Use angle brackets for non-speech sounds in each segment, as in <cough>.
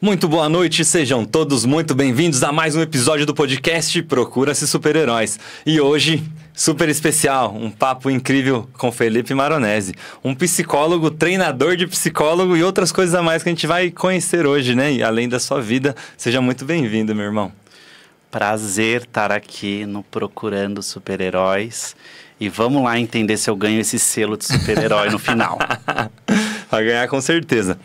Muito boa noite, sejam todos muito bem-vindos a mais um episódio do podcast Procura-se Super-Heróis. E hoje, super especial, um papo incrível com Felipe Maronese, um psicólogo, treinador de psicólogo e outras coisas a mais que a gente vai conhecer hoje, né? E além da sua vida, seja muito bem-vindo, meu irmão. Prazer estar aqui no Procurando Super-Heróis. E vamos lá entender se eu ganho esse selo de super-herói no final. <laughs> Vai ganhar com certeza.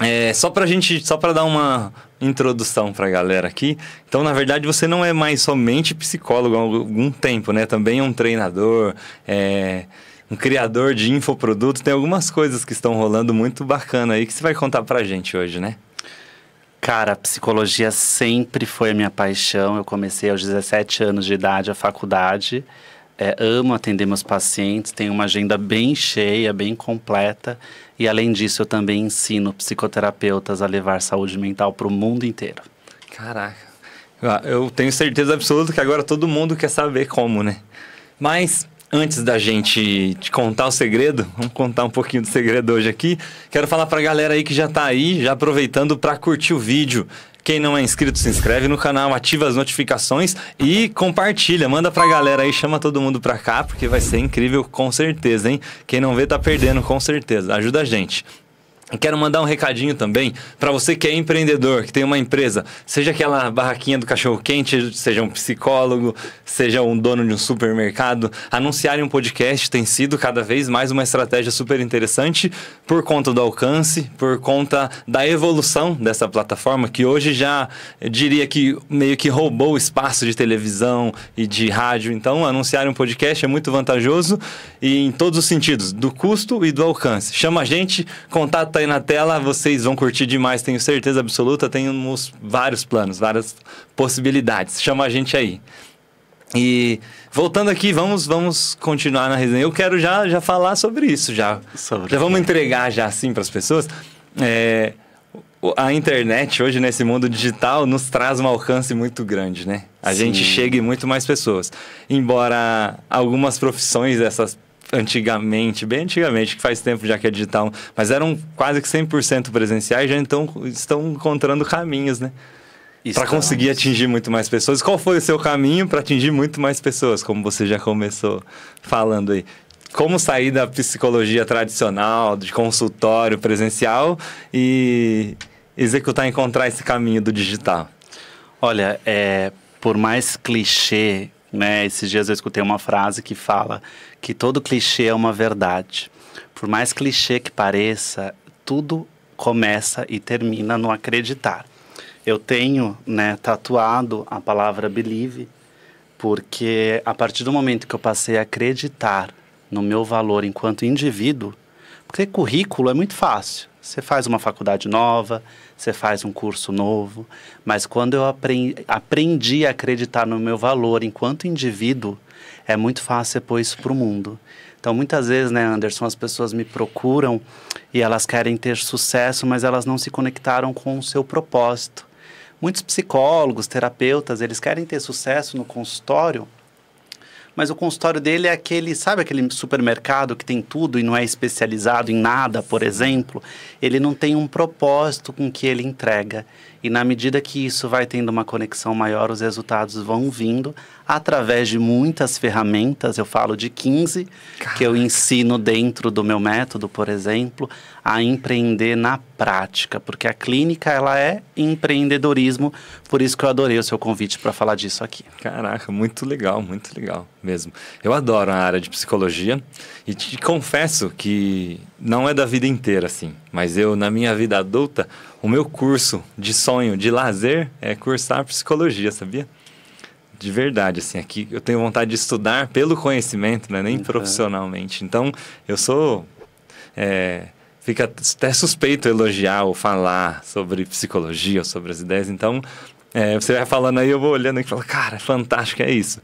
É, só pra gente, só pra dar uma introdução pra galera aqui. Então, na verdade, você não é mais somente psicólogo há algum tempo, né? Também é um treinador, é, um criador de infoprodutos. Tem algumas coisas que estão rolando muito bacana aí que você vai contar pra gente hoje, né? Cara, psicologia sempre foi a minha paixão. Eu comecei aos 17 anos de idade a faculdade. É, amo atender meus pacientes, tenho uma agenda bem cheia, bem completa. E além disso, eu também ensino psicoterapeutas a levar saúde mental para o mundo inteiro. Caraca. Ah, eu tenho certeza absoluta que agora todo mundo quer saber como, né? Mas antes da gente te contar o segredo, vamos contar um pouquinho do segredo hoje aqui. Quero falar para a galera aí que já está aí, já aproveitando para curtir o vídeo. Quem não é inscrito, se inscreve no canal, ativa as notificações e compartilha. Manda pra galera aí, chama todo mundo pra cá, porque vai ser incrível, com certeza, hein? Quem não vê tá perdendo, com certeza. Ajuda a gente. Quero mandar um recadinho também para você que é empreendedor, que tem uma empresa, seja aquela barraquinha do cachorro quente, seja um psicólogo, seja um dono de um supermercado, anunciarem um podcast tem sido cada vez mais uma estratégia super interessante por conta do alcance, por conta da evolução dessa plataforma que hoje já diria que meio que roubou o espaço de televisão e de rádio. Então, anunciar um podcast é muito vantajoso e em todos os sentidos, do custo e do alcance. Chama a gente, contata aí na tela, vocês vão curtir demais, tenho certeza absoluta. Temos vários planos, várias possibilidades. Chama a gente aí. E voltando aqui, vamos vamos continuar na resenha. Eu quero já, já falar sobre isso já. Sobre já vamos entregar já assim para as pessoas. É, a internet hoje nesse mundo digital nos traz um alcance muito grande, né? A Sim. gente chega em muito mais pessoas. Embora algumas profissões essas antigamente, bem antigamente, que faz tempo já que é digital, mas eram quase que 100% presenciais, já então estão encontrando caminhos, né? Para conseguir atingir muito mais pessoas. Qual foi o seu caminho para atingir muito mais pessoas, como você já começou falando aí? Como sair da psicologia tradicional, de consultório presencial e executar, encontrar esse caminho do digital? Olha, é, por mais clichê, né? Esses dias eu escutei uma frase que fala que todo clichê é uma verdade. Por mais clichê que pareça, tudo começa e termina no acreditar. Eu tenho né, tatuado a palavra believe, porque a partir do momento que eu passei a acreditar no meu valor enquanto indivíduo, porque currículo é muito fácil. Você faz uma faculdade nova, você faz um curso novo, mas quando eu aprendi, aprendi a acreditar no meu valor enquanto indivíduo, é muito fácil pôr isso para o mundo. Então, muitas vezes, né, Anderson, as pessoas me procuram e elas querem ter sucesso, mas elas não se conectaram com o seu propósito. Muitos psicólogos, terapeutas, eles querem ter sucesso no consultório, mas o consultório dele é aquele, sabe aquele supermercado que tem tudo e não é especializado em nada, por exemplo? Ele não tem um propósito com que ele entrega. E na medida que isso vai tendo uma conexão maior, os resultados vão vindo através de muitas ferramentas. Eu falo de 15 Caraca. que eu ensino dentro do meu método, por exemplo, a empreender na prática, porque a clínica ela é empreendedorismo. Por isso que eu adorei o seu convite para falar disso aqui. Caraca, muito legal, muito legal mesmo. Eu adoro a área de psicologia e te confesso que não é da vida inteira assim, mas eu na minha vida adulta, o meu curso de sonho, de lazer é cursar psicologia, sabia? de verdade, assim, aqui eu tenho vontade de estudar pelo conhecimento, né? nem uhum. profissionalmente. Então, eu sou. É, fica até suspeito elogiar ou falar sobre psicologia ou sobre as ideias. Então, é, você vai falando aí, eu vou olhando e falo, cara, fantástico, é isso.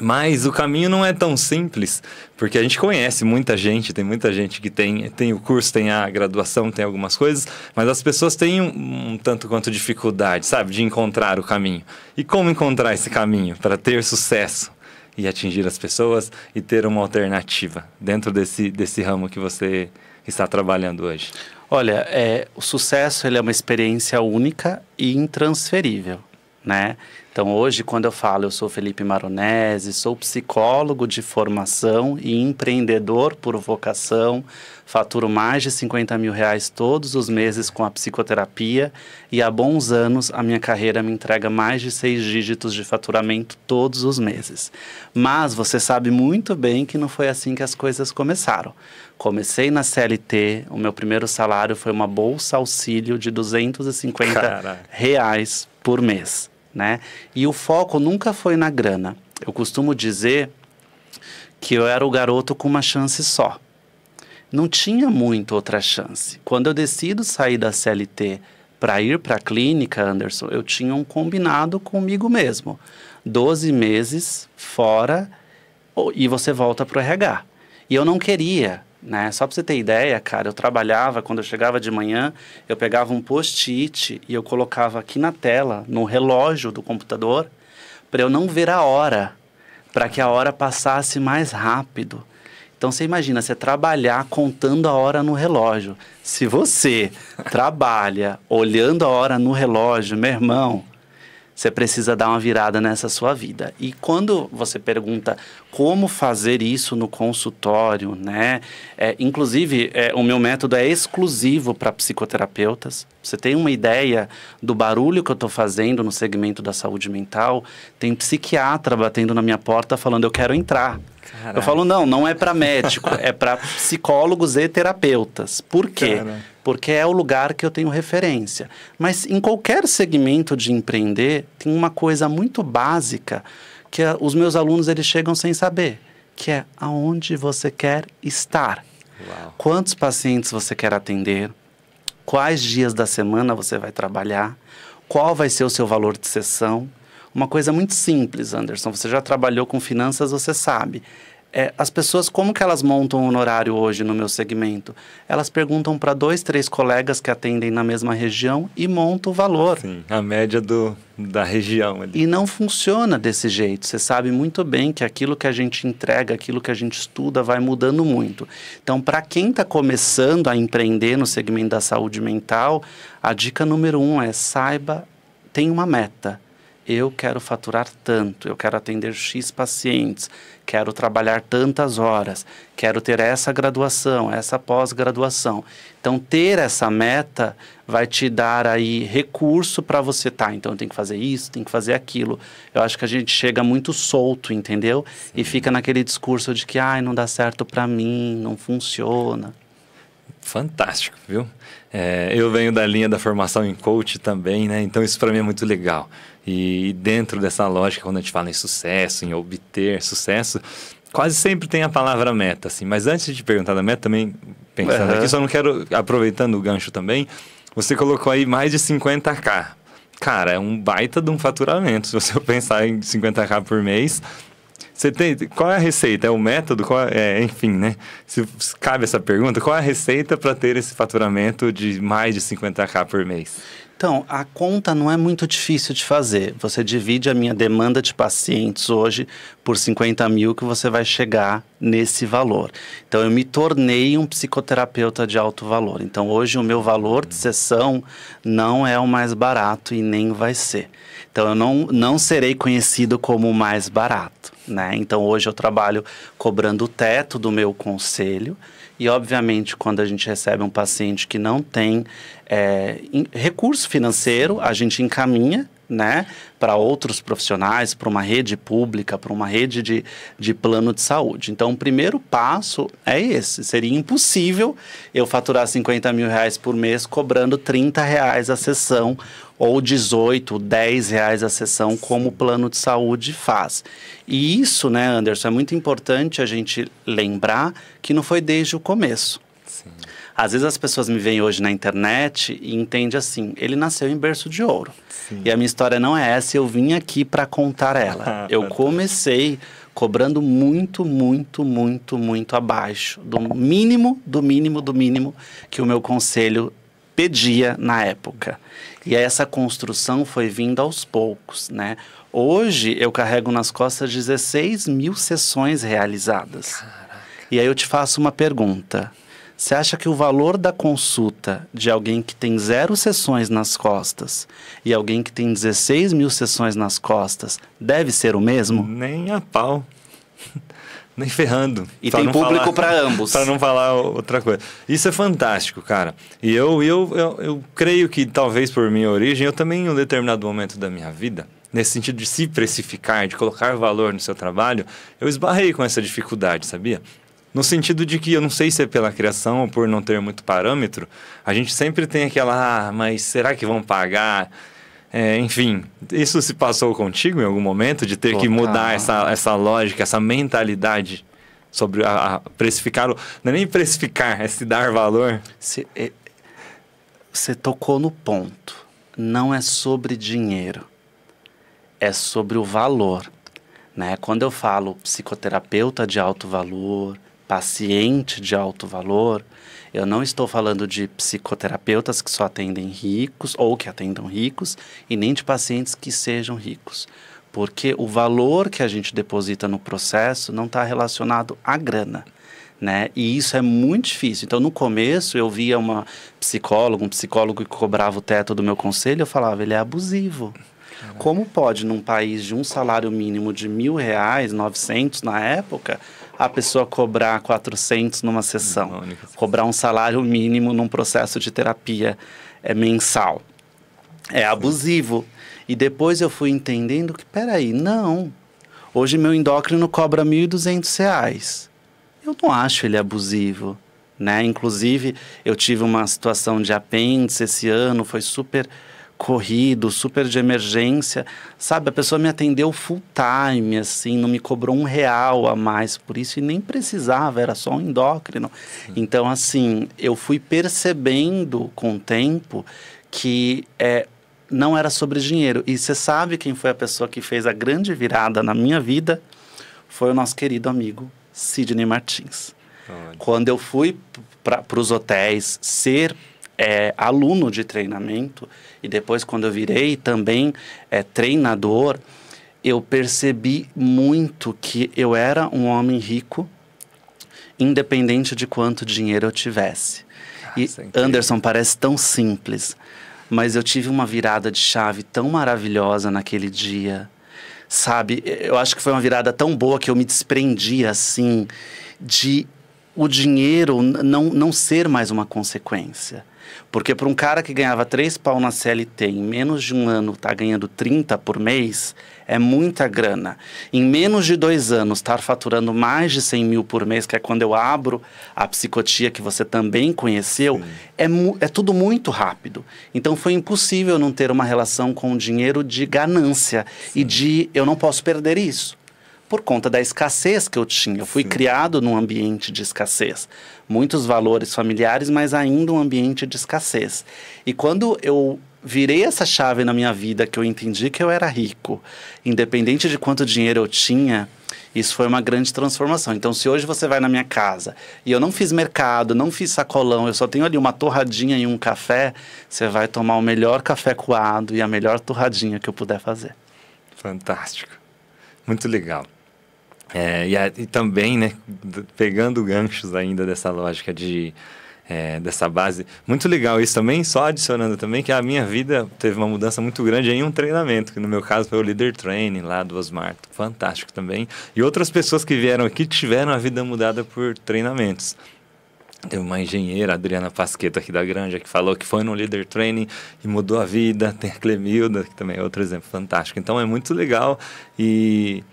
Mas o caminho não é tão simples, porque a gente conhece muita gente, tem muita gente que tem, tem o curso, tem a graduação, tem algumas coisas, mas as pessoas têm um, um tanto quanto dificuldade, sabe, de encontrar o caminho. E como encontrar esse caminho para ter sucesso e atingir as pessoas e ter uma alternativa dentro desse, desse ramo que você está trabalhando hoje? Olha, é, o sucesso ele é uma experiência única e intransferível, né? Então, hoje, quando eu falo, eu sou Felipe Maronese, sou psicólogo de formação e empreendedor por vocação, faturo mais de 50 mil reais todos os meses com a psicoterapia e há bons anos a minha carreira me entrega mais de seis dígitos de faturamento todos os meses. Mas você sabe muito bem que não foi assim que as coisas começaram. Comecei na CLT, o meu primeiro salário foi uma bolsa auxílio de 250 Caraca. reais por mês né? E o foco nunca foi na grana. Eu costumo dizer que eu era o garoto com uma chance só. Não tinha muito outra chance. Quando eu decido sair da CLT para ir para a clínica, Anderson, eu tinha um combinado comigo mesmo. 12 meses fora e você volta para o RH. E eu não queria né? Só para você ter ideia, cara, eu trabalhava, quando eu chegava de manhã, eu pegava um post-it e eu colocava aqui na tela, no relógio do computador, para eu não ver a hora, para que a hora passasse mais rápido. Então você imagina, você trabalhar contando a hora no relógio. Se você trabalha olhando a hora no relógio, meu irmão, você precisa dar uma virada nessa sua vida. E quando você pergunta como fazer isso no consultório, né? É, inclusive, é, o meu método é exclusivo para psicoterapeutas. Você tem uma ideia do barulho que eu estou fazendo no segmento da saúde mental? Tem psiquiatra batendo na minha porta falando: eu quero entrar. Caralho. Eu falo: não, não é para médico, é para psicólogos e terapeutas. Por quê? Caralho porque é o lugar que eu tenho referência. Mas em qualquer segmento de empreender, tem uma coisa muito básica que os meus alunos eles chegam sem saber, que é aonde você quer estar. Uau. Quantos pacientes você quer atender? Quais dias da semana você vai trabalhar? Qual vai ser o seu valor de sessão? Uma coisa muito simples, Anderson. Você já trabalhou com finanças, você sabe é, as pessoas, como que elas montam o horário hoje no meu segmento? Elas perguntam para dois, três colegas que atendem na mesma região e montam o valor. Sim, a média do, da região. Ali. E não funciona desse jeito. Você sabe muito bem que aquilo que a gente entrega, aquilo que a gente estuda, vai mudando muito. Então, para quem está começando a empreender no segmento da saúde mental, a dica número um é saiba, tem uma meta eu quero faturar tanto, eu quero atender X pacientes, quero trabalhar tantas horas, quero ter essa graduação, essa pós-graduação. Então, ter essa meta vai te dar aí recurso para você, tá? Então, tem que fazer isso, tem que fazer aquilo. Eu acho que a gente chega muito solto, entendeu? Sim. E fica naquele discurso de que, ai, não dá certo para mim, não funciona fantástico, viu? É, eu venho da linha da formação em coach também, né? Então isso para mim é muito legal. E dentro dessa lógica, quando a gente fala em sucesso, em obter sucesso, quase sempre tem a palavra meta, assim. Mas antes de perguntar da meta, também pensando uhum. aqui, só não quero aproveitando o gancho também. Você colocou aí mais de 50k. Cara, é um baita de um faturamento. Se você <laughs> pensar em 50k por mês, você tem, qual é a receita? É o método? É, é, enfim, né? Se, se cabe essa pergunta, qual é a receita para ter esse faturamento de mais de 50k por mês? Então, a conta não é muito difícil de fazer. Você divide a minha demanda de pacientes hoje por 50 mil que você vai chegar nesse valor. Então, eu me tornei um psicoterapeuta de alto valor. Então, hoje o meu valor de sessão não é o mais barato e nem vai ser. Então eu não, não serei conhecido como o mais barato, né? Então hoje eu trabalho cobrando o teto do meu conselho e obviamente quando a gente recebe um paciente que não tem é, recurso financeiro, a gente encaminha né, para outros profissionais, para uma rede pública, para uma rede de, de plano de saúde. Então, o primeiro passo é esse. Seria impossível eu faturar 50 mil reais por mês cobrando 30 reais a sessão ou 18, 10 reais a sessão, como o plano de saúde faz. E isso, né, Anderson, é muito importante a gente lembrar que não foi desde o começo. Sim. Às vezes as pessoas me veem hoje na internet e entendem assim: ele nasceu em berço de ouro. Sim. E a minha história não é essa, eu vim aqui para contar ela. <laughs> eu comecei cobrando muito, muito, muito, muito abaixo do mínimo, do mínimo, do mínimo que o meu conselho pedia na época. E essa construção foi vindo aos poucos, né? Hoje eu carrego nas costas 16 mil sessões realizadas. Caraca. E aí eu te faço uma pergunta. Você acha que o valor da consulta de alguém que tem zero sessões nas costas e alguém que tem 16 mil sessões nas costas deve ser o mesmo? Nem a pau. <laughs> Nem ferrando. E tem público para <laughs> ambos. para não falar outra coisa. Isso é fantástico, cara. E eu, eu, eu, eu creio que, talvez por minha origem, eu também, em um determinado momento da minha vida, nesse sentido de se precificar, de colocar valor no seu trabalho, eu esbarrei com essa dificuldade, sabia? No sentido de que eu não sei se é pela criação ou por não ter muito parâmetro, a gente sempre tem aquela, ah, mas será que vão pagar? É, enfim, isso se passou contigo em algum momento de ter Total. que mudar essa, essa lógica, essa mentalidade sobre a, a precificar, não é nem precificar, é se dar valor. Se, é, você tocou no ponto. Não é sobre dinheiro, é sobre o valor. Né? Quando eu falo psicoterapeuta de alto valor, paciente de alto valor, eu não estou falando de psicoterapeutas que só atendem ricos ou que atendam ricos e nem de pacientes que sejam ricos. Porque o valor que a gente deposita no processo não está relacionado à grana. Né? E isso é muito difícil. Então, no começo, eu via uma psicóloga, um psicólogo que cobrava o teto do meu conselho, eu falava, ele é abusivo. Como pode, num país de um salário mínimo de mil reais, novecentos na época, a pessoa cobrar 400 numa sessão, cobrar um salário mínimo num processo de terapia é, mensal. É abusivo. E depois eu fui entendendo que, peraí, não. Hoje meu endócrino cobra 1.200 reais. Eu não acho ele abusivo. Né? Inclusive, eu tive uma situação de apêndice esse ano, foi super corrido, super de emergência, sabe? A pessoa me atendeu full time, assim, não me cobrou um real a mais por isso e nem precisava, era só um endócrino. Sim. Então, assim, eu fui percebendo com o tempo que é, não era sobre dinheiro. E você sabe quem foi a pessoa que fez a grande virada na minha vida? Foi o nosso querido amigo Sidney Martins. Quando eu fui para os hotéis ser é, aluno de treinamento e depois quando eu virei também é, treinador, eu percebi muito que eu era um homem rico, independente de quanto dinheiro eu tivesse. Ah, e é Anderson parece tão simples, mas eu tive uma virada de chave tão maravilhosa naquele dia. Sabe, eu acho que foi uma virada tão boa que eu me desprendi assim de o dinheiro não, não ser mais uma consequência porque para um cara que ganhava três pau na CLT em menos de um ano tá ganhando 30 por mês, é muita grana. Em menos de dois anos, estar tá faturando mais de 100 mil por mês, que é quando eu abro a psicotia que você também conheceu, é, é, tudo muito rápido. Então foi impossível não ter uma relação com o dinheiro de ganância Sim. e de eu não posso perder isso por conta da escassez que eu tinha. Eu fui Sim. criado num ambiente de escassez. Muitos valores familiares, mas ainda um ambiente de escassez. E quando eu virei essa chave na minha vida que eu entendi que eu era rico, independente de quanto dinheiro eu tinha, isso foi uma grande transformação. Então, se hoje você vai na minha casa e eu não fiz mercado, não fiz sacolão, eu só tenho ali uma torradinha e um café, você vai tomar o melhor café coado e a melhor torradinha que eu puder fazer. Fantástico. Muito legal. É, e, a, e, também, né, pegando ganchos ainda dessa lógica de é, dessa base. Muito legal isso também, só adicionando também que a minha vida teve uma mudança muito grande em um treinamento, que no meu caso foi o Leader Training lá do Osmar, fantástico também. E outras pessoas que vieram aqui tiveram a vida mudada por treinamentos. Tem uma engenheira, Adriana Pasqueta, aqui da Granja, que falou que foi no Leader Training e mudou a vida. Tem a Clemilda, que também é outro exemplo fantástico. Então é muito legal e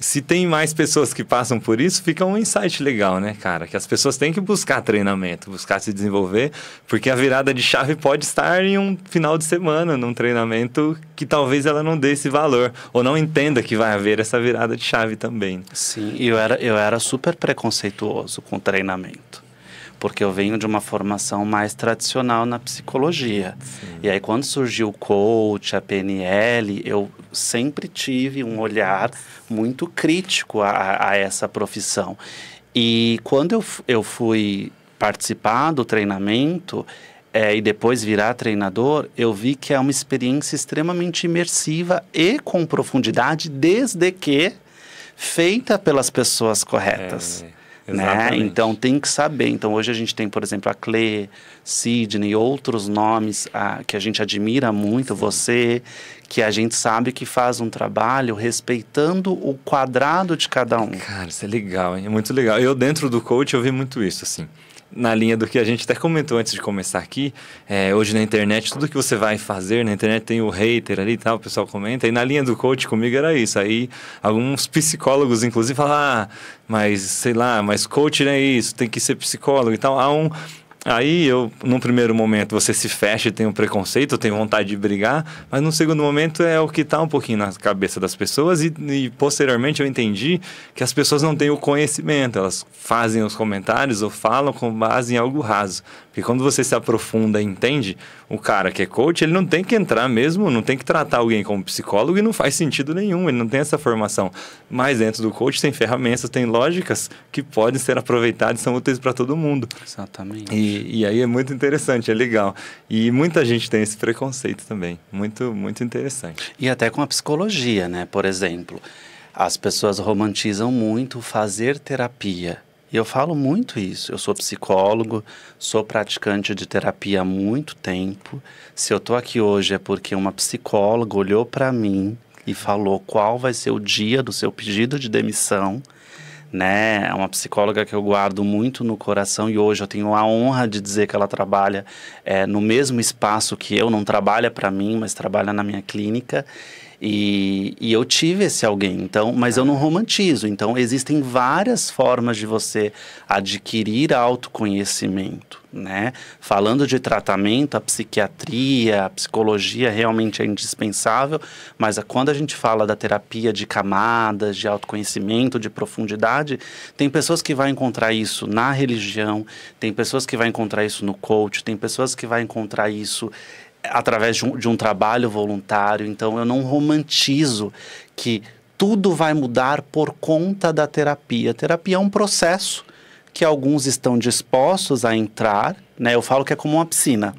se tem mais pessoas que passam por isso, fica um insight legal, né, cara? Que as pessoas têm que buscar treinamento, buscar se desenvolver, porque a virada de chave pode estar em um final de semana, num treinamento que talvez ela não dê esse valor, ou não entenda que vai haver essa virada de chave também. Sim, eu era, eu era super preconceituoso com treinamento porque eu venho de uma formação mais tradicional na psicologia. Sim. E aí, quando surgiu o coach, a PNL, eu sempre tive um olhar muito crítico a, a essa profissão. E quando eu, eu fui participar do treinamento, é, e depois virar treinador, eu vi que é uma experiência extremamente imersiva e com profundidade, desde que feita pelas pessoas corretas. É. Né? Então tem que saber. Então hoje a gente tem, por exemplo, a Clê, Sidney, outros nomes a, ah, que a gente admira muito, Sim. você, que a gente sabe que faz um trabalho respeitando o quadrado de cada um. Cara, isso é legal, hein? É muito legal. Eu dentro do coach eu vi muito isso, assim na linha do que a gente até comentou antes de começar aqui. É, hoje na internet, tudo que você vai fazer, na internet tem o hater ali e tal, o pessoal comenta. E na linha do coach comigo era isso. Aí alguns psicólogos, inclusive, falaram, ah, mas sei lá, mas coach não é isso, tem que ser psicólogo e tal. Há um, Aí eu, num primeiro momento, você se fecha e tem um preconceito, tem vontade de brigar, mas num segundo momento é o que está um pouquinho na cabeça das pessoas e, e, posteriormente eu entendi que as pessoas não têm o conhecimento, elas fazem os comentários ou falam com base em algo raso, porque quando você se aprofunda e entende, o cara que é coach, ele não tem que entrar mesmo, não tem que tratar alguém como psicólogo e não faz sentido nenhum, ele não tem essa formação. Mas dentro do coach tem ferramentas, tem lógicas que podem ser aproveitadas e são úteis para todo mundo. Exatamente. E, e aí é muito interessante, é legal. E muita gente tem esse preconceito também. Muito, muito interessante. E até com a psicologia, né? Por exemplo, as pessoas romantizam muito fazer terapia e eu falo muito isso. Eu sou psicólogo, sou praticante de terapia há muito tempo. Se eu estou aqui hoje é porque uma psicóloga olhou para mim e falou qual vai ser o dia do seu pedido de demissão. Né? É uma psicóloga que eu guardo muito no coração e hoje eu tenho a honra de dizer que ela trabalha é, no mesmo espaço que eu, não trabalha para mim, mas trabalha na minha clínica. E, e eu tive esse alguém, então, mas eu não ah. romantizo. Então, existem várias formas de você adquirir autoconhecimento, né? Falando de tratamento, a psiquiatria, a psicologia realmente é indispensável, mas a, quando a gente fala da terapia de camadas, de autoconhecimento, de profundidade, tem pessoas que vai encontrar isso na religião, tem pessoas que vai encontrar isso no coach, tem pessoas que vai encontrar isso através de um, de um trabalho voluntário. Então, eu não romantizo que tudo vai mudar por conta da terapia. A terapia é um processo que alguns estão dispostos a entrar, né? Eu falo que é como uma piscina.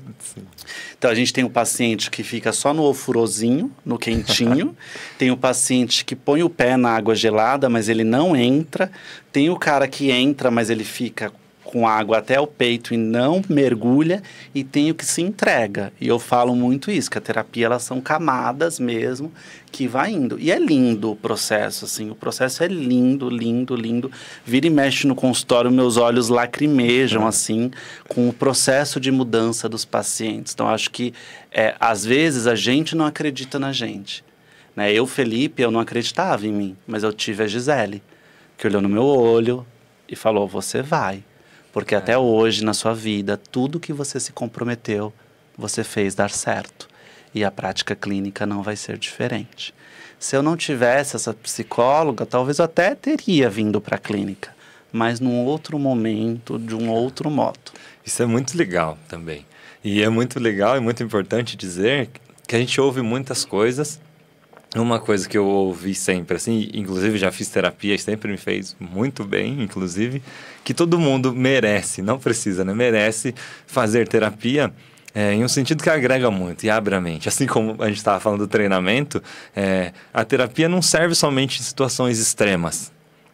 Então a gente tem o um paciente que fica só no ofurozinho, no quentinho, <laughs> tem o um paciente que põe o pé na água gelada, mas ele não entra, tem o cara que entra, mas ele fica com água até o peito e não mergulha, e tem o que se entrega. E eu falo muito isso, que a terapia elas são camadas mesmo que vai indo. E é lindo o processo, assim, o processo é lindo, lindo, lindo. Vira e mexe no consultório, meus olhos lacrimejam, é. assim, com o processo de mudança dos pacientes. Então, acho que, é, às vezes, a gente não acredita na gente. Né? Eu, Felipe, eu não acreditava em mim, mas eu tive a Gisele, que olhou no meu olho e falou, você vai porque é. até hoje, na sua vida, tudo que você se comprometeu, você fez dar certo. E a prática clínica não vai ser diferente. Se eu não tivesse essa psicóloga, talvez eu até teria vindo para a clínica, mas num outro momento, de um outro modo. Isso é muito legal também. E é muito legal e muito importante dizer que a gente ouve muitas coisas uma coisa que eu ouvi sempre, assim, inclusive já fiz terapia, sempre me fez muito bem, inclusive, que todo mundo merece, não precisa, né? Merece fazer terapia é, em um sentido que agrega muito e abre a mente. Assim como a gente estava falando do treinamento, é, a terapia não serve somente em situações extremas.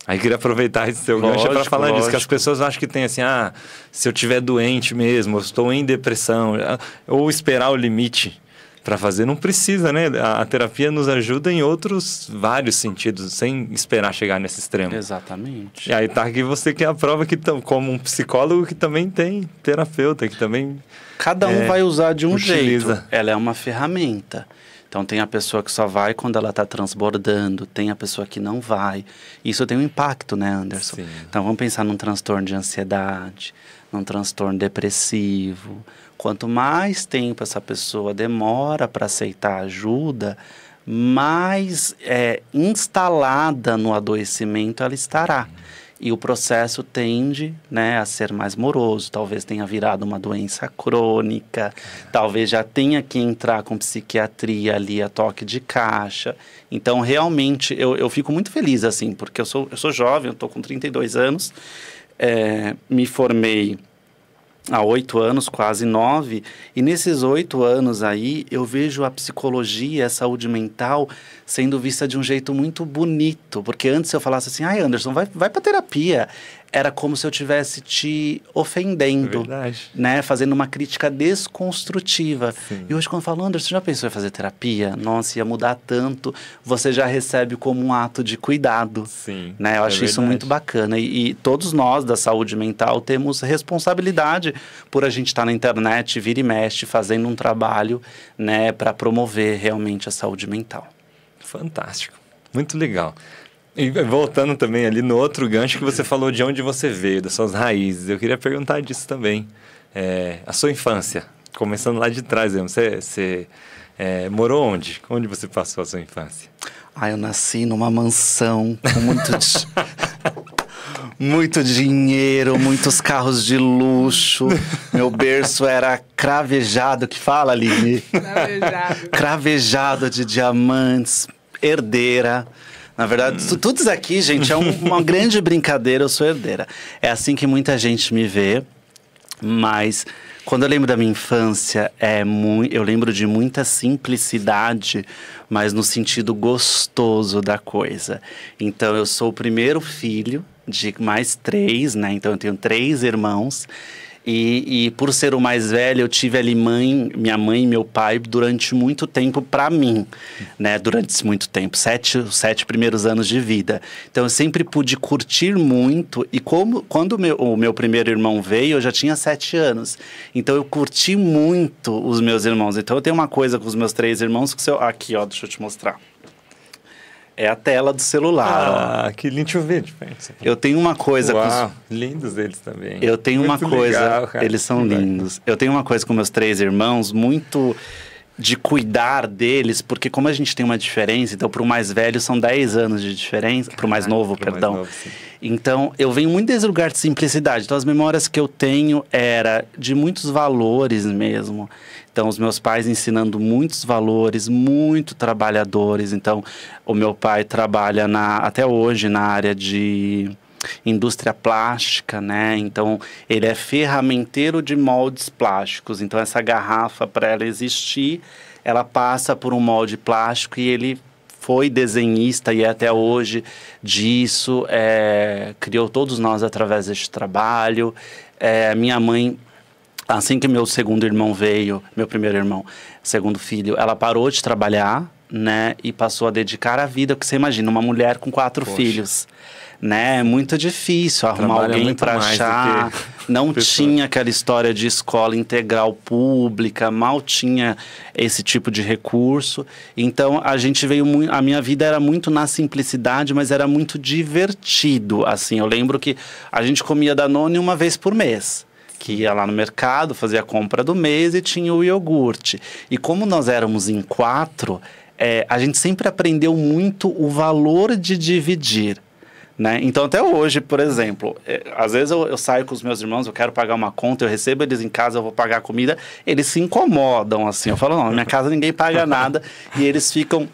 Aí queria aproveitar esse seu gancho para falar lógico. disso, que as pessoas acham que tem assim, ah, se eu tiver doente mesmo, eu estou em depressão, ah, ou esperar o limite para fazer, não precisa, né? A, a, terapia nos ajuda em outros vários sentidos, sem esperar chegar nesse extremo. Exatamente. E aí tá aqui você que é a prova que, como um psicólogo que também tem terapeuta, que também. Cada um é, vai usar de um utiliza. jeito. Ela é uma ferramenta. Então tem a pessoa que só vai quando ela está transbordando, tem a pessoa que não vai. Isso tem um impacto, né, Anderson? Sim. Então vamos pensar num transtorno de ansiedade, num transtorno depressivo. Quanto mais tempo essa pessoa demora para aceitar ajuda, mais é, instalada no adoecimento ela estará. Uhum e o processo tende né, a ser mais moroso, talvez tenha virado uma doença crônica, talvez já tenha que entrar com psiquiatria ali a toque de caixa. Então, realmente, eu, eu fico muito feliz assim, porque eu sou, eu sou jovem, eu estou com 32 anos, é, me formei há oito anos, quase nove, e nesses oito anos aí eu vejo a psicologia, a saúde mental sendo vista de um jeito muito bonito, porque antes eu falasse assim, ai Anderson, vai, vai para terapia, era como se eu tivesse te ofendendo, é Verdade. né? Fazendo uma crítica desconstrutiva. Sim. E hoje quando eu falo, Anderson, já pensou em fazer terapia? Nossa, ia mudar tanto. Você já recebe como um ato de cuidado, Sim, né? Eu é acho verdade. isso muito bacana. E, e, todos nós da saúde mental temos responsabilidade por a gente estar tá na internet, vira e mexe, fazendo um trabalho, né? Para promover realmente a saúde mental. Fantástico, muito legal. E voltando também ali no outro gancho que você falou de onde você veio, das suas raízes, eu queria perguntar disso também. É, a sua infância, começando lá de trás mesmo, você, você é, morou onde? Onde você passou a sua infância? Ah, eu nasci numa mansão com muito, di... <laughs> muito dinheiro, muitos carros de luxo. Meu berço era cravejado, que fala, Aline? Cravejado. Cravejado de diamantes, herdeira. Na verdade, hum. todos aqui, gente, é um, <laughs> uma grande brincadeira, eu sou herdeira. É assim que muita gente me vê, mas quando eu lembro da minha infância, é eu lembro de muita simplicidade, mas no sentido gostoso da coisa. Então, eu sou o primeiro filho de mais três, né? Então, eu tenho três irmãos. E, e, por ser o mais velho, eu tive ali mãe, minha mãe e meu pai durante muito tempo para mim, né? Durante muito tempo, sete, sete primeiros anos de vida. Então eu sempre pude curtir muito. E como quando meu, o meu primeiro irmão veio, eu já tinha sete anos. Então eu curti muito os meus irmãos. Então eu tenho uma coisa com os meus três irmãos que eu, aqui, ó, deixa eu te mostrar. É a tela do celular. Ah, ó. que lindo ver diferença. Eu tenho uma coisa. Uau, com os... lindos eles também. Eu tenho muito uma coisa. Legal, eles são lindos. Eu tenho uma coisa com meus três irmãos muito de cuidar deles, porque como a gente tem uma diferença, então para o mais velho são 10 anos de diferença, para o mais novo, perdão. Mais novo, então eu venho muito desse lugar de simplicidade. Então as memórias que eu tenho era de muitos valores mesmo, então, os meus pais ensinando muitos valores, muito trabalhadores. Então, o meu pai trabalha na, até hoje na área de indústria plástica, né? Então, ele é ferramenteiro de moldes plásticos. Então, essa garrafa, para ela existir, ela passa por um molde plástico e ele foi desenhista e é até hoje disso, é, criou todos nós através deste trabalho. É, minha mãe Assim que meu segundo irmão veio, meu primeiro irmão, segundo filho, ela parou de trabalhar, né? E passou a dedicar a vida, que você imagina, uma mulher com quatro Poxa. filhos né? É muito difícil arrumar Trabalha alguém para achar. <laughs> Não pessoa. tinha aquela história de escola integral pública, mal tinha esse tipo de recurso. Então a gente veio muito. A minha vida era muito na simplicidade, mas era muito divertido. Assim, eu lembro que a gente comia Danone uma vez por mês que ia lá no mercado, fazia a compra do mês e tinha o iogurte. E como nós éramos em quatro, é, a gente sempre aprendeu muito o valor de dividir. Né? Então, até hoje, por exemplo, é, às vezes eu, eu, saio com os meus irmãos, eu quero pagar uma conta, eu recebo eles em casa, eu vou pagar a comida, eles se incomodam assim. Eu falo, não, na minha casa ninguém paga nada, e eles ficam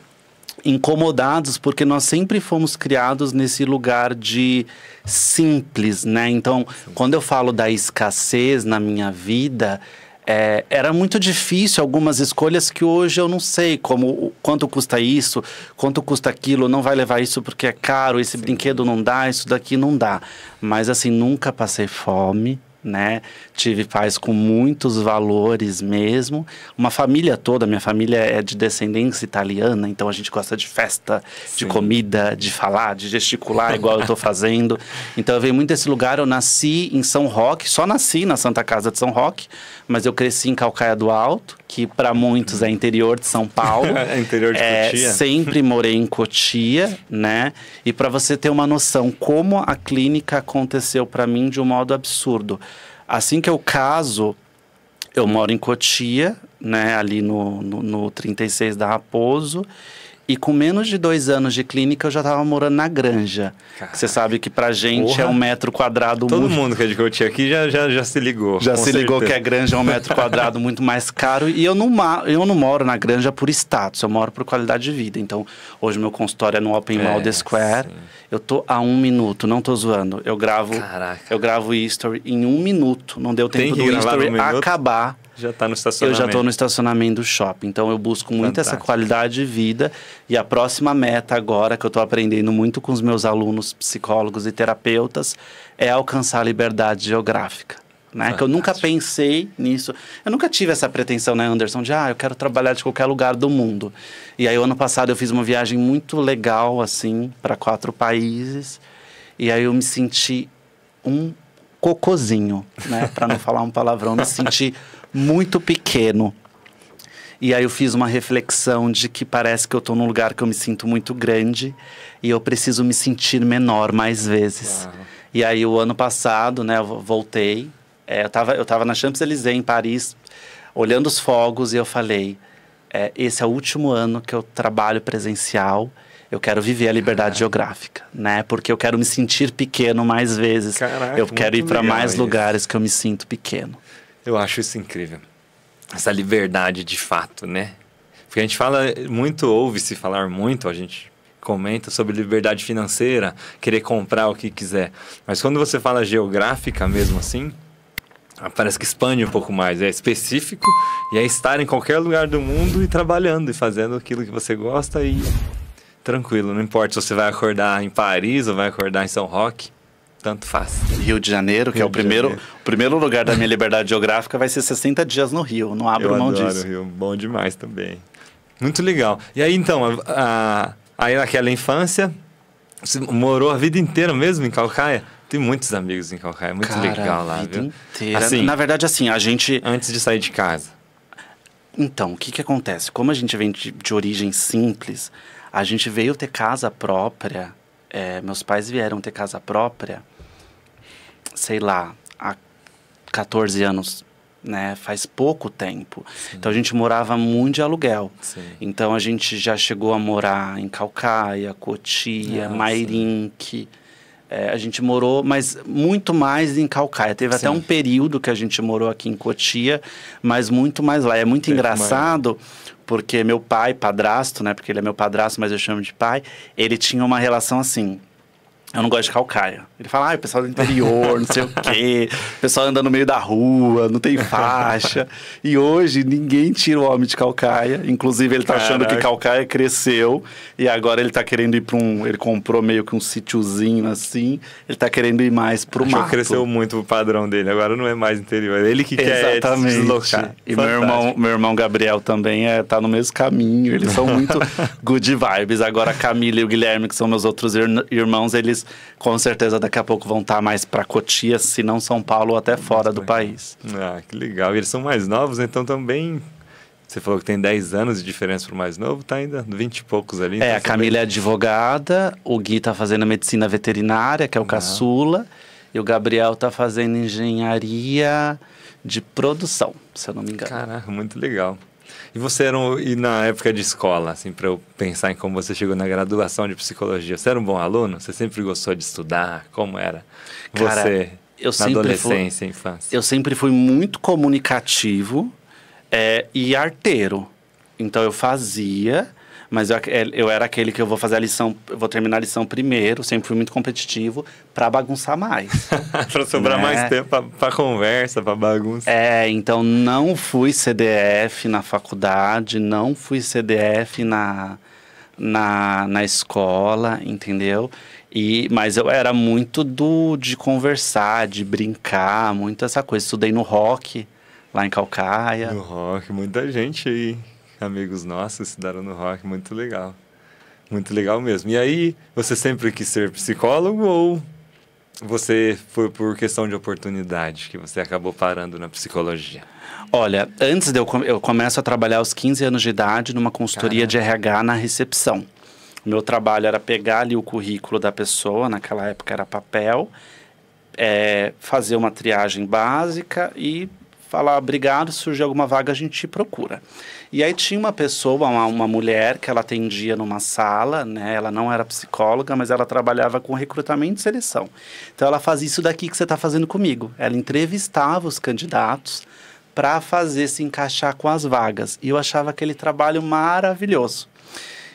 incomodados porque nós sempre fomos criados nesse lugar de simples, né? Então, quando eu falo da escassez na minha vida, é, era muito difícil algumas escolhas que hoje eu não sei como quanto custa isso, quanto custa aquilo, não vai levar isso porque é caro, esse Sim. brinquedo não dá, isso daqui não dá. Mas assim, nunca passei fome, né? tive pais com muitos valores mesmo. Uma família toda, minha família é de descendência italiana, então a gente gosta de festa, Sim. de comida, de falar, de gesticular, igual eu estou <laughs> fazendo. Então eu venho muito desse lugar. Eu nasci em São Roque, só nasci na Santa Casa de São Roque, mas eu cresci em Calcaia do Alto, que para muitos é interior de São Paulo. <laughs> é interior de é, Cotia. Sempre morei em Cotia, né? E para você ter uma noção como a clínica aconteceu para mim de um modo absurdo. Assim que eu caso, eu moro em Cotia, né, ali no, no, no 36 da Raposo. E com menos de dois anos de clínica, eu já tava morando na granja. Você sabe que pra gente é Porra. é um metro quadrado... Todo muito... mundo é que eu tinha aqui já, já, já se ligou. Já se certeza. ligou que a granja é um metro quadrado <laughs> muito mais caro. E eu não, eu não moro na granja por status, eu moro por qualidade de vida. Então, hoje meu consultório é no Open é, Mall The Square. Sim. Eu tô a um minuto, não tô zoando. Eu gravo, Caraca. eu gravo history em um minuto. Não deu tempo do history um acabar. Já está no estacionamento. Eu já estou no estacionamento do shopping. Então eu busco muito essa qualidade de vida. E a próxima meta agora, que eu estou aprendendo muito com os meus alunos, psicólogos e terapeutas, é alcançar a liberdade geográfica. Né? Que eu nunca pensei nisso. Eu nunca tive essa pretensão, né, Anderson, de ah, eu quero trabalhar de qualquer lugar do mundo. E aí, ano passado, eu fiz uma viagem muito legal, assim, para quatro países. E aí eu me senti um cocozinho, né? Para não falar um palavrão, me senti muito pequeno. E aí eu fiz uma reflexão de que parece que eu estou num lugar que eu me sinto muito grande e eu preciso me sentir menor mais vezes. Uau. E aí o ano passado, né, eu voltei. É, eu, estava eu tava na Champs-Élysées, em Paris, olhando os fogos e eu falei: é, esse é o último ano que eu trabalho presencial. Eu quero viver a liberdade Caraca. geográfica, né? Porque eu quero me sentir pequeno mais vezes. Caraca, eu quero ir para mais isso. lugares que eu me sinto pequeno. Eu acho isso incrível. Essa liberdade de fato, né? Porque a gente fala muito, ouve-se falar muito, a gente comenta sobre liberdade financeira, querer comprar o que quiser. Mas quando você fala geográfica mesmo assim, parece que expande um pouco mais. É específico e é estar em qualquer lugar do mundo e trabalhando e fazendo aquilo que você gosta e tranquilo. Não importa se você vai acordar em Paris ou vai acordar em São Roque. Tanto faz. Rio de Janeiro, que é o primeiro, primeiro lugar da minha liberdade geográfica, vai ser 60 dias no Rio. Não abro Eu mão adoro disso. Rio, bom demais também. Muito legal. E aí, então, a, a, aí naquela infância, você morou a vida inteira mesmo em Calcaia? Tem muitos amigos em Calcaia, muito Cara, legal lá, vida viu? Inteira. Assim, Na verdade, assim, a gente. Antes de sair de casa. Então, o que, que acontece? Como a gente vem de, de origem simples, a gente veio ter casa própria é, meus pais vieram ter casa própria, sei lá, há 14 anos, né? Faz pouco tempo. Sim. Então a gente morava muito de aluguel. Sim. Então a gente já chegou a morar em Calcaia, Cotia, Nossa. Ah, Mairinque. É, a gente morou, mas muito mais em Calcaia. Teve Sim. até um período que a gente morou aqui em Cotia, mas muito mais lá. É muito Tem engraçado. Mais porque meu pai, padrasto, né? Porque ele é meu padrasto, mas eu chamo de pai, ele tinha uma relação assim. Eu não gosto de Calcaia Ele fala, ah, o pessoal do interior, não sei o quê, o pessoal anda no meio da rua, não tem faixa. e hoje ninguém tira o homem de calcaia. Inclusive, ele tá Caraca. achando que calcaia cresceu e agora ele tá querendo ir para um. Ele comprou meio que um sítiozinho assim, ele tá querendo ir mais pro Acho mato. cresceu muito o padrão dele, agora não é mais interior. Ele que Exatamente. quer se deslocar. E meu irmão, meu irmão Gabriel também é, tá no mesmo caminho, eles são muito <laughs> good vibes. Agora a Camila e o Guilherme, que são meus outros irmãos, eles eles com certeza daqui a pouco vão estar tá mais para Cotia, se não São Paulo ou até fora do país. Ah, que legal. Eles são mais novos, então também você falou que tem 10 anos de diferença pro mais novo, tá ainda 20 e poucos ali. É, então é, a Camila é advogada, o Gui tá fazendo medicina veterinária, que é o Não. Ah. caçula, e o Gabriel tá fazendo engenharia de produção, se eu não me engano. Caraca, muito legal. E você era um, e na época de escola, assim, para eu pensar em como você chegou na graduação de psicologia, você era um bom aluno? Você sempre gostou de estudar? Como era? Cara, você eu na adolescência, fui, infância. Eu sempre fui muito comunicativo é, e arteiro. Então eu fazia mas eu, é, eu era aquele que eu vou fazer a lição, vou terminar a lição primeiro, sempre fui muito competitivo, para bagunçar mais. <laughs> para sobrar né? mais tempo para conversa, para bagunça. É, então não fui CDF na faculdade, não fui CDF na, na, na escola, entendeu? E, mas eu era muito do de conversar, de brincar, muito essa coisa. Estudei no rock, lá em Calcaia. No rock, muita gente aí amigos nossos, estudaram no rock, muito legal. Muito legal mesmo. E aí, você sempre quis ser psicólogo ou você foi por questão de oportunidade que você acabou parando na psicologia? Olha, antes de eu, eu começo a trabalhar aos 15 anos de idade numa consultoria de RH na recepção. O meu trabalho era pegar ali o currículo da pessoa, naquela época era papel, é, fazer uma triagem básica e falar obrigado, surge alguma vaga, a gente procura. E aí tinha uma pessoa, uma, uma mulher que ela atendia numa sala, né? Ela não era psicóloga, mas ela trabalhava com recrutamento e seleção. Então ela faz isso daqui que você está fazendo comigo. Ela entrevistava os candidatos para fazer se encaixar com as vagas. E eu achava aquele trabalho maravilhoso.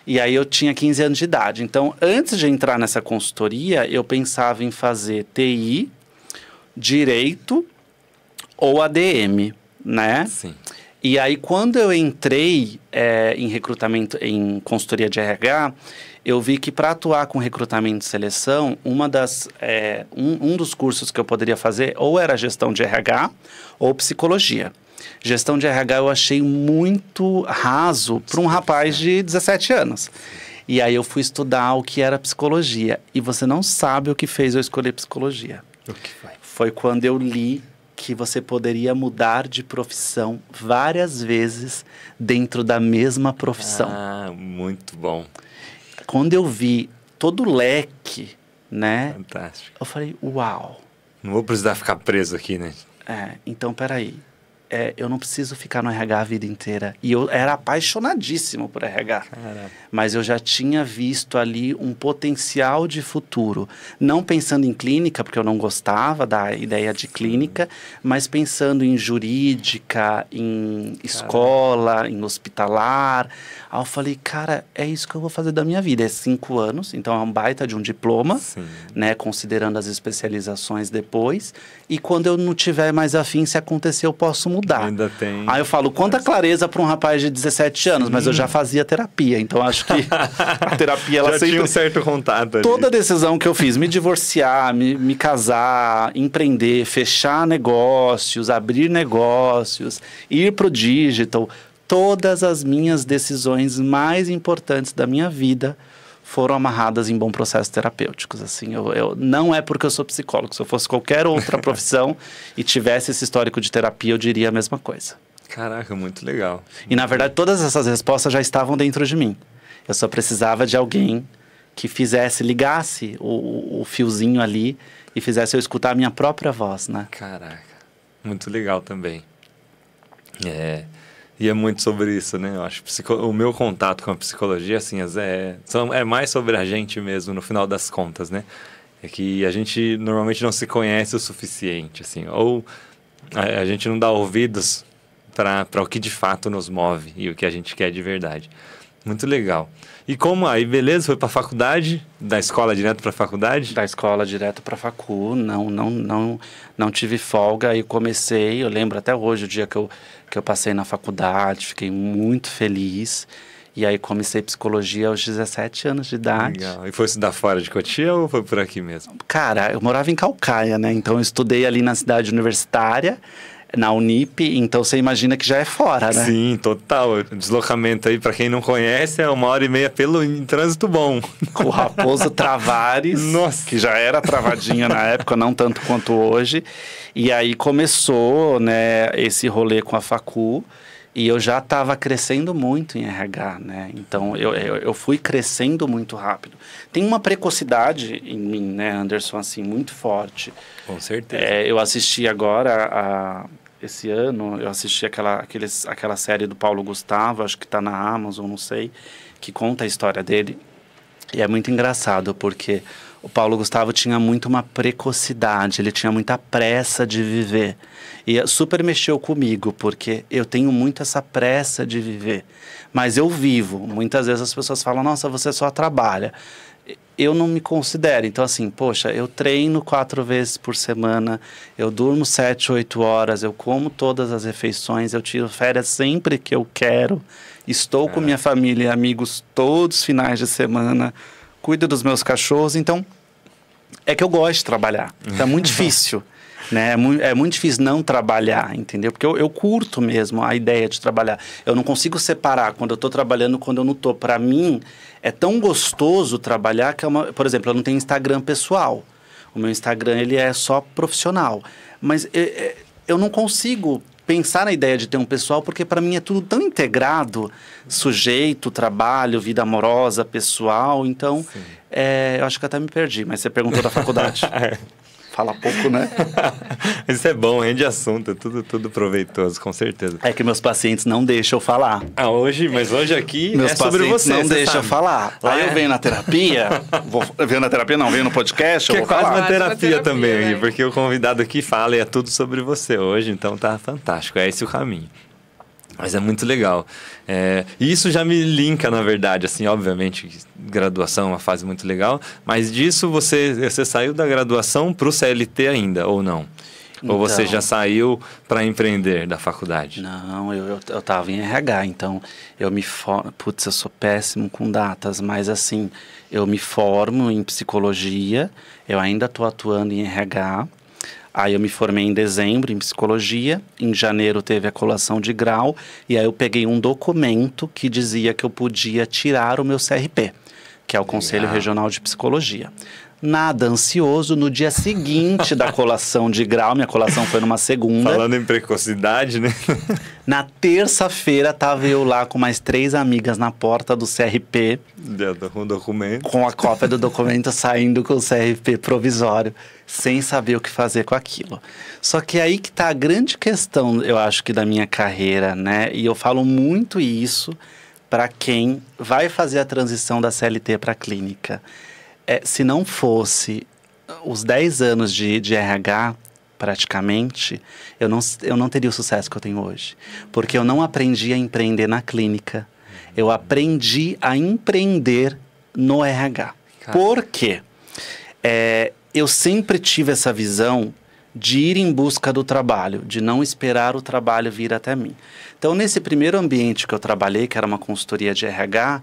E aí eu tinha 15 anos de idade. Então, antes de entrar nessa consultoria, eu pensava em fazer TI, direito ou ADM, né? Sim. E aí, quando eu entrei é, em recrutamento, em consultoria de RH, eu vi que para atuar com recrutamento e seleção, uma das, é, um, um dos cursos que eu poderia fazer ou era gestão de RH ou psicologia. Gestão de RH eu achei muito raso para um rapaz de 17 anos. E aí eu fui estudar o que era psicologia. E você não sabe o que fez eu escolher psicologia. O que foi? Foi quando eu li que você poderia mudar de profissão várias vezes dentro da mesma profissão. Ah, muito bom. Quando eu vi todo o leque, né? Fantástico. Eu falei, uau. Não vou precisar ficar preso aqui, né? É, então peraí é, eu não preciso ficar no RH a vida inteira. E eu era apaixonadíssimo por RH. Caramba. Mas eu já tinha visto ali um potencial de futuro. Não pensando em clínica, porque eu não gostava da ideia de clínica, mas pensando em jurídica, em escola, em hospitalar. Aí eu falei, cara, é isso que eu vou fazer da minha vida. É cinco anos, então é um baita de um diploma, Sim. né? Considerando as especializações depois. E quando eu não tiver mais afim, se acontecer, eu posso mudar. Ainda tem. Aí eu falo, quanta clareza para um rapaz de 17 anos, Sim. mas eu já fazia terapia, então acho que a <laughs> terapia ela já sempre... tinha um certo contato. Ali. Toda decisão que eu fiz, me divorciar, me, me casar, empreender, fechar negócios, abrir negócios, ir pro digital, todas as minhas decisões mais importantes da minha vida foram amarradas em bom processo terapêuticos. Assim, eu, eu, não é porque eu sou psicólogo. Se eu fosse qualquer outra <laughs> profissão e tivesse esse histórico de terapia, eu diria a mesma coisa. Caraca, muito legal. E na verdade, todas essas respostas já estavam dentro de mim. Eu só precisava de alguém que fizesse, ligasse o, o fiozinho ali e fizesse eu escutar a minha própria voz, né? Caraca, muito legal também. É. E é muito sobre isso, né? Eu acho o meu contato com a psicologia, assim, é, é mais sobre a gente mesmo, no final das contas, né? É que a gente normalmente não se conhece o suficiente, assim, ou a, a gente não dá ouvidos para o que de fato nos move e o que a gente quer de verdade. Muito legal. E como aí, beleza, foi para faculdade, da escola direto para faculdade? Da escola direto para facu, não, não, não, não tive folga e comecei, eu lembro até hoje o dia que eu que eu passei na faculdade, fiquei muito feliz. E aí comecei psicologia aos 17 anos de idade. Legal. E foi da fora de Cotia ou foi por aqui mesmo? Cara, eu morava em Calcaia, né? Então eu estudei ali na cidade universitária na Unip, então você imagina que já é fora, né? Sim, total. Deslocamento aí, para quem não conhece, é uma hora e meia pelo trânsito bom. Com <laughs> o Raposo Travares, Nossa. que já era travadinho na época, não tanto quanto hoje. E aí começou né, esse rolê com a Facu. E eu já estava crescendo muito em RH, né? Então eu, eu, eu, fui crescendo muito rápido. Tem uma precocidade em mim, né, Anderson, assim, muito forte. Com certeza. É, eu assisti agora a, esse ano, eu assisti aquela, aqueles, aquela série do Paulo Gustavo, acho que está na Amazon, não sei, que conta a história dele. E é muito engraçado, porque o Paulo Gustavo tinha muito uma precocidade, ele tinha muita pressa de viver. E super mexeu comigo, porque eu tenho muito essa pressa de viver. Mas eu vivo. Muitas vezes as pessoas falam: nossa, você só trabalha. Eu não me considero. Então, assim, poxa, eu treino quatro vezes por semana, eu durmo sete, oito horas, eu como todas as refeições, eu tiro férias sempre que eu quero, estou é. com minha família e amigos todos os finais de semana cuido dos meus cachorros, então é que eu gosto de trabalhar. Então é muito <laughs> difícil. Né? É, muito, é, muito, difícil não trabalhar, entendeu? Porque eu, eu, curto mesmo a ideia de trabalhar. Eu não consigo separar quando eu estou trabalhando quando eu não estou. Para mim, é tão gostoso trabalhar que é uma... Por exemplo, eu não tenho Instagram pessoal. O meu Instagram, ele é só profissional. Mas eu, é, é, eu não consigo pensar na ideia de ter um pessoal, porque para mim é tudo tão integrado sujeito, trabalho, vida amorosa, pessoal. Então, é, eu acho que até me perdi, mas você perguntou da faculdade. <laughs> É. Fala pouco, né? <laughs> Isso é bom, rende assunto, tudo, tudo proveitoso, com certeza. É que meus pacientes não deixam eu falar. Ah, hoje, mas hoje aqui meus é sobre você. Não você deixa sabe. eu falar. Lá é. eu venho na terapia, <laughs> vou, venho na terapia não, venho no podcast, que eu é vou é quase falar. uma terapia, terapia também, né? porque o convidado aqui fala e é tudo sobre você hoje, então tá fantástico, é esse o caminho. Mas é muito legal. É, e isso já me linka, na verdade, assim, obviamente, graduação é uma fase muito legal, mas disso você, você saiu da graduação para o CLT ainda, ou não? Então, ou você já saiu para empreender da faculdade? Não, eu, eu, eu em RH, então eu me formo. Putz, eu sou péssimo com datas, mas assim, eu me formo em psicologia, eu ainda estou atuando em RH, Aí eu me formei em dezembro em psicologia, em janeiro teve a colação de grau, e aí eu peguei um documento que dizia que eu podia tirar o meu CRP, que é o Conselho Legal. Regional de Psicologia nada ansioso no dia seguinte da colação de grau. Minha colação foi numa segunda. Falando em precocidade, né? <laughs> na terça-feira tava eu lá com mais três amigas na porta do CRP. Com um documento. Com a cópia do documento <laughs> saindo com o CRP provisório, sem saber o que fazer com aquilo. Só que aí que tá a grande questão, eu acho que da minha carreira, né? E eu falo muito isso para quem vai fazer a transição da CLT para clínica é, se não fosse os 10 anos de, de RH, praticamente, eu não, eu não teria o sucesso que eu tenho hoje. Porque eu não aprendi a empreender na clínica. Eu aprendi a empreender no RH. Cara. Por quê? É, eu sempre tive essa visão de ir em busca do trabalho, de não esperar o trabalho vir até mim. Então, nesse primeiro ambiente que eu trabalhei, que era uma consultoria de RH,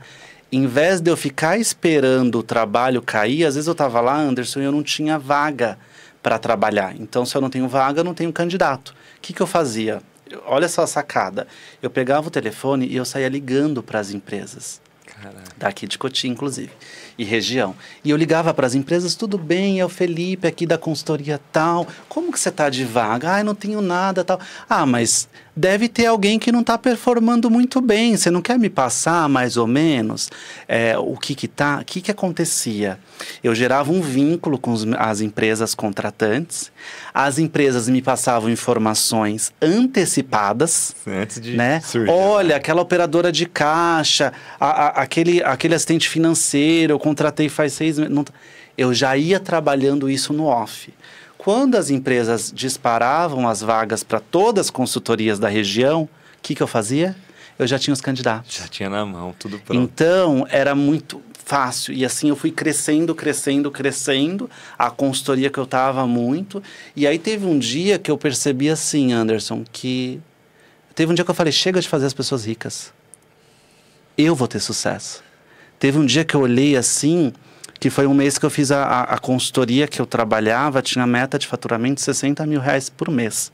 em vez de eu ficar esperando o trabalho cair, às vezes eu estava lá, Anderson, e eu não tinha vaga para trabalhar. Então, se eu não tenho vaga, eu não tenho candidato. O que, que eu fazia? Olha só a sacada. Eu pegava o telefone e eu saía ligando para as empresas. Caraca. Daqui de Cotia, inclusive, e região. E eu ligava para as empresas, tudo bem, é o Felipe aqui da consultoria tal, como que você tá de vaga? Ah, eu não tenho nada tal. Ah, mas deve ter alguém que não está performando muito bem. Você não quer me passar mais ou menos é, o que que tá, o que que acontecia? Eu gerava um vínculo com as empresas contratantes. As empresas me passavam informações antecipadas, antes de né? Surgir, né? Olha, aquela operadora de caixa, a, a, aquele aquele assistente financeiro, eu contratei faz seis meses. Não, tá. eu já ia trabalhando isso no off. Quando as empresas disparavam as vagas para todas as consultorias da região, o que, que eu fazia? Eu já tinha os candidatos. Já tinha na mão, tudo pronto. Então, era muito fácil. E assim eu fui crescendo, crescendo, crescendo. A consultoria que eu estava muito. E aí teve um dia que eu percebi assim, Anderson, que. Teve um dia que eu falei: chega de fazer as pessoas ricas. Eu vou ter sucesso. Teve um dia que eu olhei assim que foi um mês que eu fiz a, a, a consultoria que eu trabalhava, tinha meta de faturamento de 60 mil reais por mês.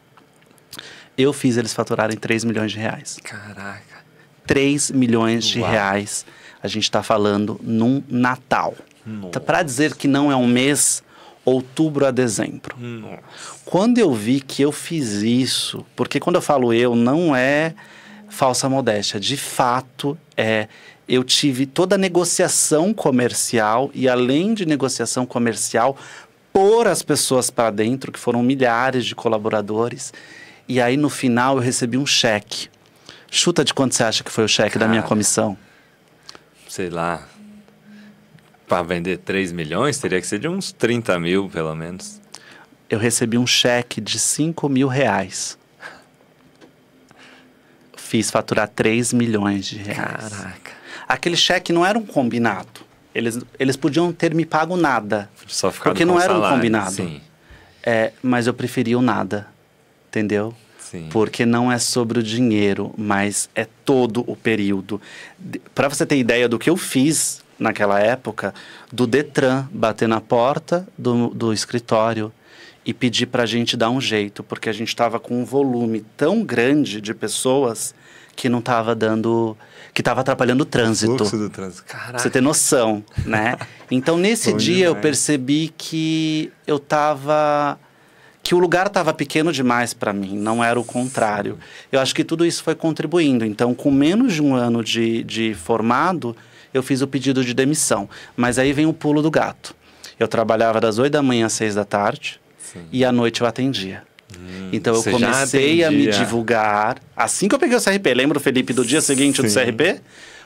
Eu fiz eles faturarem 3 milhões de reais. Caraca. 3 milhões de reais. A gente está falando num Natal. Tá Para dizer que não é um mês, outubro a dezembro. Nossa. Quando eu vi que eu fiz isso, porque quando eu falo eu, não é falsa modéstia, de fato é eu tive toda a negociação comercial e além de negociação comercial, pôr as pessoas para dentro, que foram milhares de colaboradores. E aí no final eu recebi um cheque. Chuta de quanto você acha que foi o cheque Cara, da minha comissão? Sei lá. Para vender 3 milhões, teria que ser de uns 30 mil, pelo menos. Eu recebi um cheque de 5 mil reais. Fiz faturar 3 milhões de reais. Caraca. Aquele cheque não era um combinado. Eles, eles podiam ter me pago nada. Só ficado porque não era salário, um combinado. Sim. É, mas eu preferi o nada, entendeu? Sim. Porque não é sobre o dinheiro, mas é todo o período. Para você ter ideia do que eu fiz naquela época, do Detran bater na porta do, do escritório e pedir para a gente dar um jeito, porque a gente estava com um volume tão grande de pessoas que não estava dando que estava atrapalhando o trânsito. O fluxo do trânsito, caraca. Pra você ter noção, né? Então, nesse <laughs> dia, demais. eu percebi que eu estava que o lugar estava pequeno demais para mim, não era o contrário. Eu acho que tudo isso foi contribuindo. Então, com menos de um ano de, de formado, eu fiz o pedido de demissão. Mas aí vem o pulo do gato. Eu trabalhava das oito da manhã às seis da tarde Sim. e à noite eu atendia. Hum, então eu comecei a me divulgar. Assim que eu peguei o CRP, lembra Felipe do dia seguinte Sim. do CRP?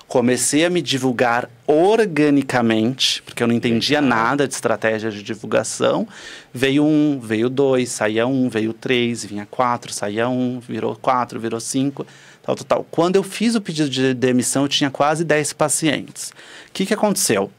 Comecei a me divulgar organicamente, porque eu não entendia nada de estratégia de divulgação. Veio um, veio dois, saía um, veio três, vinha quatro, saía um, virou quatro, virou cinco, tal, tal, tal. Quando eu fiz o pedido de demissão, eu tinha quase dez pacientes. O que, que aconteceu?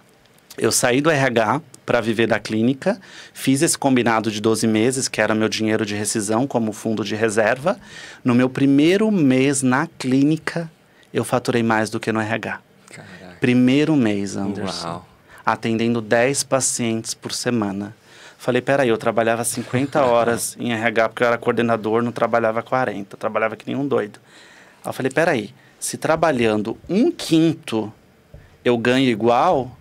eu saí do RH para viver da clínica, fiz esse combinado de 12 meses, que era meu dinheiro de rescisão como fundo de reserva. No meu primeiro mês na clínica, eu faturei mais do que no RH. Caraca. Primeiro mês, Anderson. Uau. Atendendo 10 pacientes por semana. Falei, peraí, eu trabalhava 50 <laughs> horas em RH, porque eu era coordenador, não trabalhava 40, trabalhava que nem um doido. Aí eu falei, peraí, se trabalhando um quinto eu ganho igual,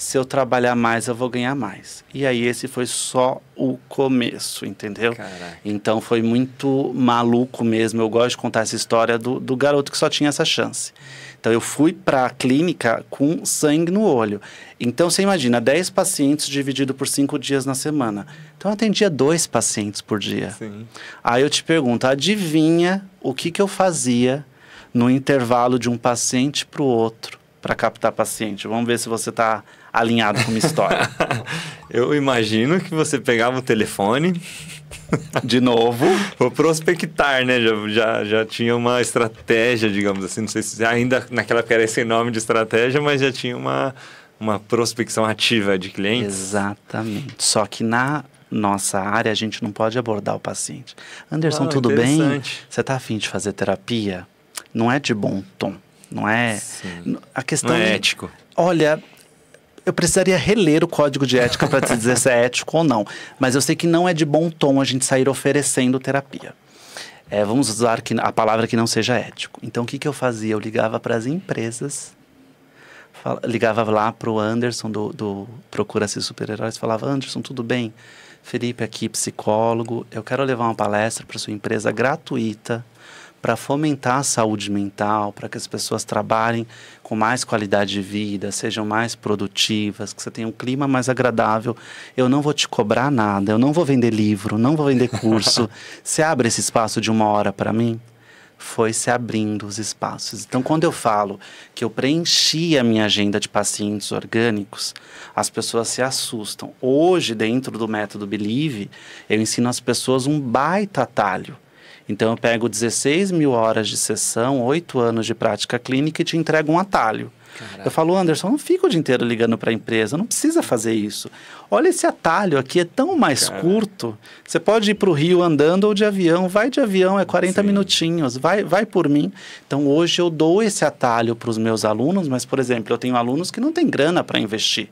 se eu trabalhar mais, eu vou ganhar mais. E aí esse foi só o começo, entendeu? Caraca. Então foi muito maluco mesmo. Eu gosto de contar essa história do, do garoto que só tinha essa chance. Então eu fui para a clínica com sangue no olho. Então você imagina, 10 pacientes dividido por 5 dias na semana. Então eu atendia dois pacientes por dia. Sim. Aí eu te pergunto, adivinha o que, que eu fazia no intervalo de um paciente para o outro para captar paciente? Vamos ver se você está alinhado com uma história. <laughs> eu imagino que você pegava o telefone. De novo. Vou prospectar, né? Já, já, já tinha uma estratégia, digamos assim. Não sei se ainda naquela época era esse nome de estratégia, mas já tinha uma, uma prospecção ativa de clientes. Exatamente. Só que na nossa área a gente não pode abordar o paciente. Anderson, ah, tudo bem? Você está afim de fazer terapia? Não é de bom tom. Não é. Sim. A questão. Não é, é ético. Olha, eu precisaria reler o código de ética para te dizer se é ético ou não. Mas eu sei que não é de bom tom a gente sair oferecendo terapia. É, vamos usar que, a palavra que não seja ético. Então, o que, que eu fazia? Eu ligava para as empresas, fal, ligava lá para o Anderson do, do Procura-se Super-Heróis, falava, Anderson, tudo bem? Felipe aqui, psicólogo, eu quero levar uma palestra para sua empresa gratuita para fomentar a saúde mental, para que as pessoas trabalhem com mais qualidade de vida, sejam mais produtivas, que você tenha um clima mais agradável. Eu não vou te cobrar nada, eu não vou vender livro, não vou vender curso. <laughs> você abre esse espaço de uma hora para mim? Foi se abrindo os espaços. Então, quando eu falo que eu preenchi a minha agenda de pacientes orgânicos, as pessoas se assustam. Hoje, dentro do método Believe, eu ensino as pessoas um baita atalho então eu pego 16 mil horas de sessão, 8 anos de prática clínica e te entrego um atalho. Caraca. Eu falo, Anderson, não fica o dia inteiro ligando para a empresa, não precisa fazer isso. Olha esse atalho aqui, é tão mais Caraca. curto. Você pode ir para o Rio andando ou de avião. Vai de avião, é 40 Sim. minutinhos, vai, vai por mim. Então, hoje eu dou esse atalho para os meus alunos, mas, por exemplo, eu tenho alunos que não têm grana para investir.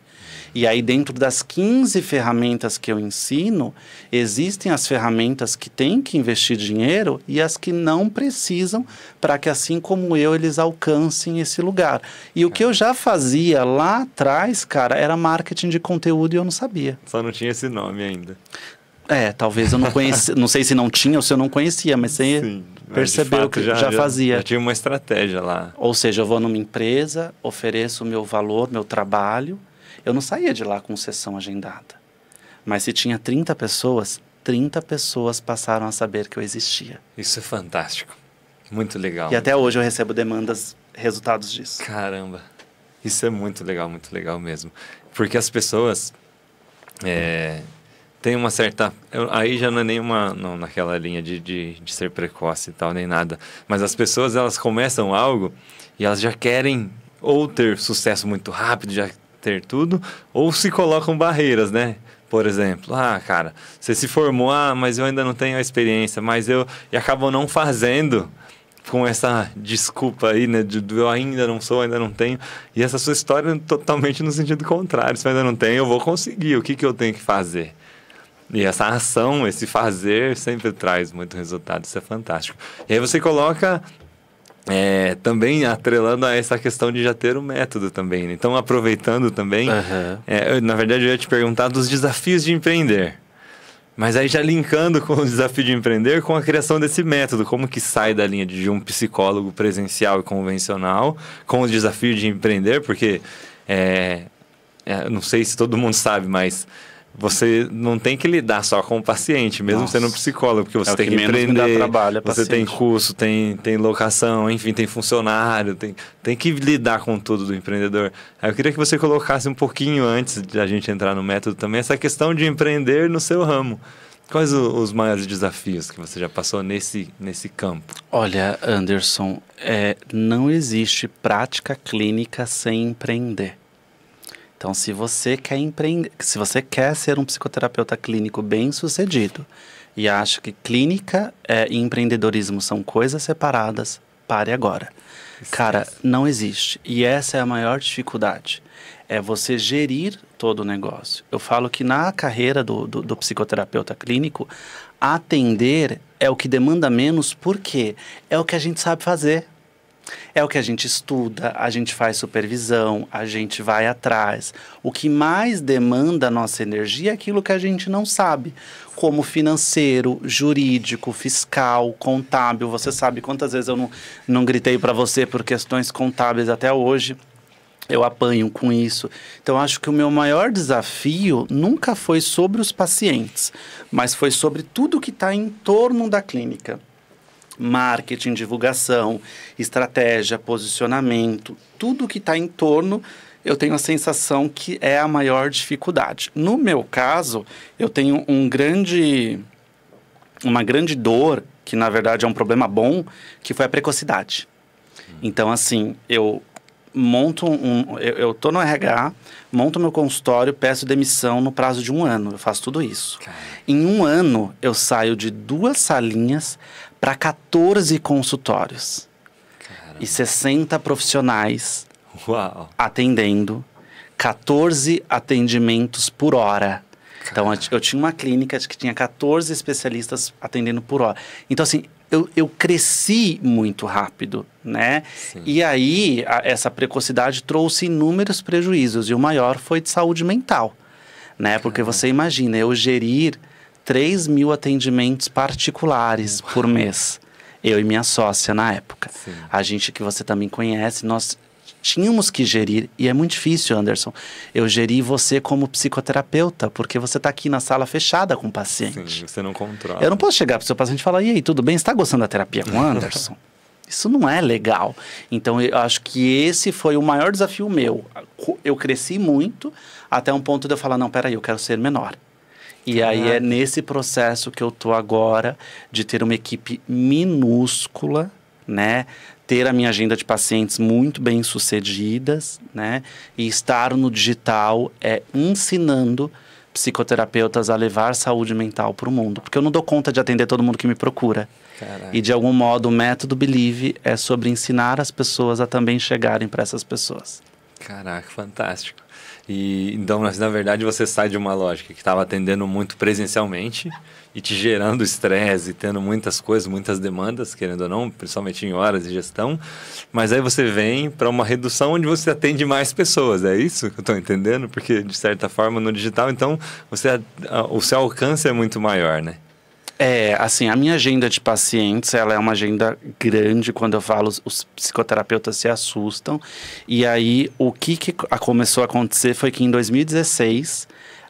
E aí, dentro das 15 ferramentas que eu ensino, existem as ferramentas que têm que investir dinheiro e as que não precisam, para que, assim como eu, eles alcancem esse lugar. E o que eu já fazia lá atrás, cara, era marketing de conteúdo e eu não sabia. Só não tinha esse nome ainda. É, talvez eu não conhecia, não sei se não tinha ou se eu não conhecia, mas você Sim, mas percebeu fato, que já, já fazia. Já, já tinha uma estratégia lá. Ou seja, eu vou numa empresa, ofereço o meu valor, meu trabalho, eu não saía de lá com sessão agendada. Mas se tinha 30 pessoas, 30 pessoas passaram a saber que eu existia. Isso é fantástico. Muito legal. E até hoje eu recebo demandas, resultados disso. Caramba. Isso é muito legal, muito legal mesmo. Porque as pessoas é, têm uma certa. Eu, aí já não é nenhuma. Não, naquela linha de, de, de ser precoce e tal, nem nada. Mas as pessoas, elas começam algo e elas já querem ou ter sucesso muito rápido, já ter tudo, ou se colocam barreiras, né? por exemplo. Ah, cara, você se formou, ah, mas eu ainda não tenho a experiência, mas eu. E acabam não fazendo com essa desculpa aí, né? De, eu ainda não sou, ainda não tenho. E essa sua história é totalmente no sentido contrário. Se eu ainda não tenho, eu vou conseguir. O que, que eu tenho que fazer? E essa ação, esse fazer, sempre traz muito resultado. Isso é fantástico. E aí você coloca é, também atrelando a essa questão de já ter o um método também. Né? Então, aproveitando também, uhum. é, eu, na verdade, eu ia te perguntar dos desafios de empreender. Mas aí já linkando com o desafio de empreender, com a criação desse método, como que sai da linha de um psicólogo presencial e convencional, com o desafio de empreender, porque é, é não sei se todo mundo sabe, mas você não tem que lidar só com o paciente, mesmo Nossa. sendo um psicólogo, porque você é tem que, que aprender, trabalho, é você tem curso, tem, tem locação, enfim, tem funcionário, tem, tem que lidar com tudo do empreendedor. Eu queria que você colocasse um pouquinho antes de a gente entrar no método também essa questão de empreender no seu ramo. Quais o, os maiores desafios que você já passou nesse, nesse campo? Olha, Anderson, é, não existe prática clínica sem empreender. Então, se você quer empreender, se você quer ser um psicoterapeuta clínico bem-sucedido e acha que clínica é, e empreendedorismo são coisas separadas, pare agora. Isso Cara, não existe. E essa é a maior dificuldade. É você gerir todo o negócio. Eu falo que na carreira do, do, do psicoterapeuta clínico, atender é o que demanda menos, porque é o que a gente sabe fazer. É o que a gente estuda, a gente faz supervisão, a gente vai atrás. O que mais demanda a nossa energia é aquilo que a gente não sabe, como financeiro, jurídico, fiscal, contábil. Você sabe quantas vezes eu não, não gritei para você por questões contábeis até hoje eu apanho com isso. Então, acho que o meu maior desafio nunca foi sobre os pacientes, mas foi sobre tudo que está em torno da clínica marketing, divulgação, estratégia, posicionamento, tudo que está em torno, eu tenho a sensação que é a maior dificuldade. No meu caso, eu tenho um grande, uma grande dor, que na verdade é um problema bom, que foi a precocidade. Então, assim, eu monto um. Eu, eu tô no RH, monto meu consultório, peço demissão no prazo de um ano. Eu faço tudo isso. Em um ano, eu saio de duas salinhas para 14 consultórios Caramba. e 60 profissionais Uau. atendendo, 14 atendimentos por hora. Então, Caramba. Então, eu tinha uma clínica que tinha 14 especialistas atendendo por hora. Então, assim, eu, eu cresci muito rápido, né? Sim. E aí, a, essa precocidade trouxe inúmeros prejuízos. E o maior foi de saúde mental, né? Caramba. Porque você imagina, eu gerir 3 mil atendimentos particulares por mês. Eu e minha sócia na época. Sim. A gente que você também conhece, nós tínhamos que gerir, e é muito difícil, Anderson, eu geri você como psicoterapeuta, porque você está aqui na sala fechada com o paciente. Sim, você não controla. Eu não posso chegar para o seu paciente e falar, e aí, tudo bem? Você está gostando da terapia com o <laughs> Anderson? Isso não é legal. Então, eu acho que esse foi o maior desafio meu. Eu cresci muito até um ponto de eu falar, não, peraí, eu quero ser menor. E aí é nesse processo que eu tô agora de ter uma equipe minúscula, né? Ter a minha agenda de pacientes muito bem sucedidas, né? E estar no digital é ensinando psicoterapeutas a levar saúde mental para o mundo. Porque eu não dou conta de atender todo mundo que me procura. Caraca. E de algum modo o método Believe é sobre ensinar as pessoas a também chegarem para essas pessoas. Caraca, fantástico. E então, na verdade, você sai de uma lógica que estava atendendo muito presencialmente e te gerando estresse, tendo muitas coisas, muitas demandas, querendo ou não, principalmente em horas de gestão. Mas aí você vem para uma redução onde você atende mais pessoas, é isso que eu estou entendendo? Porque, de certa forma, no digital, então, você, o seu alcance é muito maior, né? É, assim, a minha agenda de pacientes, ela é uma agenda grande. Quando eu falo, os psicoterapeutas se assustam. E aí, o que, que começou a acontecer foi que em 2016...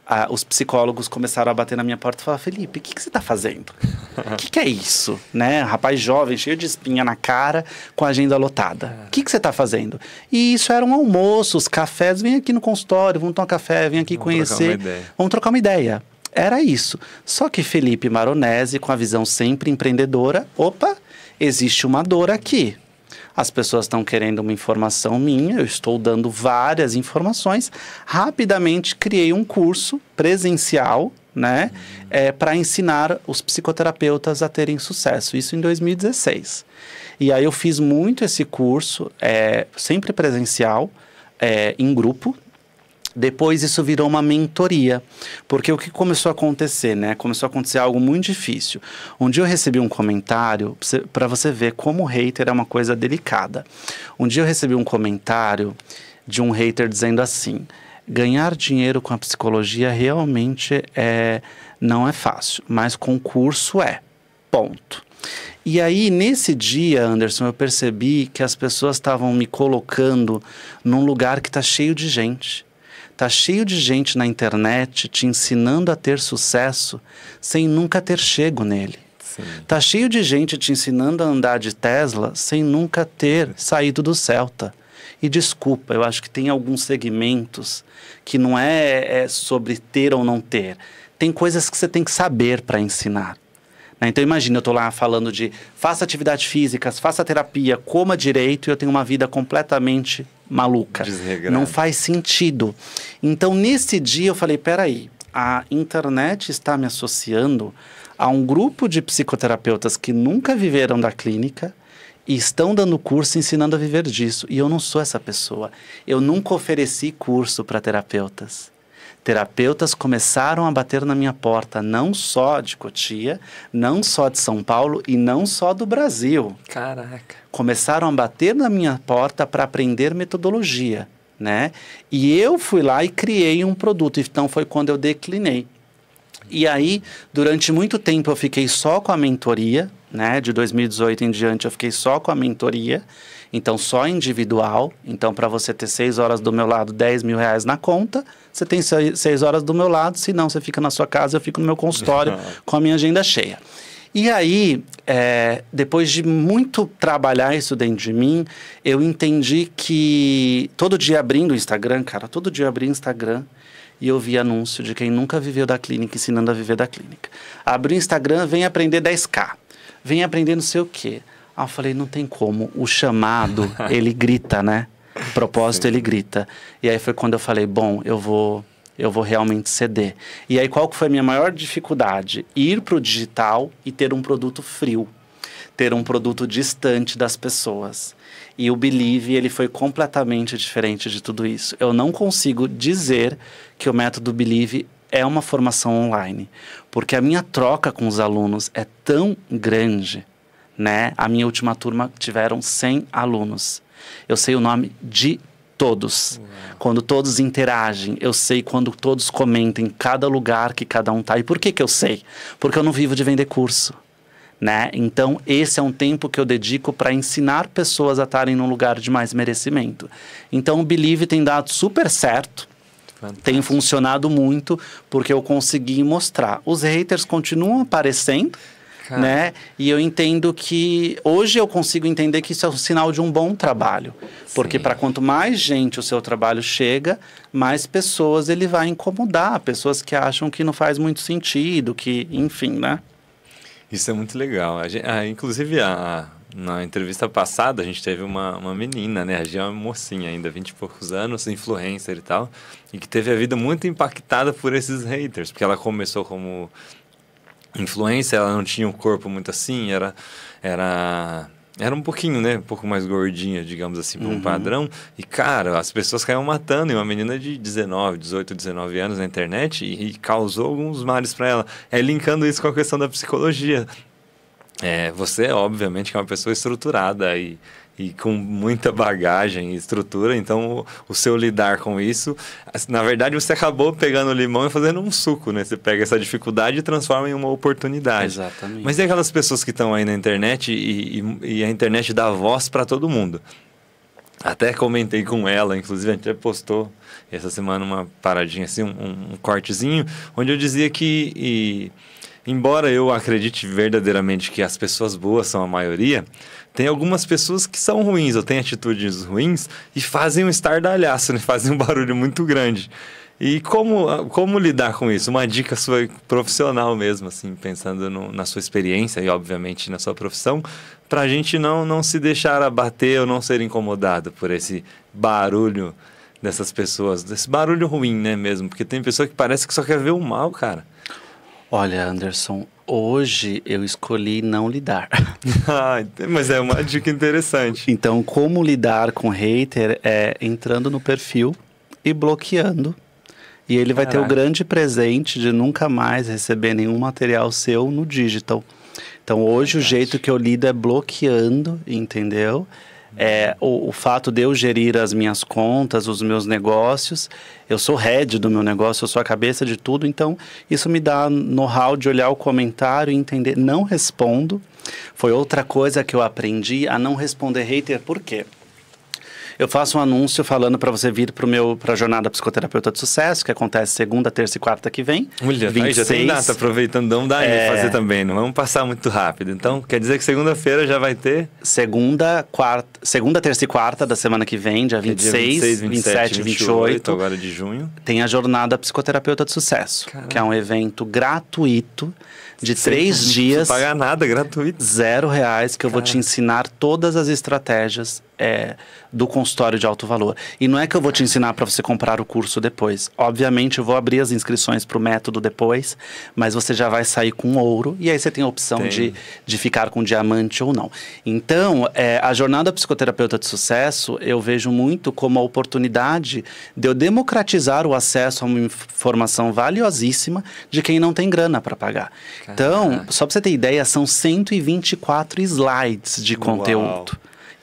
Ah, os psicólogos começaram a bater na minha porta e falar: Felipe, o que, que, você está fazendo? O que, que, é isso? <laughs> Né? Rapaz jovem, cheio de espinha na cara, com a agenda lotada. É. O que, que, você está fazendo? E isso era um almoço, os cafés. Vem aqui no consultório, vamos tomar café, vem aqui vamos conhecer. Trocar vamos trocar uma ideia era isso. Só que Felipe Maronese, com a visão sempre empreendedora, opa, existe uma dor aqui. As pessoas estão querendo uma informação minha, eu estou dando várias informações. Rapidamente criei um curso presencial, né, uhum. é, para ensinar os psicoterapeutas a terem sucesso. Isso em 2016. E aí eu fiz muito esse curso, é, sempre presencial, é, em grupo, depois isso virou uma mentoria, porque o que começou a acontecer, né? Começou a acontecer algo muito difícil. Um dia eu recebi um comentário para você ver como o hater é uma coisa delicada. Um dia eu recebi um comentário de um hater dizendo assim: ganhar dinheiro com a psicologia realmente é não é fácil, mas concurso é. Ponto. E aí, nesse dia, Anderson, eu percebi que as pessoas estavam me colocando num lugar que está cheio de gente. Tá cheio de gente na internet te ensinando a ter sucesso sem nunca ter chego nele. Sim. Tá cheio de gente te ensinando a andar de Tesla sem nunca ter saído do Celta. E desculpa, eu acho que tem alguns segmentos que não é, é sobre ter ou não ter. Tem coisas que você tem que saber para ensinar. Né? Então imagina, eu estou lá falando de faça atividades físicas, faça terapia, coma direito e eu tenho uma vida completamente maluca. Desregrado. Não faz sentido. Então nesse dia eu falei, peraí, a internet está me associando a um grupo de psicoterapeutas que nunca viveram da clínica e estão dando curso ensinando a viver disso. E eu não sou essa pessoa. Eu nunca ofereci curso para terapeutas terapeutas começaram a bater na minha porta, não só de Cotia, não só de São Paulo e não só do Brasil. Caraca. Começaram a bater na minha porta para aprender metodologia, né? E eu fui lá e criei um produto, então foi quando eu declinei. E aí, durante muito tempo eu fiquei só com a mentoria, né? De 2018 em diante eu fiquei só com a mentoria, então só individual. Então, para você ter seis horas do meu lado, 10 mil reais na conta, você tem seis horas do meu lado, se não, você fica na sua casa, eu fico no meu consultório <laughs> com a minha agenda cheia. E aí, é, depois de muito trabalhar isso dentro de mim, eu entendi que todo dia abrindo o Instagram, cara, todo dia abri o Instagram e eu vi anúncio de quem nunca viveu da clínica ensinando a viver da clínica. Abri o Instagram, vem aprender 10K, vem aprender não sei o quê. Aí ah, eu falei, não tem como, o chamado, <laughs> ele grita, né? O propósito, Sim. ele grita. E aí foi quando eu falei, bom, eu vou eu vou realmente ceder. E aí qual que foi a minha maior dificuldade? Ir para o digital e ter um produto frio, ter um produto distante das pessoas. E o Believe, ele foi completamente diferente de tudo isso. Eu não consigo dizer que o método Believe é uma formação online, porque a minha troca com os alunos é tão grande, né? A minha última turma tiveram 100 alunos. Eu sei o nome de todos. Quando todos interagem, eu sei quando todos comentam em cada lugar que cada um tá. E por que que eu sei? Porque eu não vivo de vender curso. Né? Então, esse é um tempo que eu dedico para ensinar pessoas a estarem num lugar de mais merecimento. Então, o Believe tem dado super certo. Fantástico. Tem funcionado muito porque eu consegui mostrar. Os haters continuam aparecendo, né? E eu entendo que hoje eu consigo entender que isso é um sinal de um bom trabalho, porque para quanto mais gente o seu trabalho chega, mais pessoas ele vai incomodar, pessoas que acham que não faz muito sentido, que enfim, né? Isso é muito legal. A gente, ah, inclusive a, na entrevista passada a gente teve uma, uma menina, né? A Gia é uma mocinha ainda, 20 e poucos anos, influencer e tal, e que teve a vida muito impactada por esses haters, porque ela começou como influência, ela não tinha um corpo muito assim, era era era um pouquinho, né? Um pouco mais gordinha, digamos assim, para um uhum. padrão. E, cara, as pessoas caíam matando. E uma menina de 19, 18, 19 anos na internet e, e causou alguns males para ela. É linkando isso com a questão da psicologia. É, você, obviamente, que é uma pessoa estruturada e, e com muita bagagem e estrutura, então o, o seu lidar com isso, na verdade você acabou pegando o limão e fazendo um suco, né? Você pega essa dificuldade e transforma em uma oportunidade. Exatamente. Mas e aquelas pessoas que estão aí na internet e, e, e a internet dá voz para todo mundo? Até comentei com ela, inclusive a gente postou essa semana uma paradinha assim, um, um cortezinho, onde eu dizia que, e, embora eu acredite verdadeiramente que as pessoas boas são a maioria, tem algumas pessoas que são ruins ou têm atitudes ruins e fazem um estardalhaço, né? <laughs> fazem um barulho muito grande. E como, como lidar com isso? Uma dica sua profissional mesmo, assim, pensando no, na sua experiência e, obviamente, na sua profissão, para a gente não, não se deixar abater ou não ser incomodado por esse barulho dessas pessoas, desse barulho ruim, né, mesmo? Porque tem pessoa que parece que só quer ver o mal, cara. Olha, Anderson, hoje eu escolhi não lidar. <laughs> ah, mas é uma dica interessante. então, como lidar com hater é entrando no perfil e bloqueando. E ele Caraca. vai ter o grande presente de nunca mais receber nenhum material seu no digital. Então, hoje é o jeito que eu lido é bloqueando, entendeu? é, o, o, fato de eu gerir as minhas contas, os meus negócios, eu sou head do meu negócio, eu sou a cabeça de tudo, então isso me dá know-how de olhar o comentário e entender. Não respondo. Foi outra coisa que eu aprendi a não responder hater, por quê? Eu faço um anúncio falando para você vir para meu para a jornada psicoterapeuta de sucesso, que acontece segunda, terça e quarta que vem. Mulher, 26. Aí já tem data aproveitando, vamos dar. é... fazer também, não vamos passar muito rápido. Então, quer dizer que segunda-feira já vai ter Segunda, quarta, segunda, terça e quarta da semana que vem, dia 26, é dia 26 27, 27 28, 28, agora de junho. Tem a jornada psicoterapeuta de sucesso, Caramba. que é um evento gratuito de três dias. Não pagar nada, gratuito. Zero reais, que eu Cara. vou te ensinar todas as estratégias é, do consultório de alto valor. E não é que eu vou te ensinar para você comprar o curso depois. Obviamente, eu vou abrir as inscrições para o método depois, mas você já vai sair com ouro e aí você tem a opção tem. De, de ficar com diamante ou não. Então, é, a jornada psicoterapeuta de sucesso eu vejo muito como a oportunidade de eu democratizar o acesso a uma informação valiosíssima de quem não tem grana para pagar. Então, Caraca. Então, só para você ter ideia, são 124 slides de conteúdo. Uau.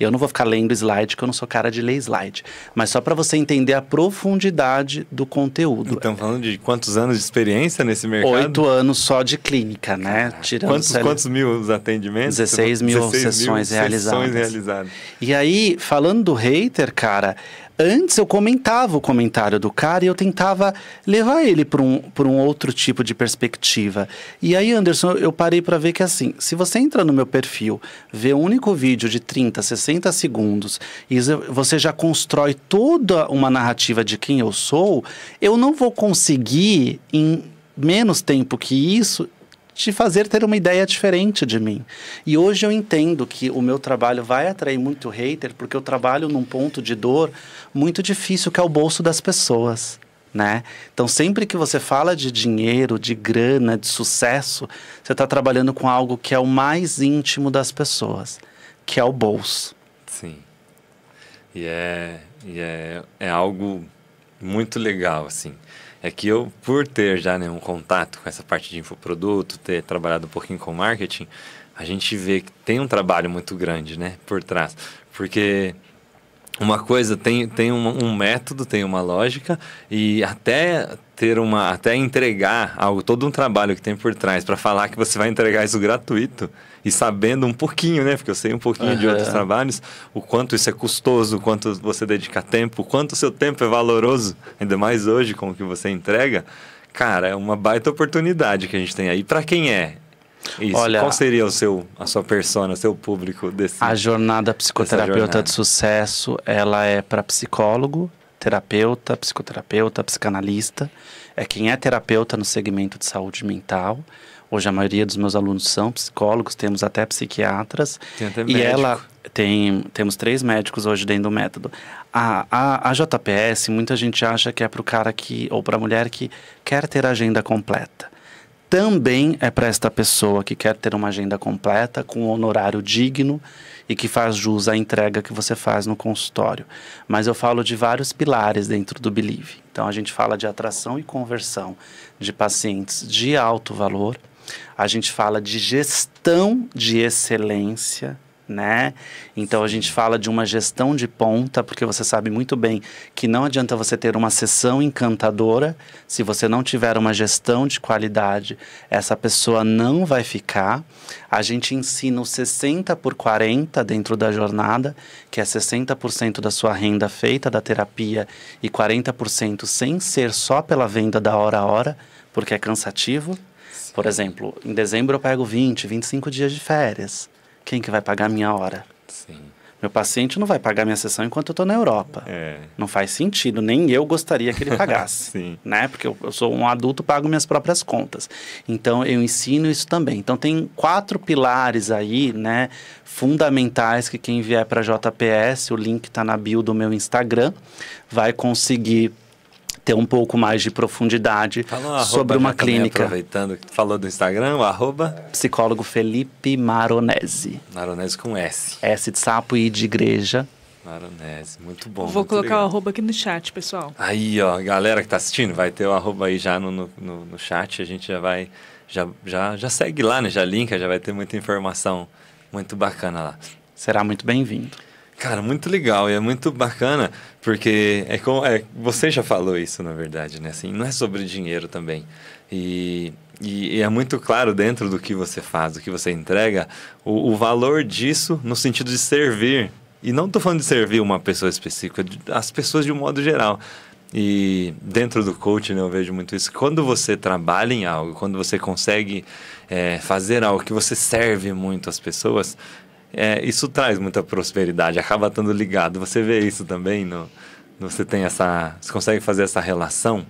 Eu não vou ficar lendo slide, que eu não sou cara de ler slide. Mas só para você entender a profundidade do conteúdo. Então, falando de quantos anos de experiência nesse mercado? Oito anos só de clínica, né? Tirando quantos, quantos mil atendimentos? 16 mil 16 sessões mil realizadas. Sessões realizadas. E aí, falando do hater, cara, Antes eu comentava o comentário do cara e eu tentava levar ele para um, um outro tipo de perspectiva. E aí, Anderson, eu parei para ver que assim, se você entra no meu perfil, vê um único vídeo de 30, 60 segundos e você já constrói toda uma narrativa de quem eu sou, eu não vou conseguir em menos tempo que isso te fazer ter uma ideia diferente de mim. E hoje eu entendo que o meu trabalho vai atrair muito hater, porque eu trabalho num ponto de dor muito difícil, que é o bolso das pessoas. Né? Então, sempre que você fala de dinheiro, de grana, de sucesso, você está trabalhando com algo que é o mais íntimo das pessoas, que é o bolso. Sim. E é, e é, é algo muito legal, assim, é que eu, por ter já né, um contato com essa parte de infoproduto, ter trabalhado um pouquinho com marketing, a gente vê que tem um trabalho muito grande né, por trás. Porque uma coisa tem, tem um, um método, tem uma lógica, e até ter uma. até entregar algo, todo um trabalho que tem por trás para falar que você vai entregar isso gratuito e sabendo um pouquinho, né? Porque eu sei um pouquinho uhum. de outros trabalhos, o quanto isso é custoso, o quanto você dedica tempo, o quanto o seu tempo é valoroso, ainda mais hoje com o que você entrega. Cara, é uma baita oportunidade que a gente tem aí. Para quem é isso. Olha, Qual seria o seu, a sua persona, seu público desse? A jornada psicoterapeuta jornada. de sucesso, ela é para psicólogo, terapeuta, psicoterapeuta, psicanalista. É quem é terapeuta no segmento de saúde mental Hoje a maioria dos meus alunos são psicólogos, temos até psiquiatras. Tem até e médico. ela tem, temos três médicos hoje dentro do método. A, a, a JPS, muita gente acha que é para o cara que, ou para a mulher que quer ter agenda completa. Também é para esta pessoa que quer ter uma agenda completa, com um honorário digno e que faz jus à entrega que você faz no consultório. Mas eu falo de vários pilares dentro do Believe. Então a gente fala de atração e conversão de pacientes de alto valor a gente fala de gestão de excelência, né? Então a gente fala de uma gestão de ponta, porque você sabe muito bem que não adianta você ter uma sessão encantadora se você não tiver uma gestão de qualidade, essa pessoa não vai ficar. A gente ensina o 60 por 40 dentro da jornada, que é 60% da sua renda feita da terapia e 40% sem ser só pela venda da hora a hora, porque é cansativo. Por exemplo, em dezembro eu pego 20, 25 dias de férias. Quem que vai pagar a minha hora? Sim. Meu paciente não vai pagar minha sessão enquanto eu estou na Europa. É. Não faz sentido, nem eu gostaria que ele <laughs> pagasse. Sim. Né? Porque eu, eu, sou um adulto, pago minhas próprias contas. Então, eu ensino isso também. Então, tem quatro pilares aí, né, fundamentais que quem vier para JPS, o link está na bio do meu Instagram, vai conseguir ter um pouco mais de profundidade sobre uma clínica. Aproveitando que falou do Instagram, o arroba. Psicólogo Felipe Maronese. Maronese com S. S de sapo e de igreja. Maronese, muito bom. Vou muito colocar legal. o arroba aqui no chat, pessoal. Aí, ó, galera que tá assistindo, vai ter o arroba aí já no, no, no chat. A gente já vai, já, já, já segue lá, né? Já linka, já vai ter muita informação muito bacana lá. Será muito bem-vindo. Cara, muito legal e é muito bacana porque é como. É, você já falou isso, na verdade, né? Assim, não é sobre dinheiro também. E, e, e é muito claro dentro do que você faz, do que você entrega, o, o valor disso no sentido de servir. E não estou falando de servir uma pessoa específica, as pessoas de um modo geral. E dentro do coaching eu vejo muito isso. Quando você trabalha em algo, quando você consegue é, fazer algo que você serve muito às pessoas, é, isso traz muita prosperidade, acaba estando ligado. Você vê isso também? No, no, você tem essa. Você consegue fazer essa relação?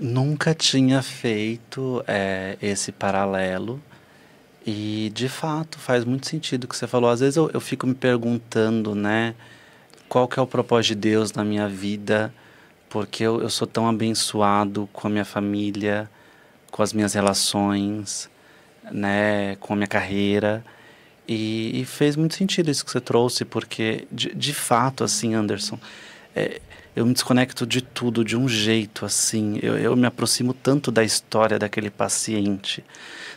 Nunca tinha feito é, esse paralelo. E, de fato, faz muito sentido o que você falou. Às vezes eu, eu fico me perguntando, né? Qual que é o propósito de Deus na minha vida? Porque eu, eu sou tão abençoado com a minha família, com as minhas relações, né? Com a minha carreira. E, e, fez muito sentido isso que você trouxe, porque de, de fato, assim, Anderson, é, eu me desconecto de tudo de um jeito assim. Eu, eu, me aproximo tanto da história daquele paciente,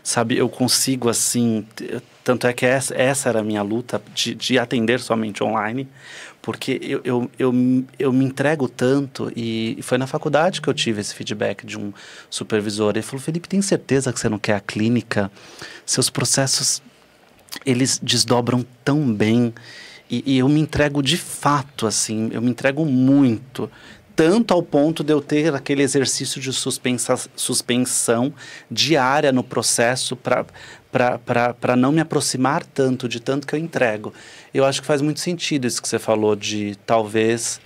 sabe? Eu consigo assim. Tanto é que essa, essa era a minha luta de, de atender somente online, porque eu, eu, eu, eu, me entrego tanto e foi na faculdade que eu tive esse feedback de um supervisor. Ele falou: Felipe, tem certeza que você não quer a clínica? Seus processos eles desdobram tão bem. E, e, eu me entrego de fato, assim, eu me entrego muito. Tanto ao ponto de eu ter aquele exercício de suspensa, suspensão diária no processo para não me aproximar tanto de tanto que eu entrego. Eu acho que faz muito sentido isso que você falou, de talvez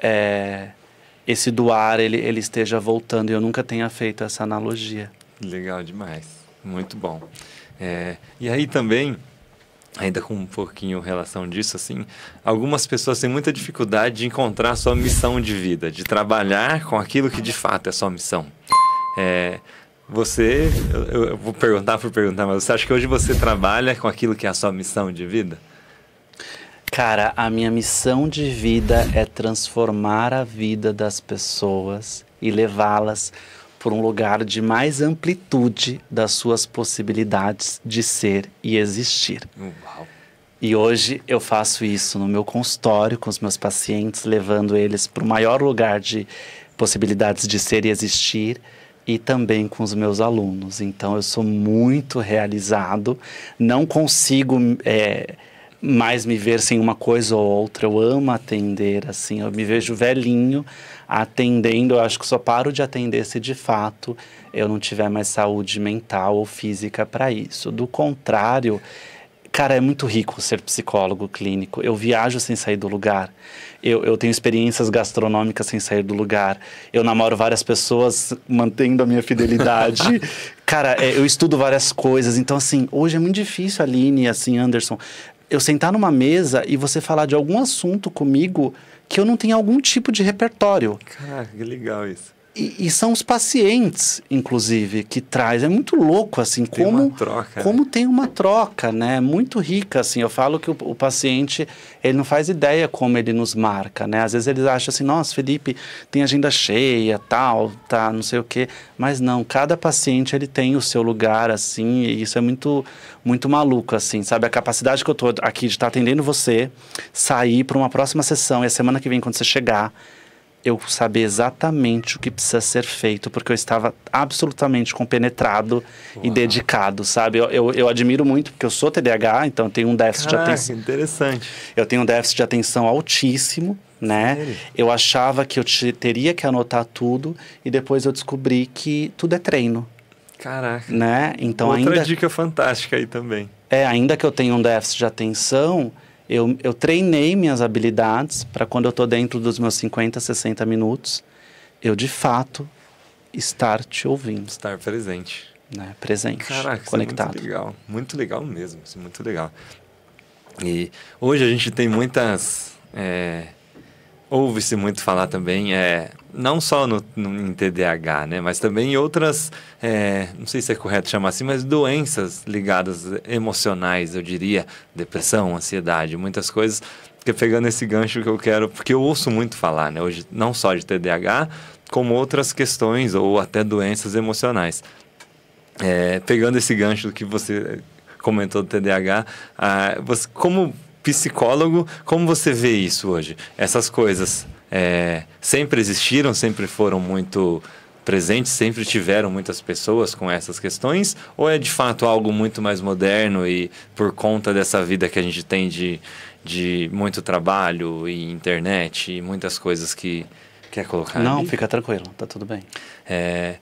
é, esse doar ele, ele esteja voltando e eu nunca tenha feito essa analogia. Legal demais. Muito bom. É, e aí também ainda com um pouquinho relação disso, assim, algumas pessoas têm muita dificuldade de encontrar a sua missão de vida, de trabalhar com aquilo que de fato é a sua missão. É, você, eu, eu, vou perguntar por perguntar, mas você acha que hoje você trabalha com aquilo que é a sua missão de vida? Cara, a minha missão de vida é transformar a vida das pessoas e levá-las por um lugar de mais amplitude das suas possibilidades de ser e existir. Hum, uau. E hoje eu faço isso no meu consultório com os meus pacientes, levando eles para o maior lugar de possibilidades de ser e existir e também com os meus alunos. Então eu sou muito realizado, não consigo é, mais me ver sem uma coisa ou outra. Eu amo atender, assim, eu me vejo velhinho atendendo, eu acho que só paro de atender se de fato eu não tiver mais saúde mental ou física para isso. Do contrário, cara, é muito rico ser psicólogo clínico. Eu viajo sem sair do lugar. Eu, eu tenho experiências gastronômicas sem sair do lugar. Eu namoro várias pessoas mantendo a minha fidelidade. <laughs> cara, é, eu estudo várias coisas. Então, assim, hoje é muito difícil, Aline, assim, Anderson, eu sentar numa mesa e você falar de algum assunto comigo que eu não tenho algum tipo de repertório. Caraca, que legal isso. E, e, são os pacientes, inclusive, que traz. É muito louco, assim, tem como, troca, né? como né? tem uma troca, né? Muito rica, assim. Eu falo que o, o, paciente, ele não faz ideia como ele nos marca, né? Às vezes eles acham assim, nossa, Felipe, tem agenda cheia, tal, tá, não sei o quê. Mas não, cada paciente, ele tem o seu lugar, assim, e isso é muito, muito maluco, assim, sabe? A capacidade que eu tô aqui de estar tá atendendo você, sair para uma próxima sessão, e a semana que vem, quando você chegar eu sabia exatamente o que precisa ser feito, porque eu estava absolutamente compenetrado Uau. e dedicado, sabe? Eu, eu, eu, admiro muito, porque eu sou TDAH, então eu tenho um déficit Caraca, de ah, atenção. interessante. Eu tenho um déficit de atenção altíssimo, né? Sério? Eu achava que eu te, teria que anotar tudo e depois eu descobri que tudo é treino. Caraca. Né? Então Outra ainda... dica fantástica aí também. É, ainda que eu tenha um déficit de atenção, eu, eu treinei minhas habilidades para quando eu estou dentro dos meus 50, 60 minutos, eu de fato estar te ouvindo. Estar presente. Né? Presente, Caraca, conectado. É muito legal, muito legal mesmo, é muito legal. E hoje a gente tem muitas... É ouve-se muito falar também, é, não só no, no, em TDAH, né, mas também em outras, é, não sei se é correto chamar assim, mas doenças ligadas emocionais, eu diria, depressão, ansiedade, muitas coisas. Porque pegando esse gancho que eu quero, porque eu ouço muito falar, né, hoje, não só de TDAH, como outras questões ou até doenças emocionais. É, pegando esse gancho que você comentou do TDAH, ah, você, como psicólogo, como você vê isso hoje? Essas coisas é, sempre existiram, sempre foram muito presentes, sempre tiveram muitas pessoas com essas questões? Ou é de fato algo muito mais moderno e por conta dessa vida que a gente tem de, de muito trabalho e internet e muitas coisas que quer colocar? Não, ali? fica tranquilo, tá tudo bem. É,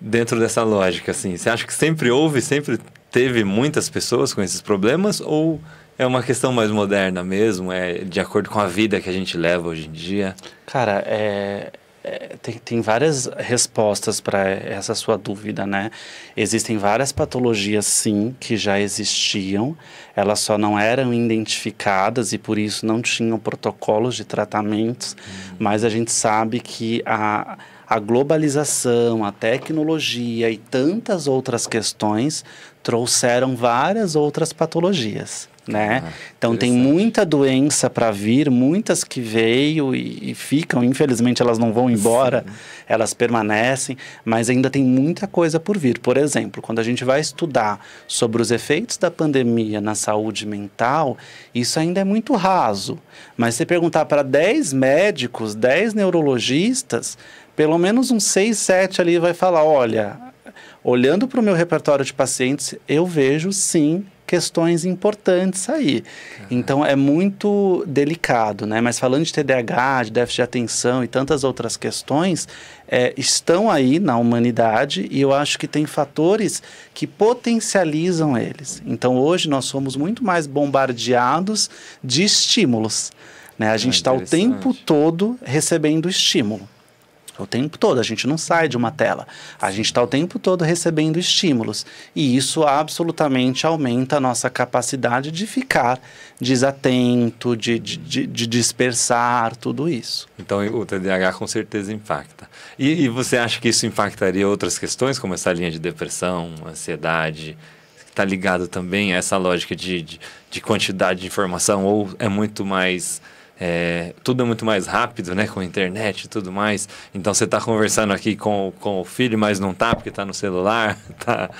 dentro dessa lógica, assim, você acha que sempre houve, sempre teve muitas pessoas com esses problemas ou é uma questão mais moderna mesmo, é de acordo com a vida que a gente leva hoje em dia? Cara, é, é, tem, tem várias respostas para essa sua dúvida, né? Existem várias patologias, sim, que já existiam, elas só não eram identificadas e por isso não tinham protocolos de tratamentos, hum. mas a gente sabe que a, a globalização, a tecnologia e tantas outras questões trouxeram várias outras patologias né? Ah, então tem muita doença para vir, muitas que veio e, e, ficam, infelizmente elas não vão embora, Sim. elas permanecem, mas ainda tem muita coisa por vir. Por exemplo, quando a gente vai estudar sobre os efeitos da pandemia na saúde mental, isso ainda é muito raso. Mas se perguntar para 10 médicos, 10 neurologistas, pelo menos uns 6, 7 ali vai falar, olha, olhando para o meu repertório de pacientes, eu vejo sim questões importantes aí. Uhum. Então é muito delicado, né? Mas falando de TDAH, de déficit de atenção e tantas outras questões, é, estão aí na humanidade e eu acho que tem fatores que potencializam eles. Então hoje nós somos muito mais bombardeados de estímulos. Né? A ah, gente está é o tempo todo recebendo estímulo o tempo todo. A gente não sai de uma tela. A gente está o tempo todo recebendo estímulos. E isso absolutamente aumenta a nossa capacidade de ficar desatento, de, de, de dispersar, tudo isso. Então o TDAH com certeza impacta. E, e você acha que isso impactaria outras questões, como essa linha de depressão, ansiedade? Está ligado também a essa lógica de, de, de quantidade de informação ou é muito mais é, tudo é muito mais rápido, né? Com a internet e tudo mais. Então você está conversando aqui com, com o filho, mas não tá porque está no celular, <laughs> tá,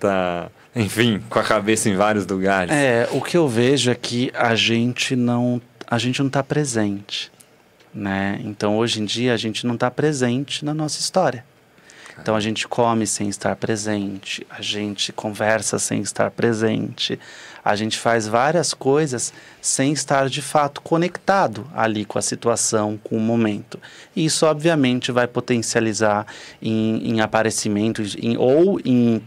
tá, enfim, com a cabeça em vários lugares. É, o que eu vejo é que a gente não, a gente não está presente, né? Então hoje em dia a gente não está presente na nossa história. Então a gente come sem estar presente, a gente conversa sem estar presente, a gente faz várias coisas sem estar de fato conectado ali com a situação, com o momento. E isso, obviamente, vai potencializar em, em aparecimento em, ou, em,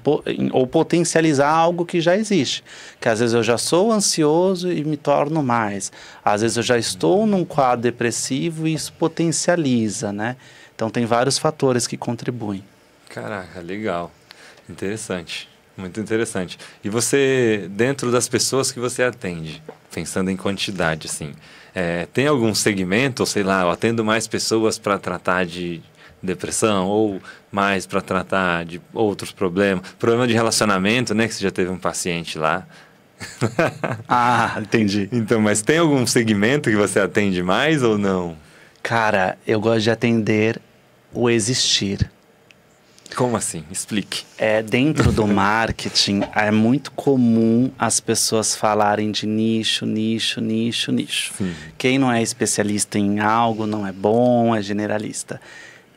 ou potencializar algo que já existe. Que às vezes eu já sou ansioso e me torno mais. Às vezes eu já estou num quadro depressivo e isso potencializa, né? Então tem vários fatores que contribuem. Caraca, legal. Interessante. Muito interessante. E você, dentro das pessoas que você atende, pensando em quantidade, assim, é, tem algum segmento, sei lá, eu atendo mais pessoas para tratar de depressão ou mais para tratar de outros problemas, problema de relacionamento, né, que você já teve um paciente lá. <laughs> ah, entendi. Então, mas tem algum segmento que você atende mais ou não? Cara, eu gosto de atender o existir. Como assim? Explique. É, dentro do marketing, é muito comum as pessoas falarem de nicho, nicho, nicho, nicho. Sim. Quem não é especialista em algo não é bom, é generalista.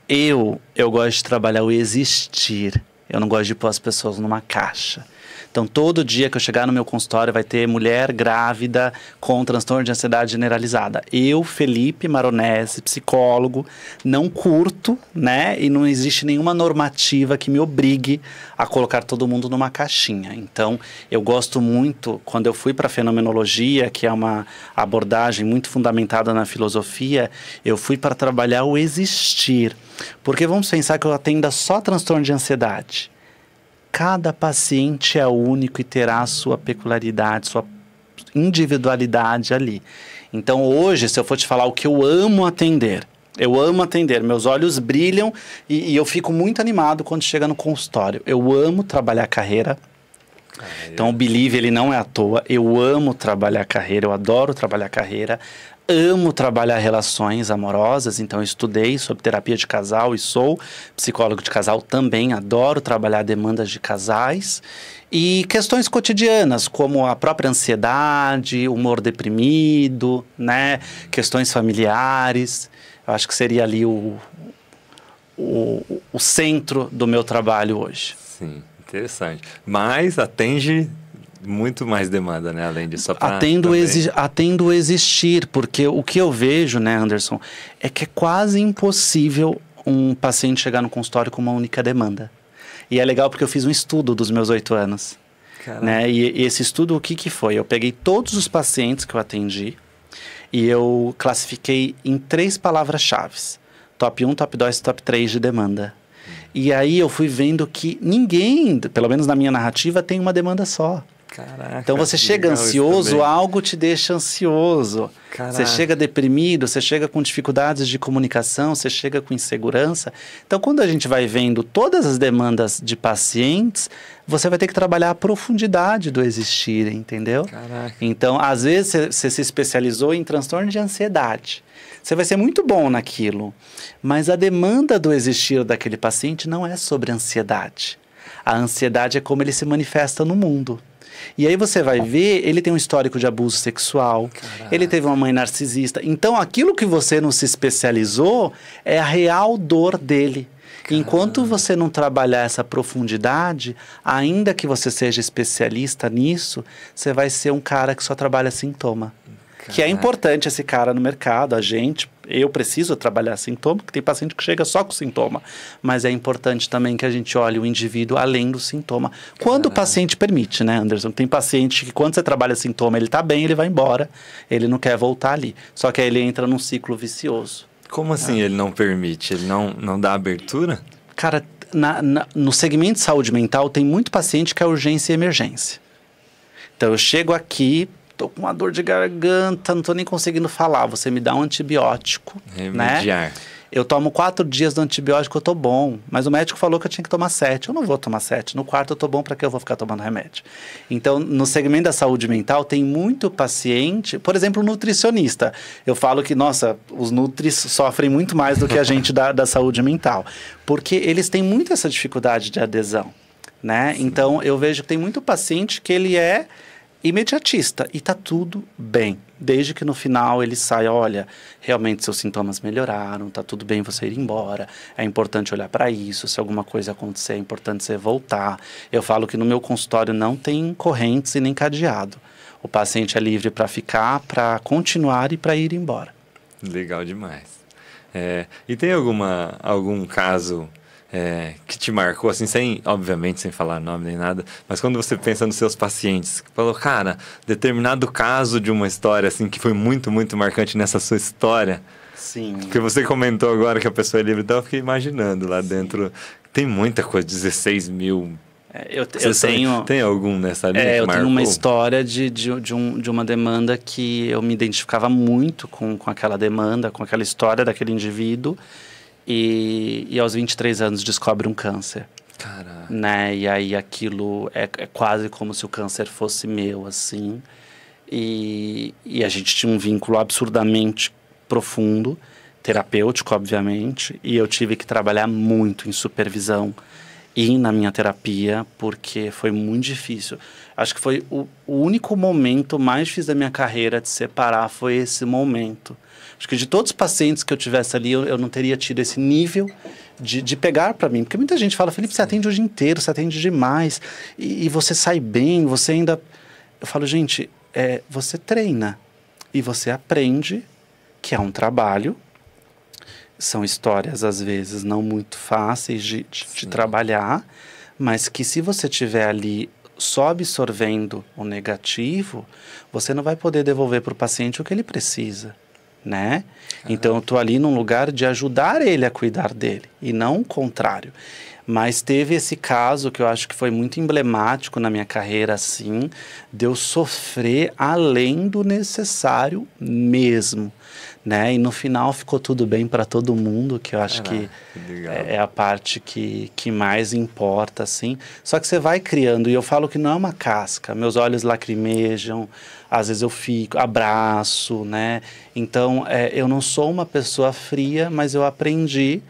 Eu, eu gosto de trabalhar o existir. Eu não gosto de pôr as pessoas numa caixa. Então, todo dia que eu chegar no meu consultório vai ter mulher grávida com transtorno de ansiedade generalizada. Eu, Felipe Maronese, psicólogo, não curto, né? E não existe nenhuma normativa que me obrigue a colocar todo mundo numa caixinha. Então, eu gosto muito, quando eu fui para a fenomenologia, que é uma abordagem muito fundamentada na filosofia, eu fui para trabalhar o existir. Porque vamos pensar que eu atenda só transtorno de ansiedade. Cada paciente é único e terá a sua peculiaridade, sua individualidade ali. Então, hoje, se eu for te falar o que eu amo atender, eu amo atender, meus olhos brilham e, e eu fico muito animado quando chega no consultório. Eu amo trabalhar carreira, então o é. Believe ele não é à toa. Eu amo trabalhar carreira, eu adoro trabalhar carreira amo trabalhar relações amorosas, então estudei sobre terapia de casal e sou psicólogo de casal também, adoro trabalhar demandas de casais e questões cotidianas, como a própria ansiedade, humor deprimido, né, questões familiares. Eu acho que seria ali o, o, o centro do meu trabalho hoje. Sim, interessante. Mas atende muito mais demanda, né? Além disso, pra, atendo, exi atendo existir, porque o que eu vejo, né, Anderson, é que é quase impossível um paciente chegar no consultório com uma única demanda. E é legal porque eu fiz um estudo dos meus oito anos. Né? E, e esse estudo, o que, que foi? Eu peguei todos os pacientes que eu atendi e eu classifiquei em três palavras-chave: top 1, top 2, top 3 de demanda. E aí eu fui vendo que ninguém, pelo menos na minha narrativa, tem uma demanda só. Caraca, então você chega ansioso, algo te deixa ansioso. Caraca. Você chega deprimido, você chega com dificuldades de comunicação, você chega com insegurança. Então, quando a gente vai vendo todas as demandas de pacientes, você vai ter que trabalhar a profundidade do existir, entendeu? Caraca. Então, às vezes, você se especializou em transtorno de ansiedade. Você vai ser muito bom naquilo, mas a demanda do existir daquele paciente não é sobre ansiedade. A ansiedade é como ele se manifesta no mundo. E aí você vai ver, ele tem um histórico de abuso sexual, Caraca. ele teve uma mãe narcisista. Então aquilo que você não se especializou é a real dor dele. Enquanto você não trabalhar essa profundidade, ainda que você seja especialista nisso, você vai ser um cara que só trabalha sintoma. Caraca. Que é importante esse cara no mercado, a gente, eu preciso trabalhar sintoma, porque tem paciente que chega só com sintoma. Mas é importante também que a gente olhe o indivíduo além do sintoma. Quando Caramba. o paciente permite, né, Anderson? Tem paciente que quando você trabalha sintoma, ele está bem, ele vai embora, ele não quer voltar ali. Só que aí ele entra num ciclo vicioso. Como assim é. ele não permite? Ele não, não dá abertura? Cara, na, na, no segmento de saúde mental tem muito paciente que é urgência e emergência. Então eu chego aqui, tô com uma dor de garganta, não tô nem conseguindo falar. Você me dá um antibiótico, né? Remediar. né? Eu tomo quatro dias do antibiótico, eu tô bom. Mas o médico falou que eu tinha que tomar sete. Eu não vou tomar sete. No quarto eu tô bom, para que eu vou ficar tomando remédio? Então, no segmento da saúde mental, tem muito paciente, por exemplo, nutricionista. Eu falo que, nossa, os nutris sofrem muito mais do que a gente da, da saúde mental. Porque eles têm muito essa dificuldade de adesão, né? Sim. Então, eu vejo que tem muito paciente que ele é imediatista e tá tudo bem. Desde que no final ele saia, olha, realmente seus sintomas melhoraram, tá tudo bem você ir embora, é importante olhar para isso, se alguma coisa acontecer é importante você voltar. Eu falo que no meu consultório não tem correntes e nem cadeado. O paciente é livre para ficar, para continuar e para ir embora. Legal demais. É, e tem alguma algum caso é, que te marcou, assim, sem, obviamente, sem falar nome nem nada, mas quando você pensa nos seus pacientes, que falou, cara, determinado caso de uma história, assim, que foi muito, muito marcante nessa sua história. Sim. Que você comentou agora que a pessoa é livre, então eu fiquei imaginando lá Sim. dentro. Tem muita coisa, 16 mil é, eu, eu, tenho. Tem algum nessa linha? É, eu marcou? tenho uma história de, de, de, um, de uma demanda que eu me identificava muito com, com aquela demanda, com aquela história daquele indivíduo. E, e aos 23 anos descobre um câncer. Caraca. Né? E aí aquilo é, é quase como se o câncer fosse meu, assim. E, e a gente tinha um vínculo absurdamente profundo, terapêutico, obviamente. E eu tive que trabalhar muito em supervisão ir na minha terapia, porque foi muito difícil. Acho que foi o, o único momento mais difícil da minha carreira de separar foi esse momento. Acho que de todos os pacientes que eu tivesse ali, eu, eu não teria tido esse nível de, de pegar para mim. Porque muita gente fala, Felipe, você atende o dia inteiro, você atende demais, e, e você sai bem, você ainda. Eu falo, gente, é, você treina e você aprende que é um trabalho são histórias, às vezes, não muito fáceis de, de, de trabalhar, mas que se você tiver ali só absorvendo o negativo, você não vai poder devolver para o paciente o que ele precisa, né? Caramba. Então, eu estou ali num lugar de ajudar ele a cuidar dele, e não o contrário. Mas teve esse caso que eu acho que foi muito emblemático na minha carreira, assim, de eu sofrer além do necessário mesmo né? E no final ficou tudo bem para todo mundo, que eu acho é, que né? é, é, a parte que, que mais importa, assim. Só que você vai criando, e eu falo que não é uma casca. Meus olhos lacrimejam, às vezes eu fico, abraço, né? Então, é, eu não sou uma pessoa fria, mas eu aprendi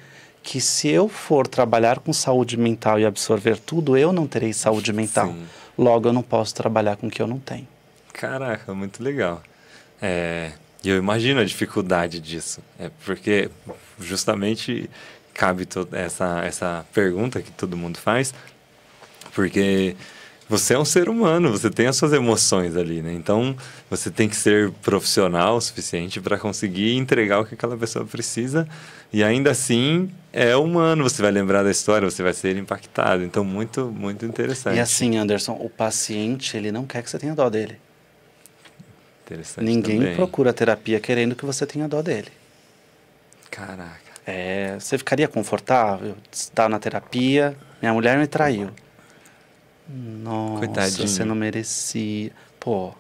que se eu for trabalhar com saúde mental e absorver tudo, eu não terei saúde mental. Sim. Logo, eu não posso trabalhar com o que eu não tenho. Caraca, muito legal. É, e eu imagino a dificuldade disso. É porque justamente cabe essa, essa pergunta que todo mundo faz, porque você é um ser humano, você tem as suas emoções ali, né? Então, você tem que ser profissional o suficiente para conseguir entregar o que aquela pessoa precisa e ainda assim é humano, você vai lembrar da história, você vai ser impactado. Então, muito, muito interessante. E assim, Anderson, o paciente, ele não quer que você tenha dó dele. Interessante Ninguém também. procura terapia querendo que você tenha dó dele. Caraca. É, você ficaria confortável estar na terapia? Minha mulher me traiu. Nossa, Coitadinho. você não merecia. Pô,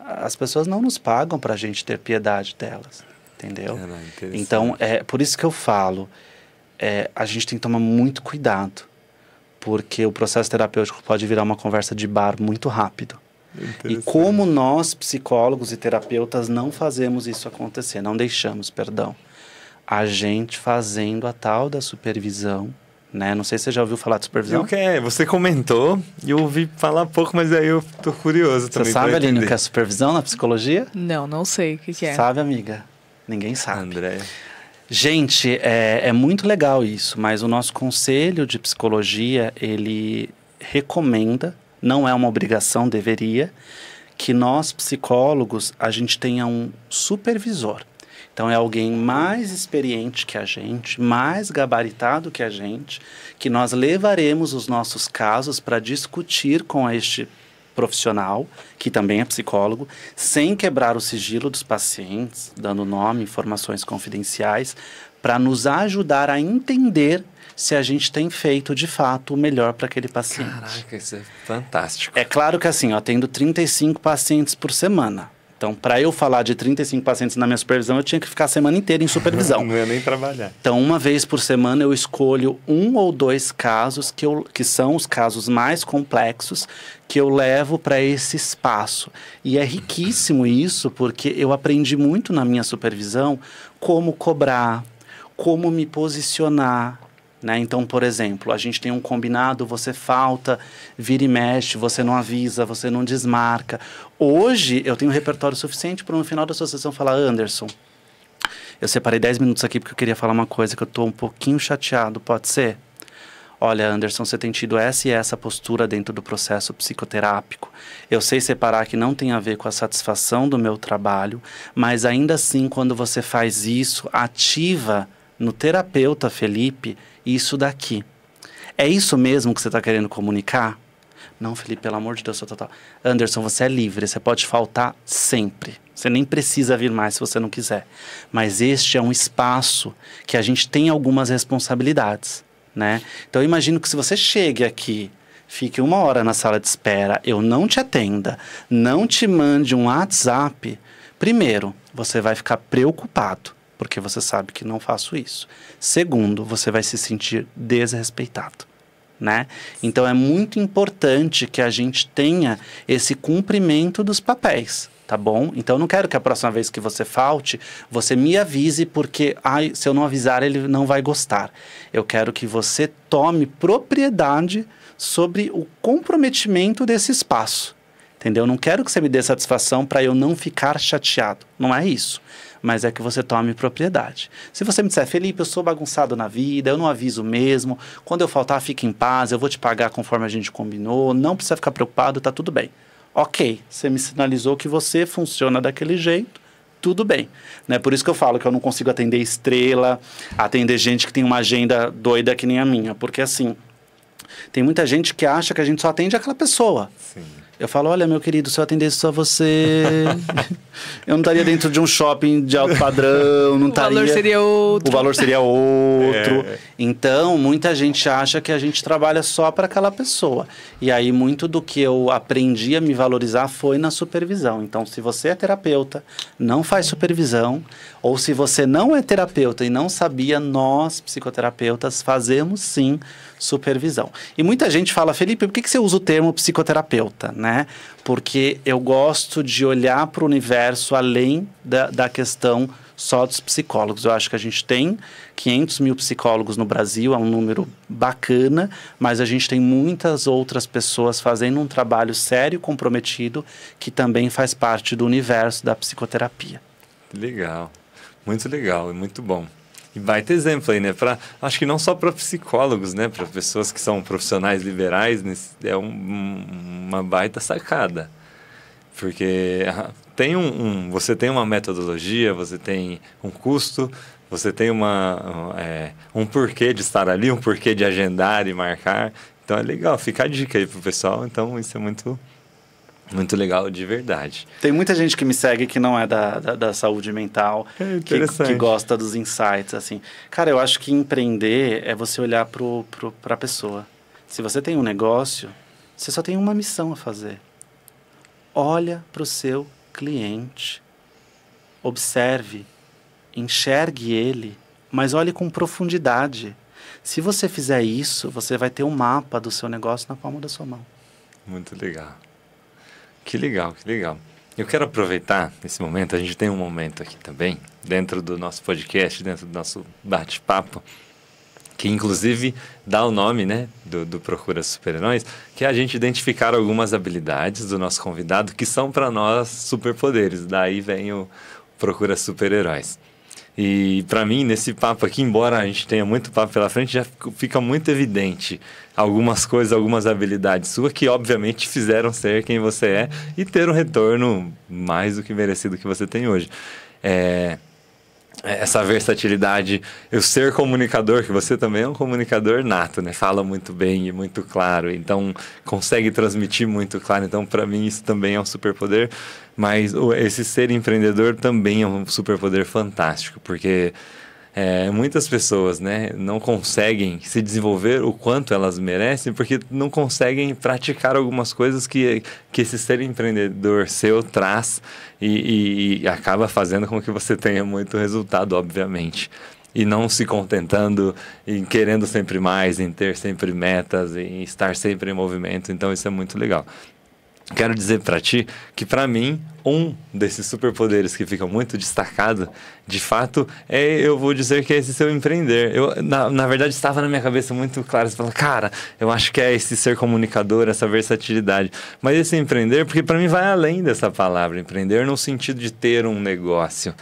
as pessoas não nos pagam para a gente ter piedade delas, entendeu? então, é por isso que eu falo, é, a gente tem que tomar muito cuidado, porque o processo terapêutico pode virar uma conversa de bar muito rápido. E como nós, psicólogos e terapeutas, não fazemos isso acontecer, não deixamos, perdão. A gente fazendo a tal da supervisão, né? Não sei se você já ouviu falar de supervisão. O que é? Você comentou e eu ouvi falar pouco, mas aí eu tô curioso também. Você sabe, Aline, o que é supervisão na psicologia? Não, não sei o que, que é. Sabe, amiga? Ninguém sabe. André. Gente, é, é muito legal isso, mas o nosso conselho de psicologia, ele recomenda não é uma obrigação, deveria, que nós psicólogos a gente tenha um supervisor. Então é alguém mais experiente que a gente, mais gabaritado que a gente, que nós levaremos os nossos casos para discutir com este profissional, que também é psicólogo, sem quebrar o sigilo dos pacientes, dando nome, informações confidenciais, para nos ajudar a entender se a gente tem feito de fato o melhor para aquele paciente. Caraca, isso é fantástico. É claro que assim, eu atendo 35 pacientes por semana. Então, para eu falar de 35 pacientes na minha supervisão, eu tinha que ficar a semana inteira em supervisão. <laughs> não ia nem trabalhar. Então, uma vez por semana, eu escolho um ou dois casos que, eu, que são os casos mais complexos que eu levo para esse espaço. E é riquíssimo isso, porque eu aprendi muito na minha supervisão como cobrar, como me posicionar, né? Então, por exemplo, a gente tem um combinado, você falta, vira e mexe, você não avisa, você não desmarca. Hoje eu tenho um repertório suficiente para no final da sua sessão falar, Anderson, eu separei 10 minutos aqui porque eu queria falar uma coisa que eu estou um pouquinho chateado, pode ser? Olha, Anderson, você tem tido essa e essa postura dentro do processo psicoterápico. Eu sei separar que não tem a ver com a satisfação do meu trabalho, mas ainda assim, quando você faz isso, ativa no terapeuta Felipe isso daqui. É isso mesmo que você está querendo comunicar? Não, Felipe, pelo amor de Deus, tal, Anderson, você é livre, você pode faltar sempre. Você nem precisa vir mais se você não quiser. Mas este é um espaço que a gente tem algumas responsabilidades, né? Então eu imagino que se você chegue aqui, fique uma hora na sala de espera, eu não te atenda, não te mande um WhatsApp, primeiro, você vai ficar preocupado porque você sabe que não faço isso. Segundo, você vai se sentir desrespeitado. Né? Então é muito importante que a gente tenha esse cumprimento dos papéis, tá bom? Então não quero que a próxima vez que você falte, você me avise porque ai, se eu não avisar ele não vai gostar. Eu quero que você tome propriedade sobre o comprometimento desse espaço. Entendeu? Não quero que você me dê satisfação para eu não ficar chateado. Não é isso mas é que você tome propriedade. Se você me disser, Felipe, eu sou bagunçado na vida, eu não aviso mesmo, quando eu faltar, fique em paz, eu vou te pagar conforme a gente combinou, não precisa ficar preocupado, tá tudo bem. Ok, você me sinalizou que você funciona daquele jeito, tudo bem. Né? Por isso que eu falo que eu não consigo atender estrela, atender gente que tem uma agenda doida que nem a minha. Porque, assim, tem muita gente que acha que a gente só atende aquela pessoa. Sim. Eu falo, olha, meu querido, se eu atendesse só você, <laughs> eu não estaria dentro de um shopping de alto padrão, não estaria... O valor seria outro. O valor seria outro. É. Então, muita gente acha que a gente trabalha só para aquela pessoa. E aí, muito do que eu aprendi a me valorizar foi na supervisão. Então, se você é terapeuta, não faz supervisão, ou se você não é terapeuta e não sabia, nós, psicoterapeutas, fazemos sim supervisão. E muita gente fala, Felipe, por que, que você usa o termo psicoterapeuta, né? Porque eu gosto de olhar para o universo além da, da questão só dos psicólogos. Eu acho que a gente tem 500 mil psicólogos no Brasil, é um número bacana, mas a gente tem muitas outras pessoas fazendo um trabalho sério, comprometido, que também faz parte do universo da psicoterapia. Legal, muito legal e muito bom. E vai ter exemplo aí, né? Pra, acho que não só para psicólogos, né? Para pessoas que são profissionais liberais, é um, uma baita sacada. Porque ah, tem um, um, você tem uma metodologia, você tem um custo, você tem uma, é, um porquê de estar ali, um porquê de agendar e marcar. Então é legal, fica a dica aí pro pessoal. Então isso é muito muito legal, de verdade. Tem muita gente que me segue que não é da, da, da saúde mental, é que, que, gosta dos insights, assim. Cara, eu acho que empreender é você olhar pro, pro, pra pessoa. Se você tem um negócio, você só tem uma missão a fazer. Olha pro seu cliente. Observe, enxergue ele, mas olhe com profundidade. Se você fizer isso, você vai ter um mapa do seu negócio na palma da sua mão. Muito legal. Que legal, que legal. Eu quero aproveitar esse momento, a gente tem um momento aqui também, dentro do nosso podcast, dentro do nosso bate-papo, que inclusive dá o nome né, do, do Procura Super-Heróis, que é a gente identificar algumas habilidades do nosso convidado que são para nós superpoderes. Daí vem o Procura Super-Heróis. E para mim, nesse papo aqui, embora a gente tenha muito papo pela frente, já fica muito evidente algumas coisas, algumas habilidades suas que obviamente fizeram ser quem você é e ter um retorno mais do que merecido que você tem hoje. É, essa versatilidade, eu ser comunicador, que você também é um comunicador nato, né? Fala muito bem e muito claro, então consegue transmitir muito claro. Então, para mim, isso também é um superpoder. Mas esse ser empreendedor também é um superpoder fantástico, porque é, muitas pessoas né, não conseguem se desenvolver o quanto elas merecem porque não conseguem praticar algumas coisas que, que esse ser empreendedor seu traz e, e, e acaba fazendo com que você tenha muito resultado, obviamente e não se contentando em querendo sempre mais, em ter sempre metas, em estar sempre em movimento. Então isso é muito legal quero dizer para ti que para mim um desses superpoderes que fica muito destacado, de fato, é eu vou dizer que é esse seu empreender. Eu, na, na verdade, estava na minha cabeça muito claro. Você fala, cara, eu acho que é esse ser comunicador, essa versatilidade. Mas esse empreender, porque para mim vai além dessa palavra, empreender no sentido de ter um negócio.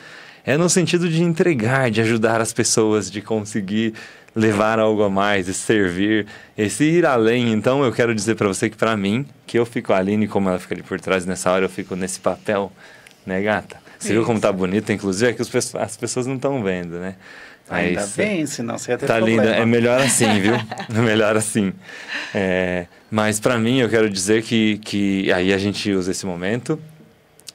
É no sentido de entregar, de ajudar as pessoas, de conseguir levar algo a mais e servir, esse ir além. Então eu quero dizer para você que para mim, que eu fico a Aline como ela fica ali por trás nessa hora, eu fico nesse papel, né, gata? Você Isso. viu como tá bonita, inclusive é que os, as pessoas não estão vendo, né? Ainda bem, senão você ia ter Tá problema. linda, é melhor assim, viu? É melhor assim. É, mas para mim, eu quero dizer que, que aí a gente usa esse momento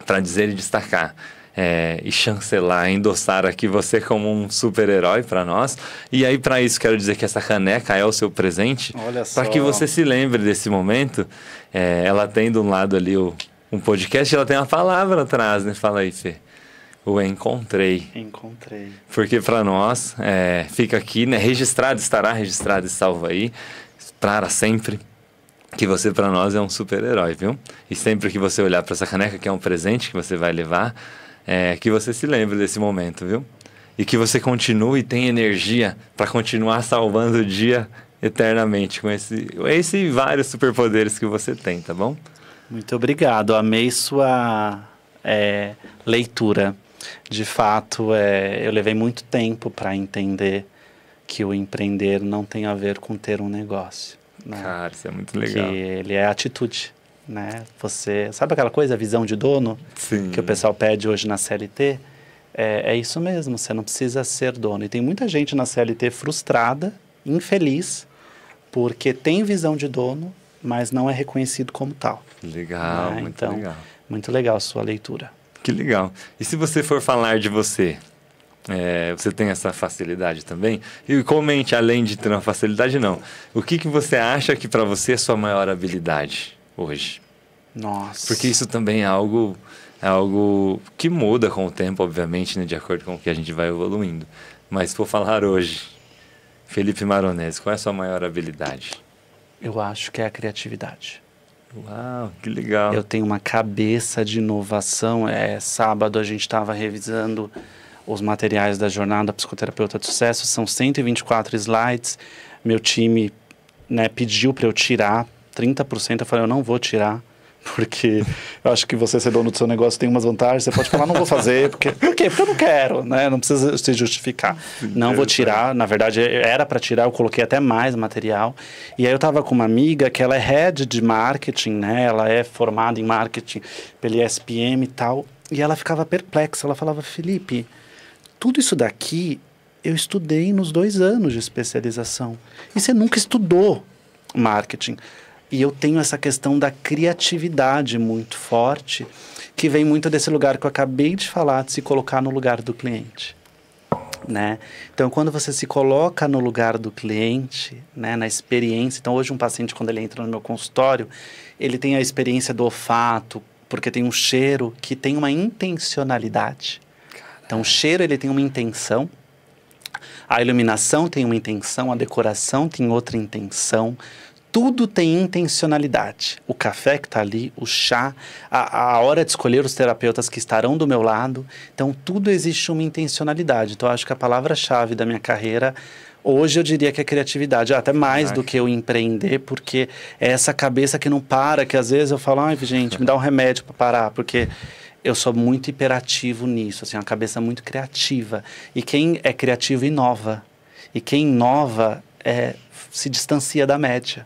para dizer e destacar é, e chancelar, endossar aqui você como um super-herói para nós. E aí, para isso, quero dizer que essa caneca é o seu presente. Para que você se lembre desse momento. É, ela tem de um lado ali o, um podcast, ela tem uma palavra atrás, né? Fala aí, Fê o encontrei. Encontrei. Porque para nós, é, fica aqui, né? Registrado, estará registrado e salvo aí, para sempre. Que você para nós é um super-herói, viu? E sempre que você olhar para essa caneca, que é um presente que você vai levar, é, que você se lembre desse momento, viu? E que você continue e tenha energia para continuar salvando o dia eternamente com esse, esse e vários superpoderes que você tem, tá bom? Muito obrigado. Amei sua é, leitura. De fato, é, eu levei muito tempo para entender que o empreender não tem a ver com ter um negócio. Né? Cara, isso é muito legal. Que ele é atitude né? Você sabe aquela coisa, a visão de dono Sim. que o pessoal pede hoje na CLT? É, é isso mesmo. Você não precisa ser dono. E tem muita gente na CLT frustrada, infeliz, porque tem visão de dono, mas não é reconhecido como tal. Legal, né? muito então, legal. Muito legal a sua leitura. Que legal. E se você for falar de você, é, você tem essa facilidade também? E comente, além de ter uma facilidade, não. O que, que você acha que para você é sua maior habilidade? hoje. Nossa. Porque isso também é algo, é algo que muda com o tempo, obviamente, né, de acordo com o que a gente vai evoluindo. Mas por falar hoje, Felipe Maronese, qual é a sua maior habilidade? Eu acho que é a criatividade. Uau, que legal. Eu tenho uma cabeça de inovação. É, sábado a gente estava revisando os materiais da jornada psicoterapeuta de sucesso. São 124 slides. Meu time né, pediu para eu tirar 30%, eu falei, eu não vou tirar, porque eu acho que você ser dono do seu negócio tem umas vantagens, você pode falar, não vou fazer, porque, por quê? Porque eu não quero, né? Não precisa se justificar. Não vou tirar, na verdade era para tirar, eu coloquei até mais material. E aí eu estava com uma amiga que ela é head de marketing, né? Ela é formada em marketing pela ESPM e tal, e ela ficava perplexa, ela falava, Felipe, tudo isso daqui eu estudei nos dois anos de especialização. E você nunca estudou marketing. E eu tenho essa questão da criatividade muito forte, que vem muito desse lugar que eu acabei de falar, de se colocar no lugar do cliente. Né? Então, quando você se coloca no lugar do cliente, né, na experiência. Então, hoje, um paciente, quando ele entra no meu consultório, ele tem a experiência do olfato, porque tem um cheiro que tem uma intencionalidade. Caramba. Então, o cheiro ele tem uma intenção, a iluminação tem uma intenção, a decoração tem outra intenção tudo tem intencionalidade. O café que está ali, o chá, a, a, hora de escolher os terapeutas que estarão do meu lado. Então, tudo existe uma intencionalidade. Então, acho que a palavra-chave da minha carreira. Hoje eu diria que é criatividade, até mais do que o empreender, porque é essa cabeça que não para, que às vezes eu falo, ai, gente, me dá um remédio para parar, porque eu sou muito hiperativo nisso, assim, é uma cabeça muito criativa. E quem é criativo inova. E quem inova é, se distancia da média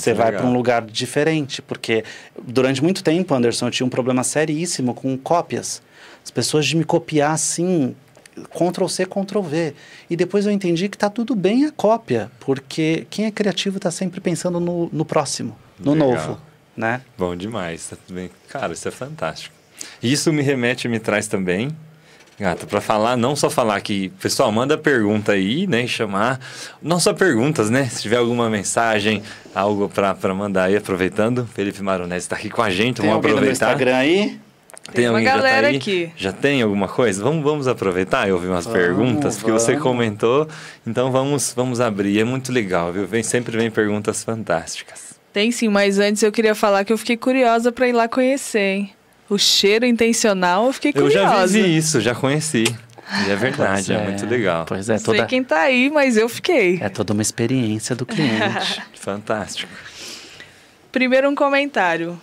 você vai para um lugar diferente, porque durante muito tempo, Anderson, eu tinha um problema seríssimo com cópias. As pessoas de me copiar assim, Ctrl C, Ctrl V. E depois eu entendi que está tudo bem a cópia, porque quem é criativo está sempre pensando no, no próximo, no Legal. novo. Né? Bom demais, tá tudo bem. Cara, isso é fantástico. Isso me remete, me traz também Gata, para falar, não só falar que, pessoal, manda pergunta aí, né? Chamar, não só perguntas, né? Se tiver alguma mensagem, algo para mandar aí, aproveitando. Felipe Maronese está aqui com a gente, Tem vamos aproveitar. No Instagram aí? Tem, tem alguém uma galera já tá aí? aqui. Já tem alguma coisa? Vamos, vamos aproveitar e ouvir umas vamos, perguntas, porque você comentou. Então vamos, vamos abrir. É muito legal, viu? Vem, sempre vem perguntas fantásticas. Tem sim, mas antes eu queria falar que eu fiquei curiosa para ir lá conhecer, hein? O cheiro intencional, eu fiquei curiosa. Eu já vi isso, já conheci. E é verdade, é, é, muito legal. Pois é, toda... Sei quem tá aí, mas eu fiquei. É toda uma experiência do cliente. <laughs> Fantástico. Primeiro um comentário.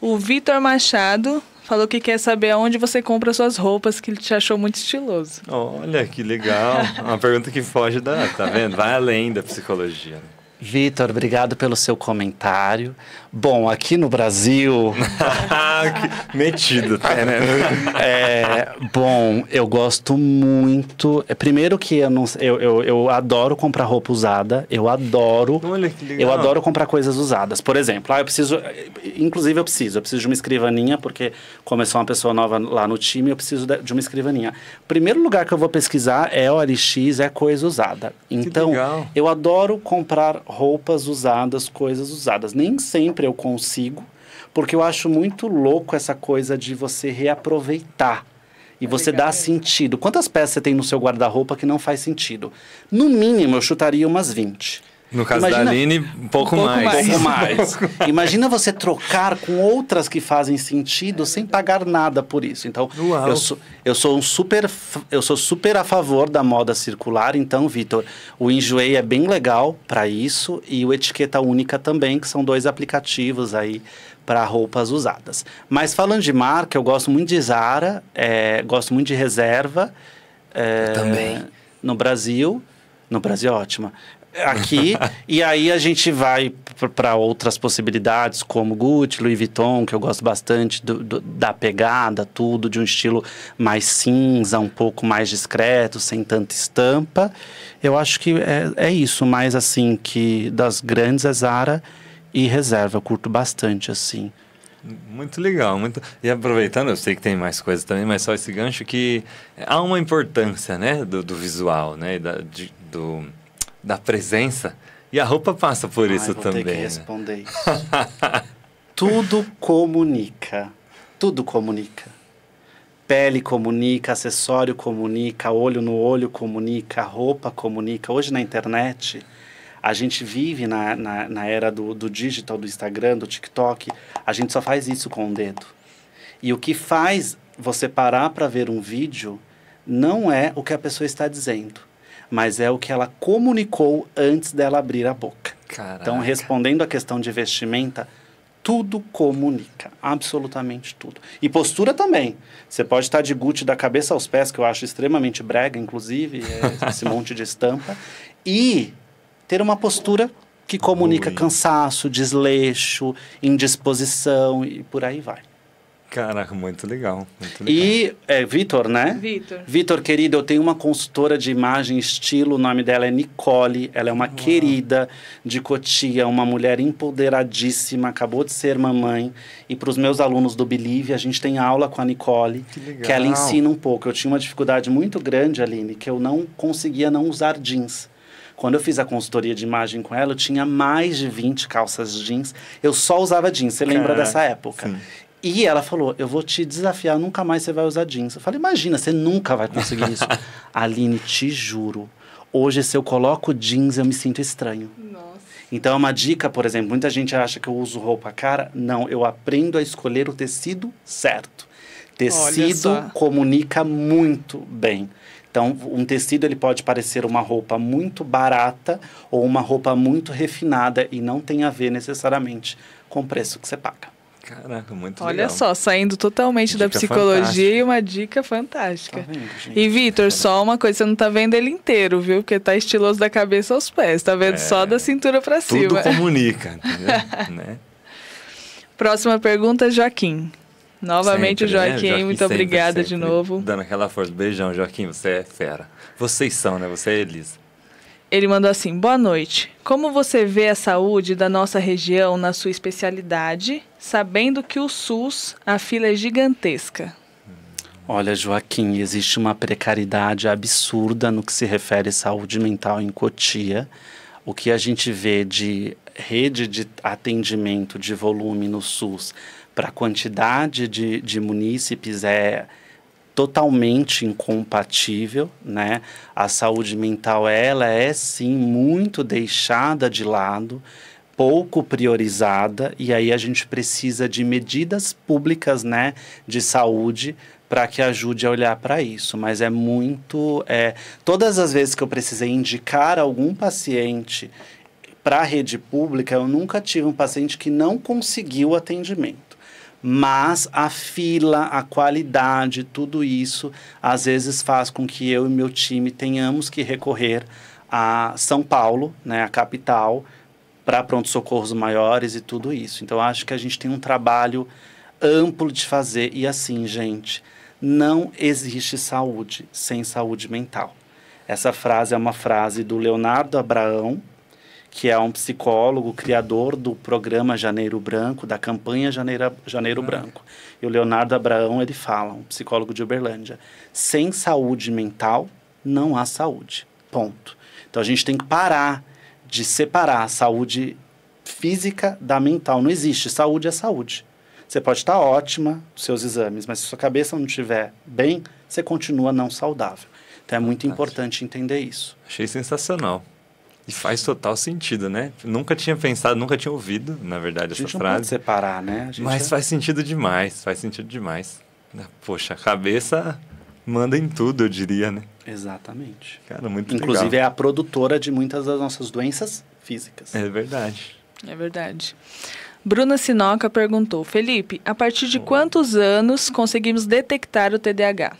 O Vitor Machado falou que quer saber aonde você compra suas roupas, que ele te achou muito estiloso. Olha, que legal. uma pergunta que foge da... Tá vendo? Vai além da psicologia. Né? Vitor, obrigado pelo seu comentário. Bom, aqui no Brasil. <laughs> Metido, até, tá, né? <laughs> é, bom, eu gosto muito. É, primeiro que eu, não, eu, eu, eu, adoro comprar roupa usada. Eu adoro. Olha que legal. Eu adoro comprar coisas usadas. Por exemplo, ah, eu preciso. Inclusive, eu preciso. Eu preciso de uma escrivaninha, porque começou uma pessoa nova lá no time, eu preciso de uma escrivaninha. Primeiro lugar que eu vou pesquisar é OLX, é coisa usada. Então, eu adoro comprar roupas usadas, coisas usadas. Nem sempre sempre eu consigo, porque eu acho muito louco essa coisa de você reaproveitar. E você dar dá sentido. Quantas peças você tem no seu guarda-roupa que não faz sentido? No mínimo, eu chutaria umas 20. No caso Imagina, da Aline, um pouco, um pouco mais. mais. Um <laughs> pouco mais. Imagina você trocar com outras que fazem sentido sem pagar nada por isso. Então, eu sou, eu sou um super eu sou super a favor da moda circular, então, Vitor, o Enjoei é bem legal para isso e o Etiqueta Única também, que são dois aplicativos aí para roupas usadas. Mas falando de marca, eu gosto muito de Zara, é, gosto muito de Reserva. É, também. No Brasil. No Brasil, ótima aqui e aí a gente vai para outras possibilidades como Gucci, Louis Vuitton, que eu gosto bastante do, do, da pegada, tudo de um estilo mais cinza, um pouco mais discreto, sem tanta estampa. Eu acho que é, é isso, mas assim que das grandes é Zara e Reserva, eu curto bastante assim. Muito legal, muito. E aproveitando, eu sei que tem mais coisas também, mas só esse gancho que há uma importância, né, do, do visual, né, da, de, do da presença. E a roupa passa por isso vou também. Ter que né? responder isso. Tudo comunica. Tudo comunica. Pele comunica, acessório comunica, olho no olho comunica, roupa comunica. Hoje na internet, a gente vive na, na, na era do, do digital, do Instagram, do TikTok. A gente só faz isso com o dedo. E o que faz você parar para ver um vídeo não é o que a pessoa está dizendo mas é o que ela comunicou antes dela abrir a boca. Caraca. Então, respondendo à questão de vestimenta, tudo comunica, absolutamente tudo. E postura também. Você pode estar de Gucci da cabeça aos pés, que eu acho extremamente brega, inclusive, é, <laughs> esse monte de estampa, e ter uma postura que comunica Ui. cansaço, desleixo, indisposição e por aí vai. Caraca, muito legal. Muito legal. E é Vitor, né? Vitor. Vitor, querido, eu tenho uma consultora de imagem estilo, o nome dela é Nicole. Ela é uma Uau. querida de Cotia, uma mulher empoderadíssima, acabou de ser mamãe. E para os meus alunos do Believe, a gente tem aula com a Nicole, que, legal. que ela ensina um pouco. Eu tinha uma dificuldade muito grande, Aline, que eu não conseguia não usar jeans. Quando eu fiz a consultoria de imagem com ela, eu tinha mais de 20 calças jeans. Eu só usava jeans. Você lembra dessa época? Sim. E ela falou: Eu vou te desafiar, nunca mais você vai usar jeans. Eu falei: Imagina, você nunca vai conseguir isso. <laughs> Aline, te juro. Hoje, se eu coloco jeans, eu me sinto estranho. Nossa. Então, é uma dica, por exemplo: muita gente acha que eu uso roupa cara. Não, eu aprendo a escolher o tecido certo. Tecido comunica muito bem. Então, um tecido ele pode parecer uma roupa muito barata ou uma roupa muito refinada e não tem a ver necessariamente com o preço que você paga. Caraca, muito Olha legal. Olha só, saindo totalmente dica da psicologia fantástica. e uma dica fantástica. Tá vendo, e Vitor, só uma coisa, você não tá vendo ele inteiro, viu? Porque tá estiloso da cabeça aos pés, tá vendo é, só da cintura para cima. Tudo <laughs> comunica, entendeu? <laughs> né? Próxima pergunta, Joaquim. Novamente, sempre, né? Joaquim, né? Joaquim, muito sempre, obrigada sempre, de novo. Dando aquela força. Beijão, Joaquim, você é fera. Vocês são, né? Você é Elisa. Ele mandou assim: boa noite. Como você vê a saúde da nossa região na sua especialidade, sabendo que o SUS, a fila é gigantesca? Olha, Joaquim, existe uma precariedade absurda no que se refere à saúde mental em Cotia. O que a gente vê de rede de atendimento de volume no SUS para a quantidade de, de munícipes é totalmente incompatível, né? A saúde mental ela é sim muito deixada de lado, pouco priorizada e aí a gente precisa de medidas públicas, né, de saúde para que ajude a olhar para isso, mas é muito é todas as vezes que eu precisei indicar algum paciente para a rede pública, eu nunca tive um paciente que não conseguiu atendimento mas a fila, a qualidade, tudo isso às vezes faz com que eu e meu time tenhamos que recorrer a São Paulo, né, a capital, para pronto-socorros maiores e tudo isso. Então acho que a gente tem um trabalho amplo de fazer e assim, gente, não existe saúde sem saúde mental. Essa frase é uma frase do Leonardo Abraão, que é um psicólogo, criador do programa Janeiro Branco, da campanha Janeiro, Janeiro ah. Branco. E o Leonardo Abraão, ele fala, um psicólogo de Uberlândia, sem saúde mental não há saúde, ponto. Então a gente tem que parar de separar a saúde física da mental. Não existe, saúde é saúde. Você pode estar ótima nos seus exames, mas se sua cabeça não estiver bem, você continua não saudável. Então é muito importante entender isso. Achei sensacional. E faz total sentido, né? Nunca tinha pensado, nunca tinha ouvido, na verdade, essa frase. Pode separar, né? Mas é... faz sentido demais, faz sentido demais. Poxa, a cabeça manda em tudo, eu diria, né? Exatamente. Cara, muito Inclusive legal. é a produtora de muitas das nossas doenças físicas. É verdade. É verdade. Bruna Sinoca perguntou: Felipe, a partir de quantos anos conseguimos detectar o TDAH?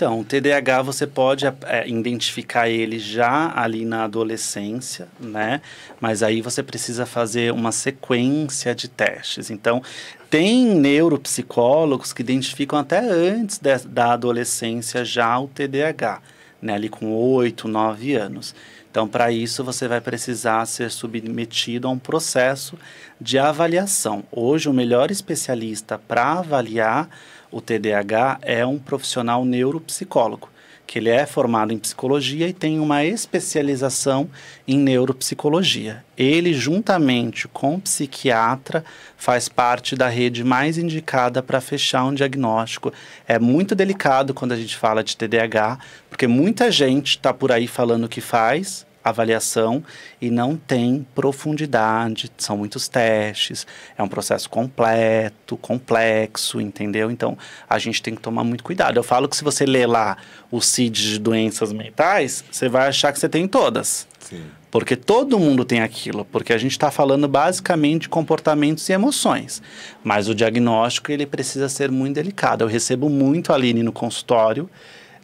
Então, o TDAH você pode é, é, identificar ele já ali na adolescência, né? Mas aí você precisa fazer uma sequência de testes. Então, tem neuropsicólogos que identificam até antes de, da adolescência já o TDAH, né? Ali com 8, 9 anos. Então, para isso, você vai precisar ser submetido a um processo de avaliação. Hoje, o melhor especialista para avaliar o TDAH é um profissional neuropsicólogo, que ele é formado em psicologia e tem uma especialização em neuropsicologia. Ele, juntamente com o psiquiatra, faz parte da rede mais indicada para fechar um diagnóstico. É muito delicado quando a gente fala de TDAH, porque muita gente está por aí falando que faz, avaliação e não tem profundidade, são muitos testes, é um processo completo, complexo, entendeu? Então, a gente tem que tomar muito cuidado. Eu falo que se você ler lá o CID de doenças mentais, você vai achar que você tem todas. Sim. Porque todo mundo tem aquilo, porque a gente está falando basicamente de comportamentos e emoções. Mas o diagnóstico, ele precisa ser muito delicado. Eu recebo muito a Aline no consultório,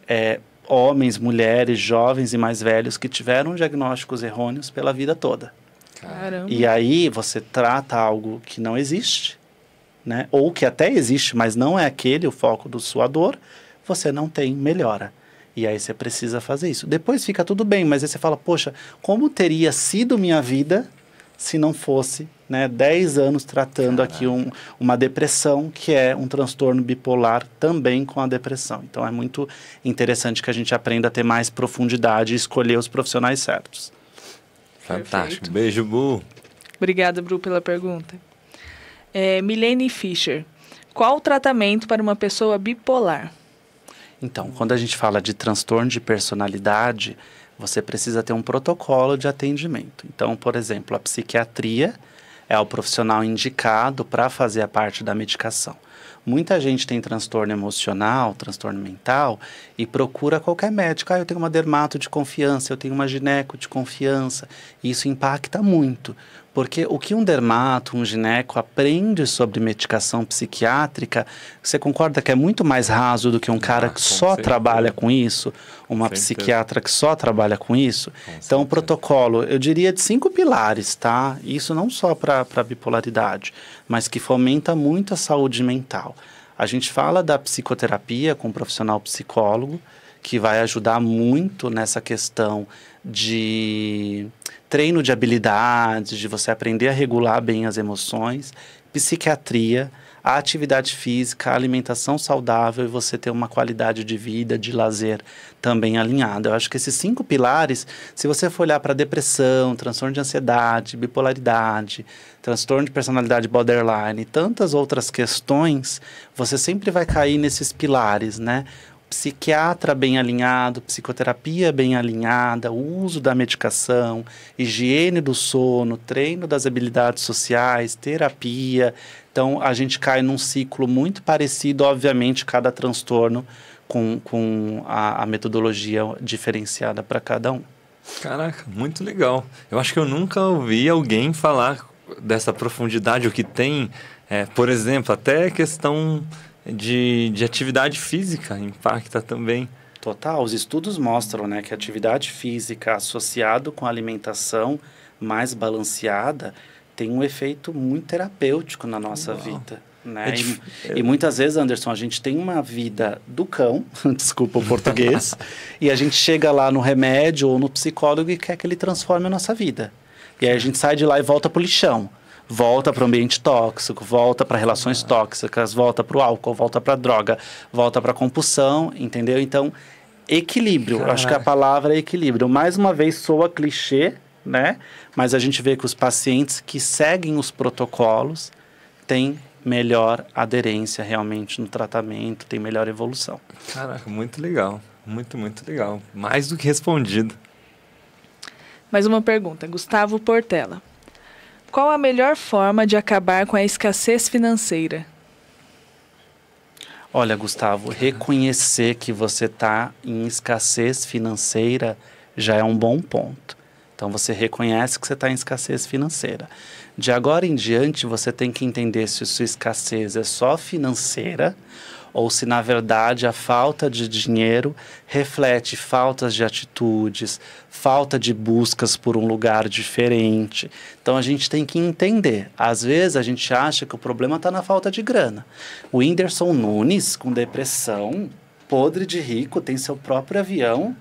é, homens, mulheres, jovens e mais velhos que tiveram diagnósticos errôneos pela vida toda. Caramba. E aí você trata algo que não existe, né? ou que até existe, mas não é aquele o foco do sua dor, você não tem melhora. E aí você precisa fazer isso. Depois fica tudo bem, mas aí você fala, poxa, como teria sido minha vida se não fosse né, 10 anos tratando Caraca. aqui um, uma depressão, que é um transtorno bipolar também com a depressão. Então é muito interessante que a gente aprenda a ter mais profundidade e escolher os profissionais certos. Fantástico. Perfeito. Beijo, Bu. Obrigada, Bru, pela pergunta. É, Milene Fischer, qual o tratamento para uma pessoa bipolar? Então, quando a gente fala de transtorno de personalidade, você precisa ter um protocolo de atendimento. Então, por exemplo, a psiquiatria é o profissional indicado para fazer a parte da medicação. Muita gente tem transtorno emocional, transtorno mental e procura qualquer médico. Ah, eu tenho uma dermato de confiança, eu tenho uma gineco de confiança. Isso impacta muito, porque o que um dermato, um gineco aprende sobre medicação psiquiátrica, você concorda que é muito mais raso do que um cara ah, que só certeza. trabalha com isso? Uma psiquiatra que só trabalha com isso? Com então, certeza. o protocolo, eu diria de cinco pilares, tá? Isso não só para a bipolaridade, mas que fomenta muito a saúde mental. A gente fala da psicoterapia com um profissional psicólogo, que vai ajudar muito nessa questão de treino de habilidades, de você aprender a regular bem as emoções, psiquiatria, a atividade física, a alimentação saudável e você ter uma qualidade de vida, de lazer também alinhada. Eu acho que esses cinco pilares, se você for olhar para depressão, transtorno de ansiedade, bipolaridade, transtorno de personalidade borderline e tantas outras questões, você sempre vai cair nesses pilares, né? psiquiatra bem alinhado, psicoterapia bem alinhada, uso da medicação, higiene do sono, treino das habilidades sociais, terapia. Então, a gente cai num ciclo muito parecido, obviamente, cada transtorno com, com a, a metodologia diferenciada para cada um. Caraca, muito legal. Eu acho que eu nunca ouvi alguém falar dessa profundidade, o que tem, é, por exemplo, até questão de, de atividade física impacta também. Total, os estudos mostram né, que a atividade física associado com a alimentação mais balanceada tem um efeito muito terapêutico na nossa Uau. vida. Né? É dif... e, muitas vezes, Anderson, a gente tem uma vida do cão, <laughs> desculpa o português, <laughs> e a gente chega lá no remédio ou no psicólogo e quer que ele transforme a nossa vida. E aí a gente sai de lá e volta pro lixão volta para o ambiente tóxico, volta para relações ah. tóxicas, volta para o álcool, volta para a droga, volta para a compulsão, entendeu? Então, equilíbrio. Caraca. Acho que a palavra é equilíbrio. Mais uma vez soa clichê, né? Mas a gente vê que os pacientes que seguem os protocolos têm melhor aderência realmente no tratamento, têm melhor evolução. Caraca, muito legal. Muito, muito legal. Mais do que respondido. Mais uma pergunta, Gustavo Portela. Qual a melhor forma de acabar com a escassez financeira? Olha, Gustavo, reconhecer que você está em escassez financeira já é um bom ponto. Então você reconhece que você está em escassez financeira. De agora em diante, você tem que entender se sua escassez é só financeira ou se na verdade a falta de dinheiro reflete faltas de atitudes, falta de buscas por um lugar diferente. Então a gente tem que entender. Às vezes a gente acha que o problema está na falta de grana. O Whindersson Nunes, com depressão, podre de rico, tem seu próprio avião.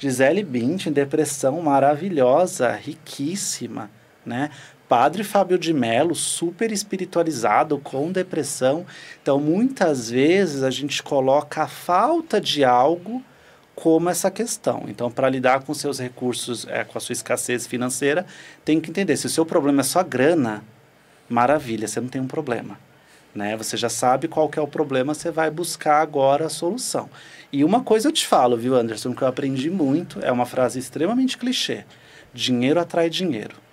Gisele em depressão maravilhosa, riquíssima, né? Padre Fábio de Mello, super espiritualizado, com depressão. Então, muitas vezes a gente coloca a falta de algo como essa questão. Então, para lidar com seus recursos, é, com a sua escassez financeira, tem que entender se o seu problema é só grana, maravilha, você não tem um problema. Né? Você já sabe qual é o problema, você vai buscar agora a solução. E uma coisa eu te falo, viu, Anderson, que eu aprendi muito, é uma frase extremamente clichê. Dinheiro atrai dinheiro.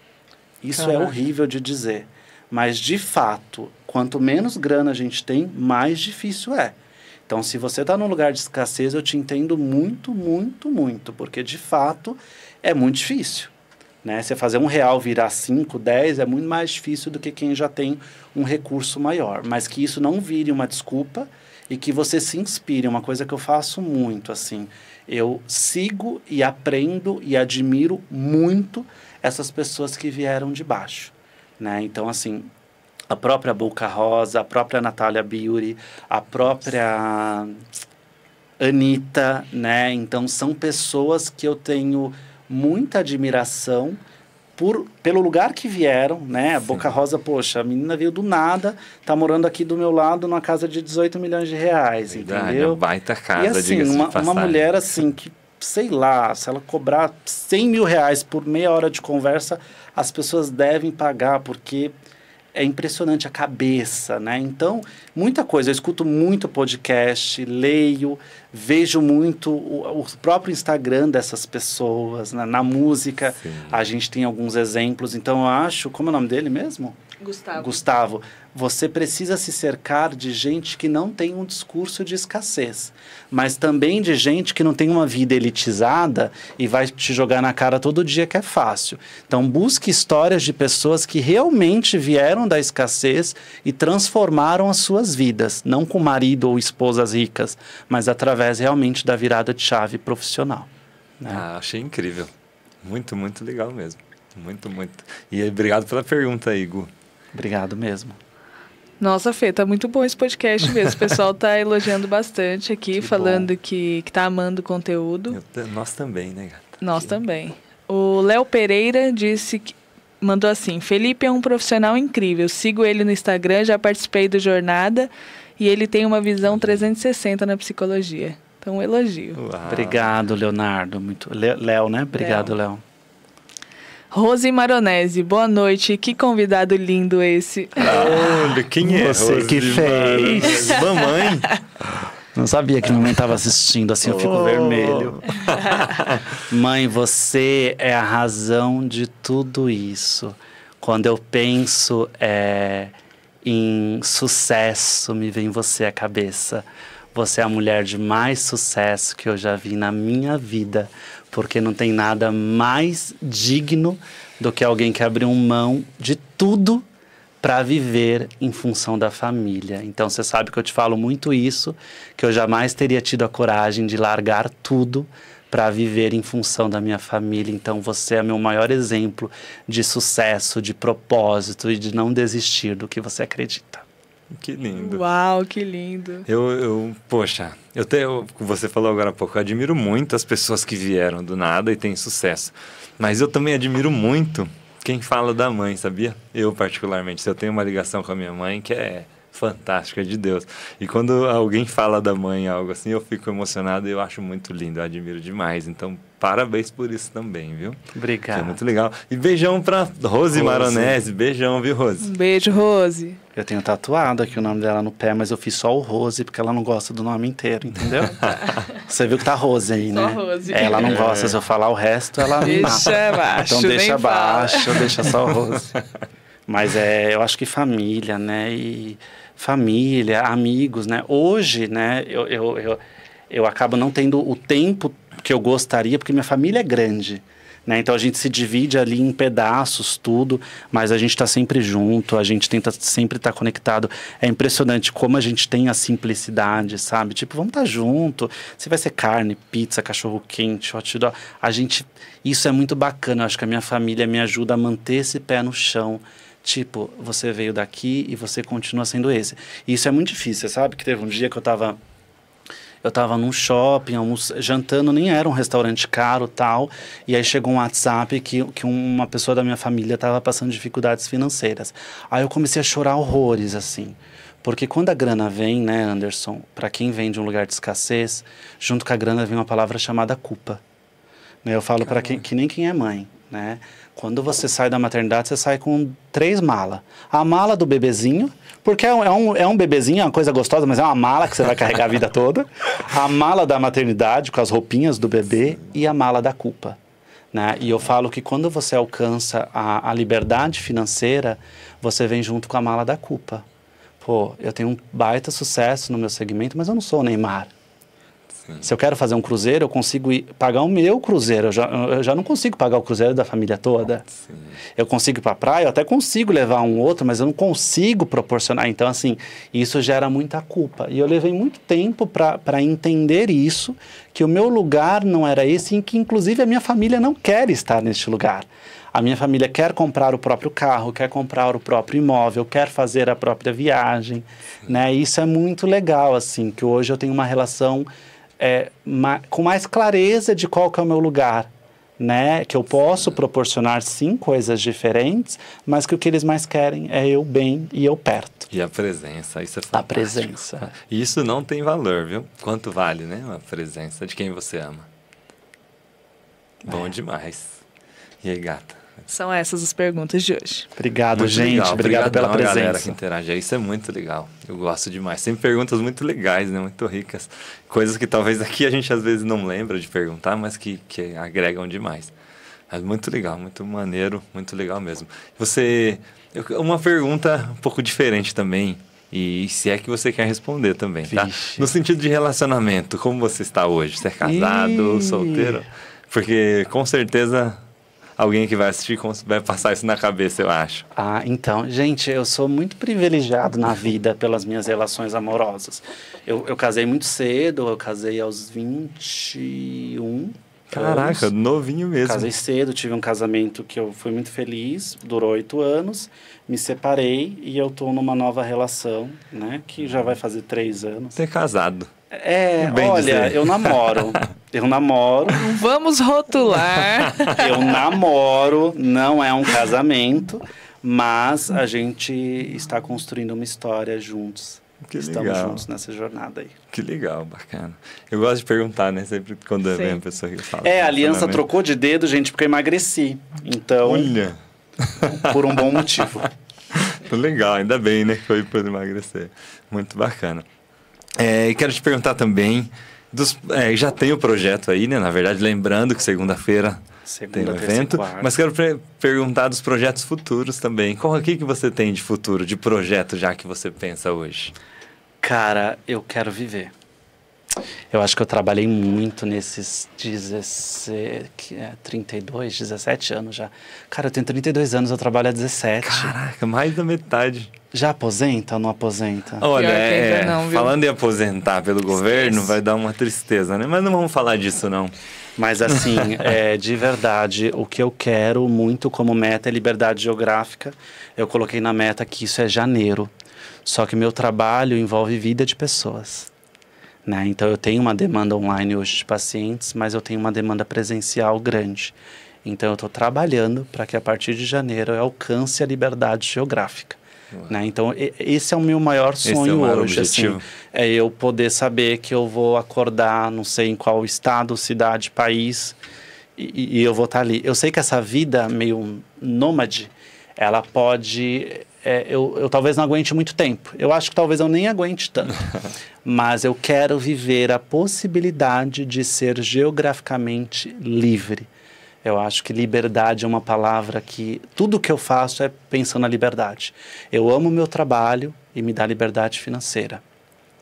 Isso Caraca. é horrível de dizer. Mas, de fato, quanto menos grana a gente tem, mais difícil é. Então, se você está num lugar de escassez, eu te entendo muito, muito, muito, porque de fato é muito difícil. Né? Você fazer um real virar cinco, dez, é muito mais difícil do que quem já tem um recurso maior. Mas que isso não vire uma desculpa e que você se inspire. Uma coisa que eu faço muito, assim. Eu sigo e aprendo e admiro muito essas pessoas que vieram de baixo. Né? Então, assim, a própria Boca Rosa, a própria Natália Biuri, a própria Anitta, né? Então, são pessoas que eu tenho muita admiração por, pelo lugar que vieram, né? A Boca Rosa, poxa, a menina veio do nada, tá morando aqui do meu lado numa casa de 18 milhões de reais, Verdade, entendeu? É baita casa, e assim, uma, uma mulher assim que sei lá, se ela cobrar 100 mil reais por meia hora de conversa, as pessoas devem pagar, porque é impressionante a cabeça, né? Então, muita coisa. Eu escuto muito podcast, leio, vejo muito o, o próprio Instagram dessas pessoas. Né? Na música, Sim. a gente tem alguns exemplos. Então, eu acho. Como é o nome dele mesmo? Gustavo. Gustavo. Você precisa se cercar de gente que não tem um discurso de escassez, mas também de gente que não tem uma vida elitizada e vai te jogar na cara todo dia que é fácil. Então, busque histórias de pessoas que realmente vieram da escassez e transformaram as suas vidas, não com marido ou esposas ricas, mas através realmente da virada de chave profissional. Né? Ah, achei incrível. Muito, muito legal mesmo. Muito, muito. E obrigado pela pergunta, Igor. Obrigado mesmo. Nossa, Fê, tá muito bom esse podcast mesmo. O pessoal tá <laughs> elogiando bastante aqui, que falando que, que tá amando o conteúdo. Eu, nós também, né, gata? Nós que... também. O Léo Pereira disse que mandou assim: Felipe é um profissional incrível. Sigo ele no Instagram, já participei do Jornada e ele tem uma visão 360 uhum. na psicologia. Então, um elogio. Uau. Obrigado, Leonardo. Muito... Léo, né? Obrigado, Léo. Rose Maronese, boa noite. Que convidado lindo esse. Olha, quem é Você Rose que fez. Maronese. Mamãe. <laughs> Não sabia que mamãe estava assistindo, assim eu fico oh. vermelho. <laughs> mãe, você é a razão de tudo isso. Quando eu penso é, em sucesso, me vem você à cabeça. Você é a mulher de mais sucesso que eu já vi na minha vida porque não tem nada mais digno do que alguém que abriu mão de tudo para viver em função da família. Então você sabe que eu te falo muito isso, que eu jamais teria tido a coragem de largar tudo para viver em função da minha família. Então você é meu maior exemplo de sucesso, de propósito e de não desistir do que você acredita. Que lindo. Uau, que lindo. Eu, eu poxa, eu tenho você falou agora há pouco, eu admiro muito as pessoas que vieram do nada e têm sucesso. Mas eu também admiro muito quem fala da mãe, sabia? Eu, particularmente. Eu tenho uma ligação com a minha mãe que é fantástica de Deus. E quando alguém fala da mãe algo assim, eu fico emocionado e eu acho muito lindo, eu admiro demais. Então, parabéns por isso também, viu? Obrigado. Que é muito legal. E beijão pra Rose, Rose. Maronese. Beijão, viu, Rose? Um beijo, Rose. Eu tenho tatuado aqui o nome dela no pé, mas eu fiz só o Rose, porque ela não gosta do nome inteiro, entendeu? <laughs> Você viu que tá Rose aí, né? Só Rose. Ela não gosta, se eu falar o resto, ela Deixa abaixo, Então deixa abaixo, deixa só o Rose. <laughs> Mas é, eu acho que família, né? E família, amigos, né? Hoje, né, eu, eu, eu, eu acabo não tendo o tempo que eu gostaria, porque minha família é grande. Né? Então a gente se divide ali em pedaços, tudo, mas a gente está sempre junto, a gente tenta sempre estar tá conectado. É impressionante como a gente tem a simplicidade, sabe? Tipo, vamos estar tá junto. Se vai ser carne, pizza, cachorro quente, hot dog, a gente. Isso é muito bacana. Eu acho que a minha família me ajuda a manter esse pé no chão Tipo, você veio daqui e você continua sendo esse. E isso é muito difícil, sabe? Que teve um dia que eu tava eu estava num shopping, almoço, jantando, nem era um restaurante caro tal. E aí chegou um WhatsApp que, que uma pessoa da minha família estava passando dificuldades financeiras. Aí eu comecei a chorar horrores, assim. Porque quando a grana vem, né, Anderson, para quem vem de um lugar de escassez, junto com a grana vem uma palavra chamada culpa. Né, eu falo para quem que nem quem é mãe. Né? Quando você sai da maternidade, você sai com três malas. A mala do bebezinho, porque é, é um, é um bebezinho, é uma coisa gostosa, mas é uma mala que você vai carregar a vida toda. A mala da maternidade, com as roupinhas do bebê, e a mala da culpa. Né? E eu falo que quando você alcança a, a liberdade financeira, você vem junto com a mala da culpa. Pô, eu tenho um baita sucesso no meu segmento, mas eu não sou o Neymar. Né? Se eu quero fazer um cruzeiro, eu consigo ir, pagar o meu cruzeiro. Eu já, eu já não consigo pagar o cruzeiro da família toda. Sim. Eu consigo ir para a praia, eu até consigo levar um outro, mas eu não consigo proporcionar. Então, assim, isso gera muita culpa. E eu levei muito tempo para entender isso, que o meu lugar não era esse, e que, inclusive, a minha família não quer estar neste lugar. A minha família quer comprar o próprio carro, quer comprar o próprio imóvel, quer fazer a própria viagem, né? Isso é muito legal, assim, que hoje eu tenho uma relação é, ma com mais clareza de qual que é o meu lugar. Né? Que eu posso sim. proporcionar sim coisas diferentes, mas que o que eles mais querem é eu bem e eu perto. E a presença, isso é fantástico. A presença. Isso não tem valor, viu? Quanto vale, né? A presença de quem você ama. Bom é. demais. E aí, gata? São essas as perguntas de hoje. Obrigado, muito gente. Obrigado pela presença. galera que interage. Isso é muito legal. Eu gosto demais. Sempre perguntas muito legais, né? Muito ricas. Coisas que talvez aqui a gente às vezes não lembra de perguntar, mas que, que agregam demais. Mas é muito legal, muito maneiro, muito legal mesmo. Você. Uma pergunta um pouco diferente também. E se é que você quer responder também, tá? Vixe. tá? No sentido de relacionamento, como você está hoje? Você é casado, Ih. solteiro? Porque com certeza alguém que vai assistir vai passar isso na cabeça, eu acho. Ah, então, gente, eu sou muito privilegiado na vida pelas minhas relações amorosas. Eu, eu casei muito cedo, eu casei aos 21. Caraca, anos. novinho mesmo. Casei cedo, tive um casamento que eu fui muito feliz, durou oito anos, me separei e eu tô numa nova relação, né? Que já vai fazer três anos. Ter é casado. É, Bem olha, dizer. eu namoro. <laughs> Eu namoro. Vamos rotular. <laughs> Eu namoro, não é um casamento, mas a gente está construindo uma história juntos. Que Estamos legal. juntos nessa jornada aí. Que legal, bacana. Eu gosto de perguntar, né? Sempre quando Sim. vem a pessoa que fala. É, a aliança trocou de dedo, gente, porque eu emagreci. Então. Olha! Por um bom motivo. <laughs> legal, ainda bem, né? Que foi por emagrecer. Muito bacana. É, quero te perguntar também, dos, é, já tem o projeto aí, né? Na verdade, lembrando que segunda-feira Segunda, tem um evento. Mas quero perguntar dos projetos futuros também. Qual aqui que você tem de futuro, de projeto já que você pensa hoje? Cara, eu quero viver. Eu acho que eu trabalhei muito nesses 32, 17 é, anos já. Cara, eu tenho 32 anos, eu trabalho há 17. Caraca, mais da metade. Já aposenta ou não aposenta? Olha, é, não, falando em aposentar pelo governo, vai dar uma tristeza, né? Mas não vamos falar disso, não. Mas assim, <laughs> é, de verdade, o que eu quero muito como meta é liberdade geográfica. Eu coloquei na meta que isso é janeiro. Só que meu trabalho envolve vida de pessoas. Né? Então eu tenho uma demanda online hoje de pacientes, mas eu tenho uma demanda presencial grande. Então eu estou trabalhando para que a partir de janeiro eu alcance a liberdade geográfica. Né? Então esse é o meu maior é sonho é hoje, assim, é eu poder saber que eu vou acordar, não sei em qual estado, cidade, país, e, e eu vou estar tá ali. Eu sei que essa vida meio nômade, ela pode é, eu, eu, talvez não aguente muito tempo. Eu acho que talvez eu nem aguente tanto. <laughs> mas eu quero viver a possibilidade de ser geograficamente livre. Eu acho que liberdade é uma palavra que tudo que eu faço é pensando na liberdade. Eu amo o meu trabalho e me dá liberdade financeira.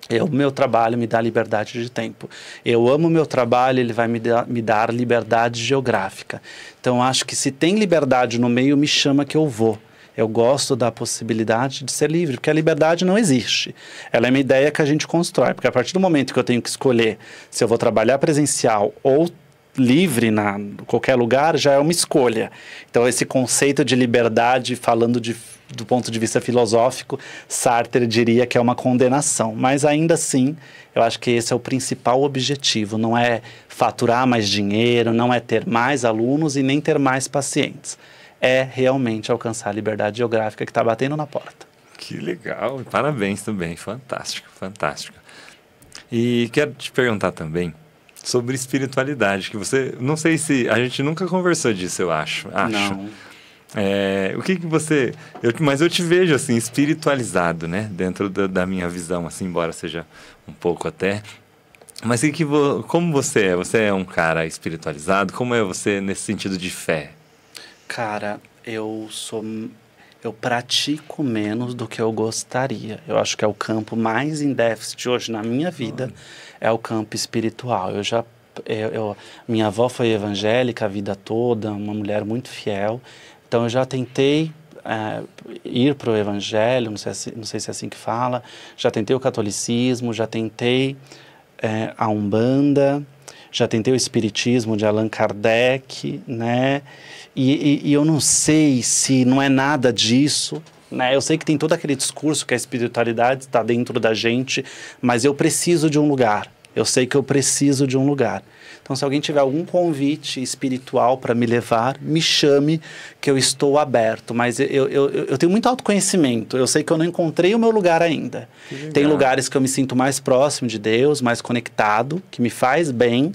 Eu, meu trabalho me dá liberdade de tempo. Eu amo meu trabalho, ele vai me me dar liberdade geográfica. Então, acho que se tem liberdade no meio, me chama que eu vou. Eu gosto da possibilidade de ser livre, porque a liberdade não existe. Ela é uma ideia que a gente constrói, porque a partir do momento que eu tenho que escolher se eu vou trabalhar presencial ou livre na qualquer lugar já é uma escolha. Então esse conceito de liberdade, falando de, do ponto de vista filosófico, Sartre diria que é uma condenação. Mas ainda assim, eu acho que esse é o principal objetivo. Não é faturar mais dinheiro, não é ter mais alunos e nem ter mais pacientes é realmente alcançar a liberdade geográfica que está batendo na porta. Que legal, parabéns também, fantástico, fantástico. E quero te perguntar também sobre espiritualidade, que você, não sei se, a gente nunca conversou disso, eu acho, acho. Não. É, o que que você, eu, mas eu te vejo assim, espiritualizado, né, dentro da, da minha visão, assim, embora seja um pouco até, mas que, que como você é? Você é um cara espiritualizado? Como é você nesse sentido de fé? Cara, eu sou. Eu pratico menos do que eu gostaria. Eu acho que é o campo mais em déficit hoje na minha vida é o campo espiritual. Eu já eu, é, eu, minha avó foi evangélica a vida toda, uma mulher muito fiel. Então eu já tentei é, ir para o evangelho, não sei, não sei se é assim que fala, já tentei o catolicismo, já tentei é, a umbanda, já tentei o espiritismo de Allan Kardec, né? E, e, e eu não sei se não é nada disso, né? Eu sei que tem todo aquele discurso que a espiritualidade está dentro da gente, mas eu preciso de um lugar. Eu sei que eu preciso de um lugar. Então, se alguém tiver algum convite espiritual para me levar, me chame, que eu estou aberto. Mas eu, eu, eu, tenho muito autoconhecimento. Eu sei que eu não encontrei o meu lugar ainda. Tem lugares que eu me sinto mais próximo de Deus, mais conectado, que me faz bem,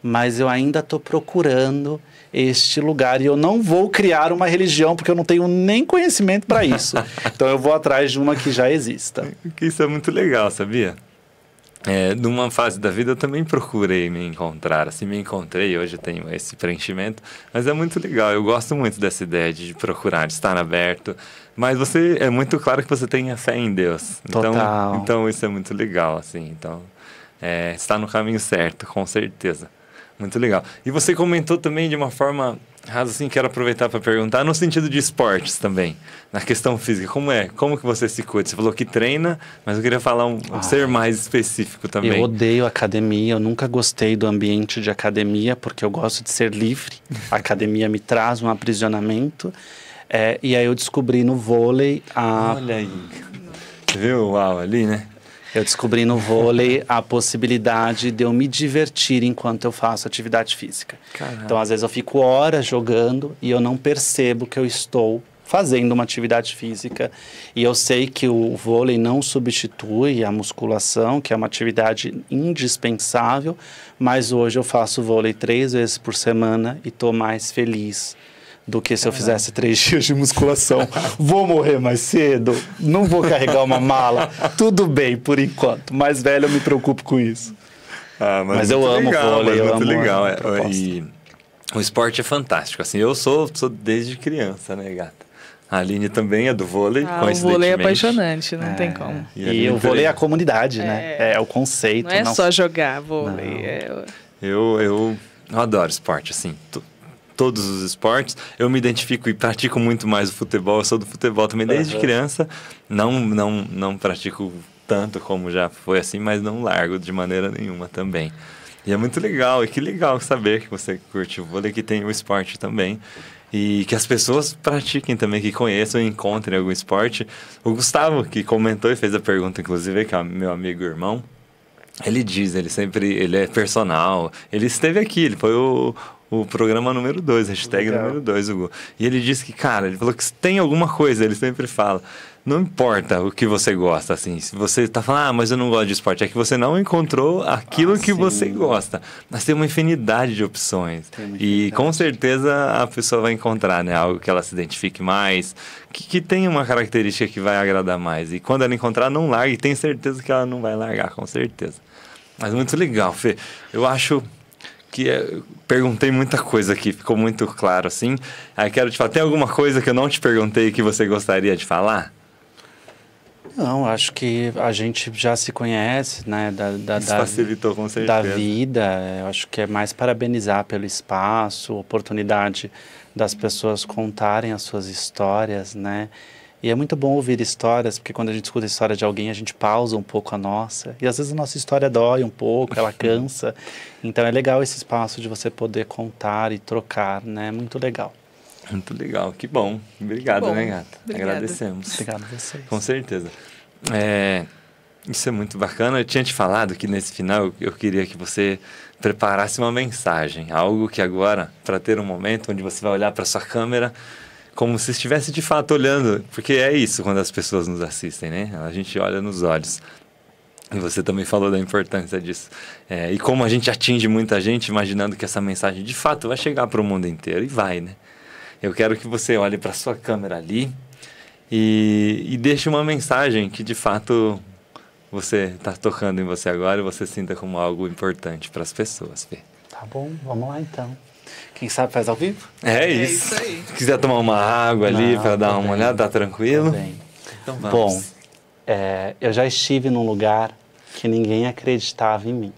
mas eu ainda estou procurando este lugar e eu não vou criar uma religião porque eu não tenho nem conhecimento para isso. <laughs> então eu vou atrás de uma que já exista. Isso é muito legal, sabia? é, numa fase da vida eu também procurei me encontrar, assim me encontrei, hoje tenho esse preenchimento, mas é muito legal, eu gosto muito dessa ideia de procurar, de estar aberto, mas você é muito claro que você tenha fé em Deus. Então, Total. Então, então isso é muito legal, assim, então é, está no caminho certo, com certeza. Muito legal. E você comentou também de uma forma Raso, sim, quero aproveitar para perguntar no sentido de esportes também, na questão física, como é? Como que você se cuida? Você falou que treina, mas eu queria falar um, ah, ser mais específico também. Eu odeio academia, eu nunca gostei do ambiente de academia porque eu gosto de ser livre. A academia me traz um aprisionamento. É, e aí eu descobri no vôlei a Olha aí. Você viu o uau ali, né? Eu descobri no vôlei a possibilidade de eu me divertir enquanto eu faço atividade física. Caramba. Então, às vezes, eu fico horas jogando e eu não percebo que eu estou fazendo uma atividade física. E eu sei que o vôlei não substitui a musculação, que é uma atividade indispensável, mas hoje eu faço vôlei três vezes por semana e estou mais feliz do que se eu é fizesse três <laughs> dias de musculação. vou morrer mais cedo, não vou carregar uma mala. Tudo bem, por enquanto. Mais velho, eu me preocupo com isso. Ah, mas, mas eu amo legal, vôlei, eu muito amo legal. É, e o esporte é fantástico. Assim, eu sou, sou desde criança, né, gata? A Aline também é do vôlei, ah, O vôlei é apaixonante, não é. tem como. E, e o vôlei é a comunidade, é. né? É, é, o conceito. Não é não... só jogar vôlei. É eu... eu, eu adoro esporte, assim todos os esportes. Eu me identifico e pratico muito mais o futebol. Eu sou do futebol também desde uhum. criança. Não, não, não pratico tanto como já foi assim, mas não largo de maneira nenhuma também. E é muito legal, e que legal saber que você curte o vôlei, que tem o esporte também. E que as pessoas pratiquem também, que conheçam e encontrem algum esporte. O Gustavo, que comentou e fez a pergunta, inclusive, que é meu amigo e irmão, ele diz, ele sempre, ele é personal, ele esteve aqui, ele foi o, o programa número 2, hashtag Legal. número 2, Hugo. E ele disse que, cara, ele falou que tem alguma coisa, ele sempre fala. Não importa o que você gosta, assim. Se você tá falando, ah, mas eu não gosto de esporte, é que você não encontrou aquilo ah, que sim. você gosta. Mas tem uma infinidade de opções. Infinidade. E com certeza a pessoa vai encontrar, né? Algo que ela se identifique mais, que, que tem uma característica que vai agradar mais. E quando ela encontrar, não largue. Tenho certeza que ela não vai largar, com certeza. Mas muito legal, Fê. Eu acho que é, perguntei muita coisa aqui, ficou muito claro assim. Aí quero te falar, tem alguma coisa que eu não te perguntei que você gostaria de falar? Não, acho que a gente já se conhece, né? Da, da, Isso da, facilitou com certeza. Da vida, eu acho que é mais parabenizar pelo espaço, oportunidade das pessoas contarem as suas histórias, né? E é muito bom ouvir histórias, porque quando a gente escuta a história de alguém, a gente pausa um pouco a nossa. E às vezes a nossa história dói um pouco, ela <laughs> cansa. então é legal esse espaço de você poder contar e trocar, né? Muito legal. Muito legal, que bom. Obrigado, que bom. né, gata? Obrigada. Agradecemos. Obrigado a vocês. Com certeza. É, isso é muito bacana. Eu tinha te falado que nesse final eu queria que você preparasse uma mensagem, algo que agora, para ter um momento onde você vai olhar para sua câmera como se estivesse de fato olhando, porque é isso quando as pessoas nos assistem, né? A gente olha nos olhos. E você também falou da importância disso. É, e como a gente atinge muita gente imaginando que essa mensagem de fato vai chegar para o mundo inteiro. E vai, né? Eu quero que você olhe para sua câmera ali e, e deixe uma mensagem que de fato você está tocando em você agora e você sinta como algo importante para as pessoas, Fê. Tá bom, vamos lá então. Quem sabe faz ao vivo? É, é isso. aí. Se quiser tomar uma água ali para dar tá uma bem. olhada, tá tranquilo. Tá bem. Então vamos. Bom, é, eu já estive num lugar que ninguém acreditava em mim.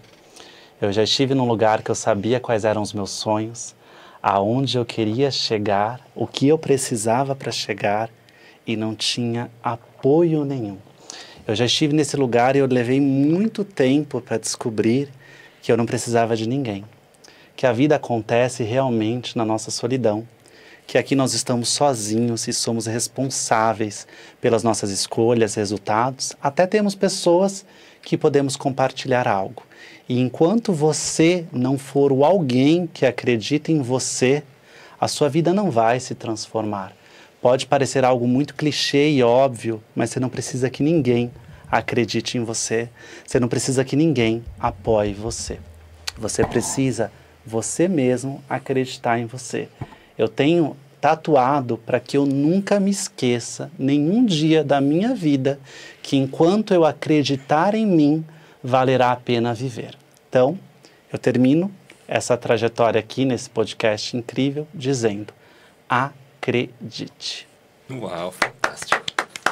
Eu já estive num lugar que eu sabia quais eram os meus sonhos, aonde eu queria chegar, o que eu precisava para chegar e não tinha apoio nenhum. Eu já estive nesse lugar e eu levei muito tempo para descobrir que eu não precisava de ninguém que a vida acontece realmente na nossa solidão, que aqui nós estamos sozinhos e somos responsáveis pelas nossas escolhas, resultados, até temos pessoas que podemos compartilhar algo. E enquanto você não for o alguém que acredita em você, a sua vida não vai se transformar. Pode parecer algo muito clichê e óbvio, mas você não precisa que ninguém acredite em você, você não precisa que ninguém apoie você. Você precisa você mesmo acreditar em você. Eu tenho tatuado para que eu nunca me esqueça, nenhum dia da minha vida, que enquanto eu acreditar em mim, valerá a pena viver. Então, eu termino essa trajetória aqui nesse podcast incrível dizendo: acredite. Uau, fantástico.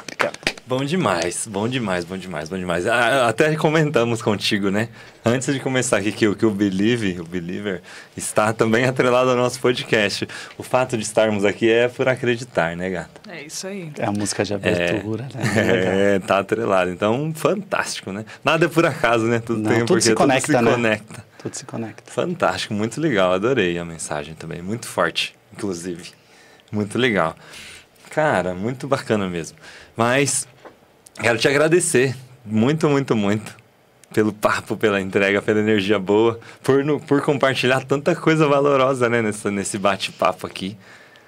Obrigado. Bom demais, bom demais, bom demais, bom demais. Ah, até comentamos contigo, né? Antes de começar aqui, que, que o Believe, o Believer, está também atrelado ao nosso podcast. O fato de estarmos aqui é por acreditar, né, gata? É isso aí. Então. É a música de abertura, né? é, né? <laughs> É, tá atrelado. Então, fantástico, né? Nada é por acaso, né? Tudo Não, tem tudo porque se conecta, tudo se conecta. Né? Tudo se conecta. Fantástico, muito legal. Adorei a mensagem também. Muito forte, inclusive. Muito legal. Cara, muito bacana mesmo. Mas Quero te agradecer muito, muito, muito pelo papo, pela entrega, pela energia boa, por, por compartilhar tanta coisa valorosa né, nessa, nesse bate-papo aqui.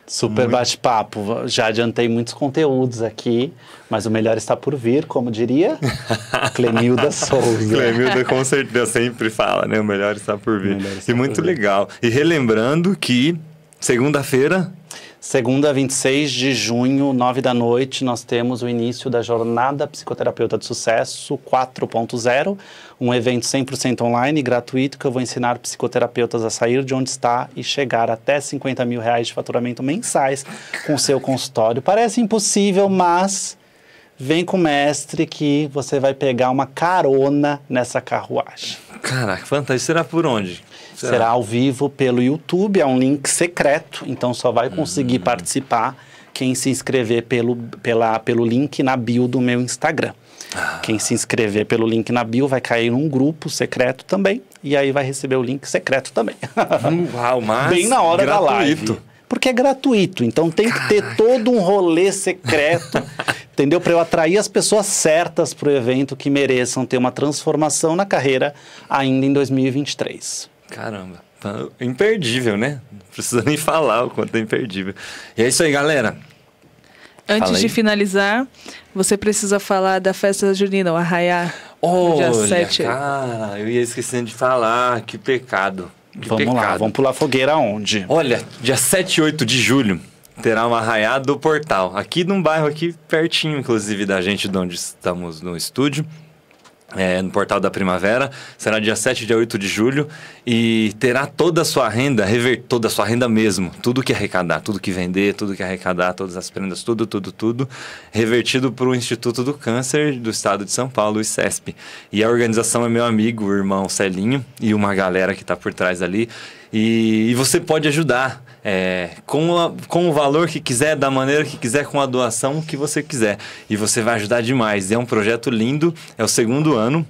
Super bate-papo. Já adiantei muitos conteúdos aqui, mas o melhor está por vir, como diria <laughs> Clemilda Souza. Clemilda, com certeza, sempre fala, né? O melhor está por vir. Está e muito vir. legal. E relembrando que segunda-feira Segunda, 26 de junho, 9 da noite, nós temos o início da Jornada Psicoterapeuta de Sucesso 4.0, um evento 100% online gratuito que eu vou ensinar psicoterapeutas a sair de onde está e chegar até 50 mil reais de faturamento mensais com seu consultório. Parece impossível, mas vem com o mestre que você vai pegar uma carona nessa carruagem. Caraca, fantástico. Será por onde? Certo. Será ao vivo pelo YouTube, é um link secreto, então só vai conseguir hum. participar quem se inscrever pelo, pela, pelo link na bio do meu Instagram. Ah. Quem se inscrever pelo link na bio vai cair num grupo secreto também, e aí vai receber o link secreto também. Hum, uau, mas Bem na hora gratuito. da live. Porque é gratuito, então tem Caraca. que ter todo um rolê secreto, entendeu? Para eu atrair as pessoas certas para o evento que mereçam ter uma transformação na carreira ainda em 2023. Caramba, tá imperdível, né? Não precisa nem falar o quanto é imperdível. E é isso aí, galera. Antes de finalizar, você precisa falar da festa junina, o Arraiá, Olha, dia 7. cara, eu ia esquecendo de falar, que pecado. Que vamos pecado. lá, vamos pular fogueira onde? Olha, dia 7 e 8 de julho terá uma arraiá do Portal, aqui num bairro aqui pertinho, inclusive, da gente de onde estamos no estúdio é, no Portal da Primavera. Será dia 7 e dia 8 de julho e terá toda a sua renda, rever, toda a sua renda mesmo, tudo que arrecadar, tudo que vender, tudo que arrecadar, todas as prendas, tudo, tudo, tudo, revertido para o Instituto do Câncer do Estado de São Paulo, o ICESP. E a organização é meu amigo, o irmão Celinho e uma galera que está por trás ali. E, e você pode ajudar é, com, a, com o valor que quiser, da maneira que quiser, com a doação que você quiser. E você vai ajudar demais. É um projeto lindo, é o segundo ano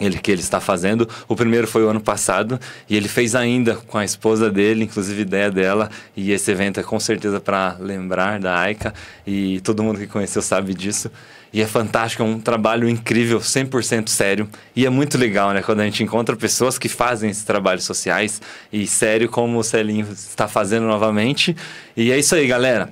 ele, que ele está fazendo. O primeiro foi o ano passado e ele fez ainda com a esposa dele, inclusive ideia dela. E esse evento é com certeza para lembrar da Aika e todo mundo que conheceu sabe disso. E é fantástico, é um trabalho incrível, 100% sério. E é muito legal, né? Quando a gente encontra pessoas que fazem esses trabalhos sociais e sério, como o Celinho está fazendo novamente. E é isso aí, galera.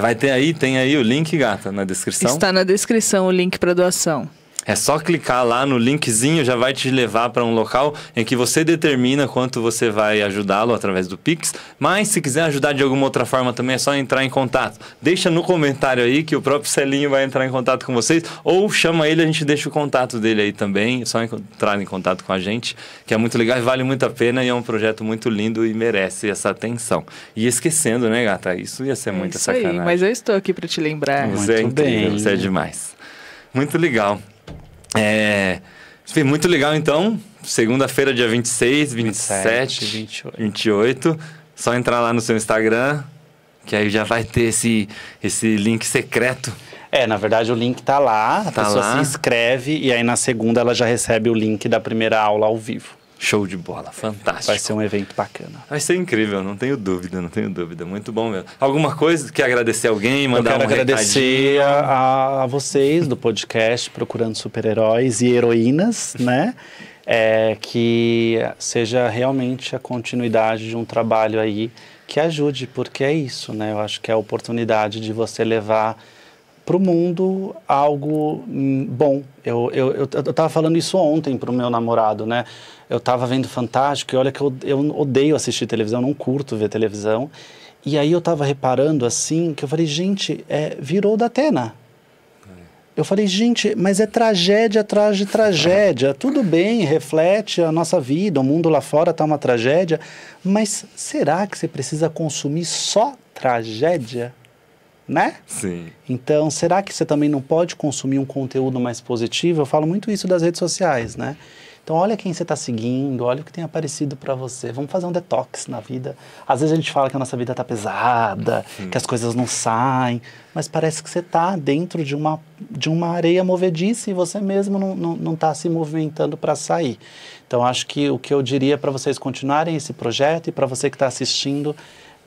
Vai ter aí, tem aí o link, gata, na descrição. Está na descrição o link para doação. É só clicar lá no linkzinho, já vai te levar para um local em que você determina quanto você vai ajudá-lo através do Pix. Mas se quiser ajudar de alguma outra forma também, é só entrar em contato. Deixa no comentário aí que o próprio Celinho vai entrar em contato com vocês. Ou chama ele, a gente deixa o contato dele aí também. É só entrar em contato com a gente, que é muito legal e vale muito a pena. E é um projeto muito lindo e merece essa atenção. E esquecendo, né, gata? Isso ia ser é sacanagem. Aí, mas eu estou aqui para te lembrar. Você é muito é incrível, bem. você é demais. Muito legal. É, foi muito legal, então. Segunda-feira, dia 26, 27, 27 28. 28. Só entrar lá no seu Instagram, que aí já vai ter esse, esse link secreto. É, na verdade o link tá lá, a tá pessoa lá. se inscreve e aí na segunda ela já recebe o link da primeira aula ao vivo. Show de bola, fantástico. Vai ser um evento bacana. Vai ser incrível, não tenho dúvida, não tenho dúvida. Muito bom mesmo. Alguma coisa? Quer agradecer alguém? Mandar Eu quero um agradecer a, a, vocês do podcast Procurando Super-Heróis e Heroínas, né? É, que seja realmente a continuidade de um trabalho aí que ajude, porque é isso, né? Eu acho que é a oportunidade de você levar para o mundo algo hum, bom. Eu eu, eu, eu tava falando isso ontem para o meu namorado, né? Eu estava vendo Fantástico e olha que eu, eu odeio assistir televisão, não curto ver televisão. E aí eu estava reparando assim, que eu falei, gente, é, virou da Atena. Eu falei, gente, mas é tragédia atrás de tragédia. <laughs> Tudo bem, reflete a nossa vida, o mundo lá fora está uma tragédia, mas será que você precisa consumir só tragédia? né? Sim. Então, será que você também não pode consumir um conteúdo mais positivo? Eu falo muito isso das redes sociais, né? Então, olha quem você está seguindo, olha o que tem aparecido para você. Vamos fazer um detox na vida. Às vezes a gente fala que a nossa vida está pesada, que as coisas não saem, mas parece que você está dentro de uma, de uma areia movediça e você mesmo não está se movimentando para sair. Então, acho que o que eu diria para vocês continuarem esse projeto e para você que está assistindo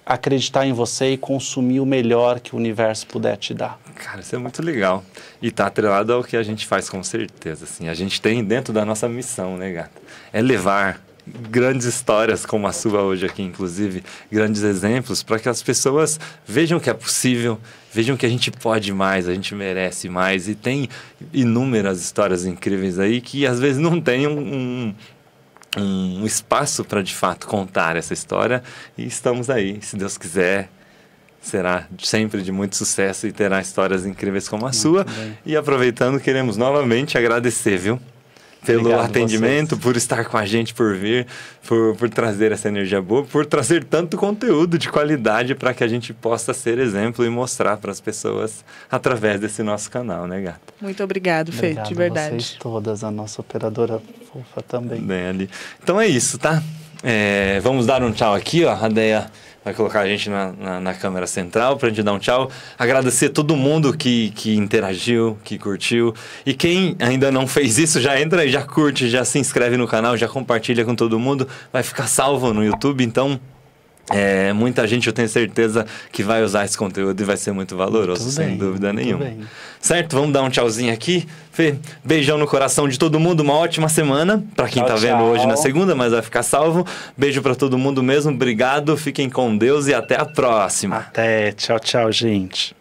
acreditar em você e consumir o melhor que o universo puder te dar. Cara, isso é muito legal. E tá atrelado ao que a gente faz com certeza, assim. A gente tem dentro da nossa missão, né, gata? É levar grandes histórias como a sua hoje aqui, inclusive, grandes exemplos para que as pessoas vejam que é possível, vejam que a gente pode mais, a gente merece mais e tem inúmeras histórias incríveis aí que às vezes não tem um, um um espaço para de fato contar essa história e estamos aí, se Deus quiser. Será sempre de muito sucesso e terá histórias incríveis como a muito sua. Bem. E aproveitando, queremos novamente agradecer, viu? <laughs> pelo Obrigado atendimento, vocês. por estar com a gente, por vir, por, por trazer essa energia boa, por trazer tanto conteúdo de qualidade para que a gente possa ser exemplo e mostrar para as pessoas através desse nosso canal, né, gato? Muito obrigado, Fê, obrigado de verdade. Vocês todas, a nossa operadora fofa também. Bem, ali. Então é isso, tá? É, vamos dar um tchau aqui, ó. A Deia vai colocar a gente na, na, na câmera central para a gente dar um tchau. Agradecer todo mundo que, que interagiu, que curtiu. E quem ainda não fez isso, já entra já curte, já se inscreve no canal, já compartilha com todo mundo. Vai ficar salvo no YouTube, então é, muita gente, eu tenho certeza, que vai usar esse conteúdo e vai ser muito valoroso, muito bem, sem dúvida nenhuma. Bem. Certo? Vamos dar um tchauzinho aqui. Fê, beijão no coração de todo mundo, uma ótima semana. para quem tchau, tá vendo tchau. hoje na segunda, mas vai ficar salvo. Beijo para todo mundo mesmo, obrigado, fiquem com Deus e até a próxima. Até, tchau, tchau, gente.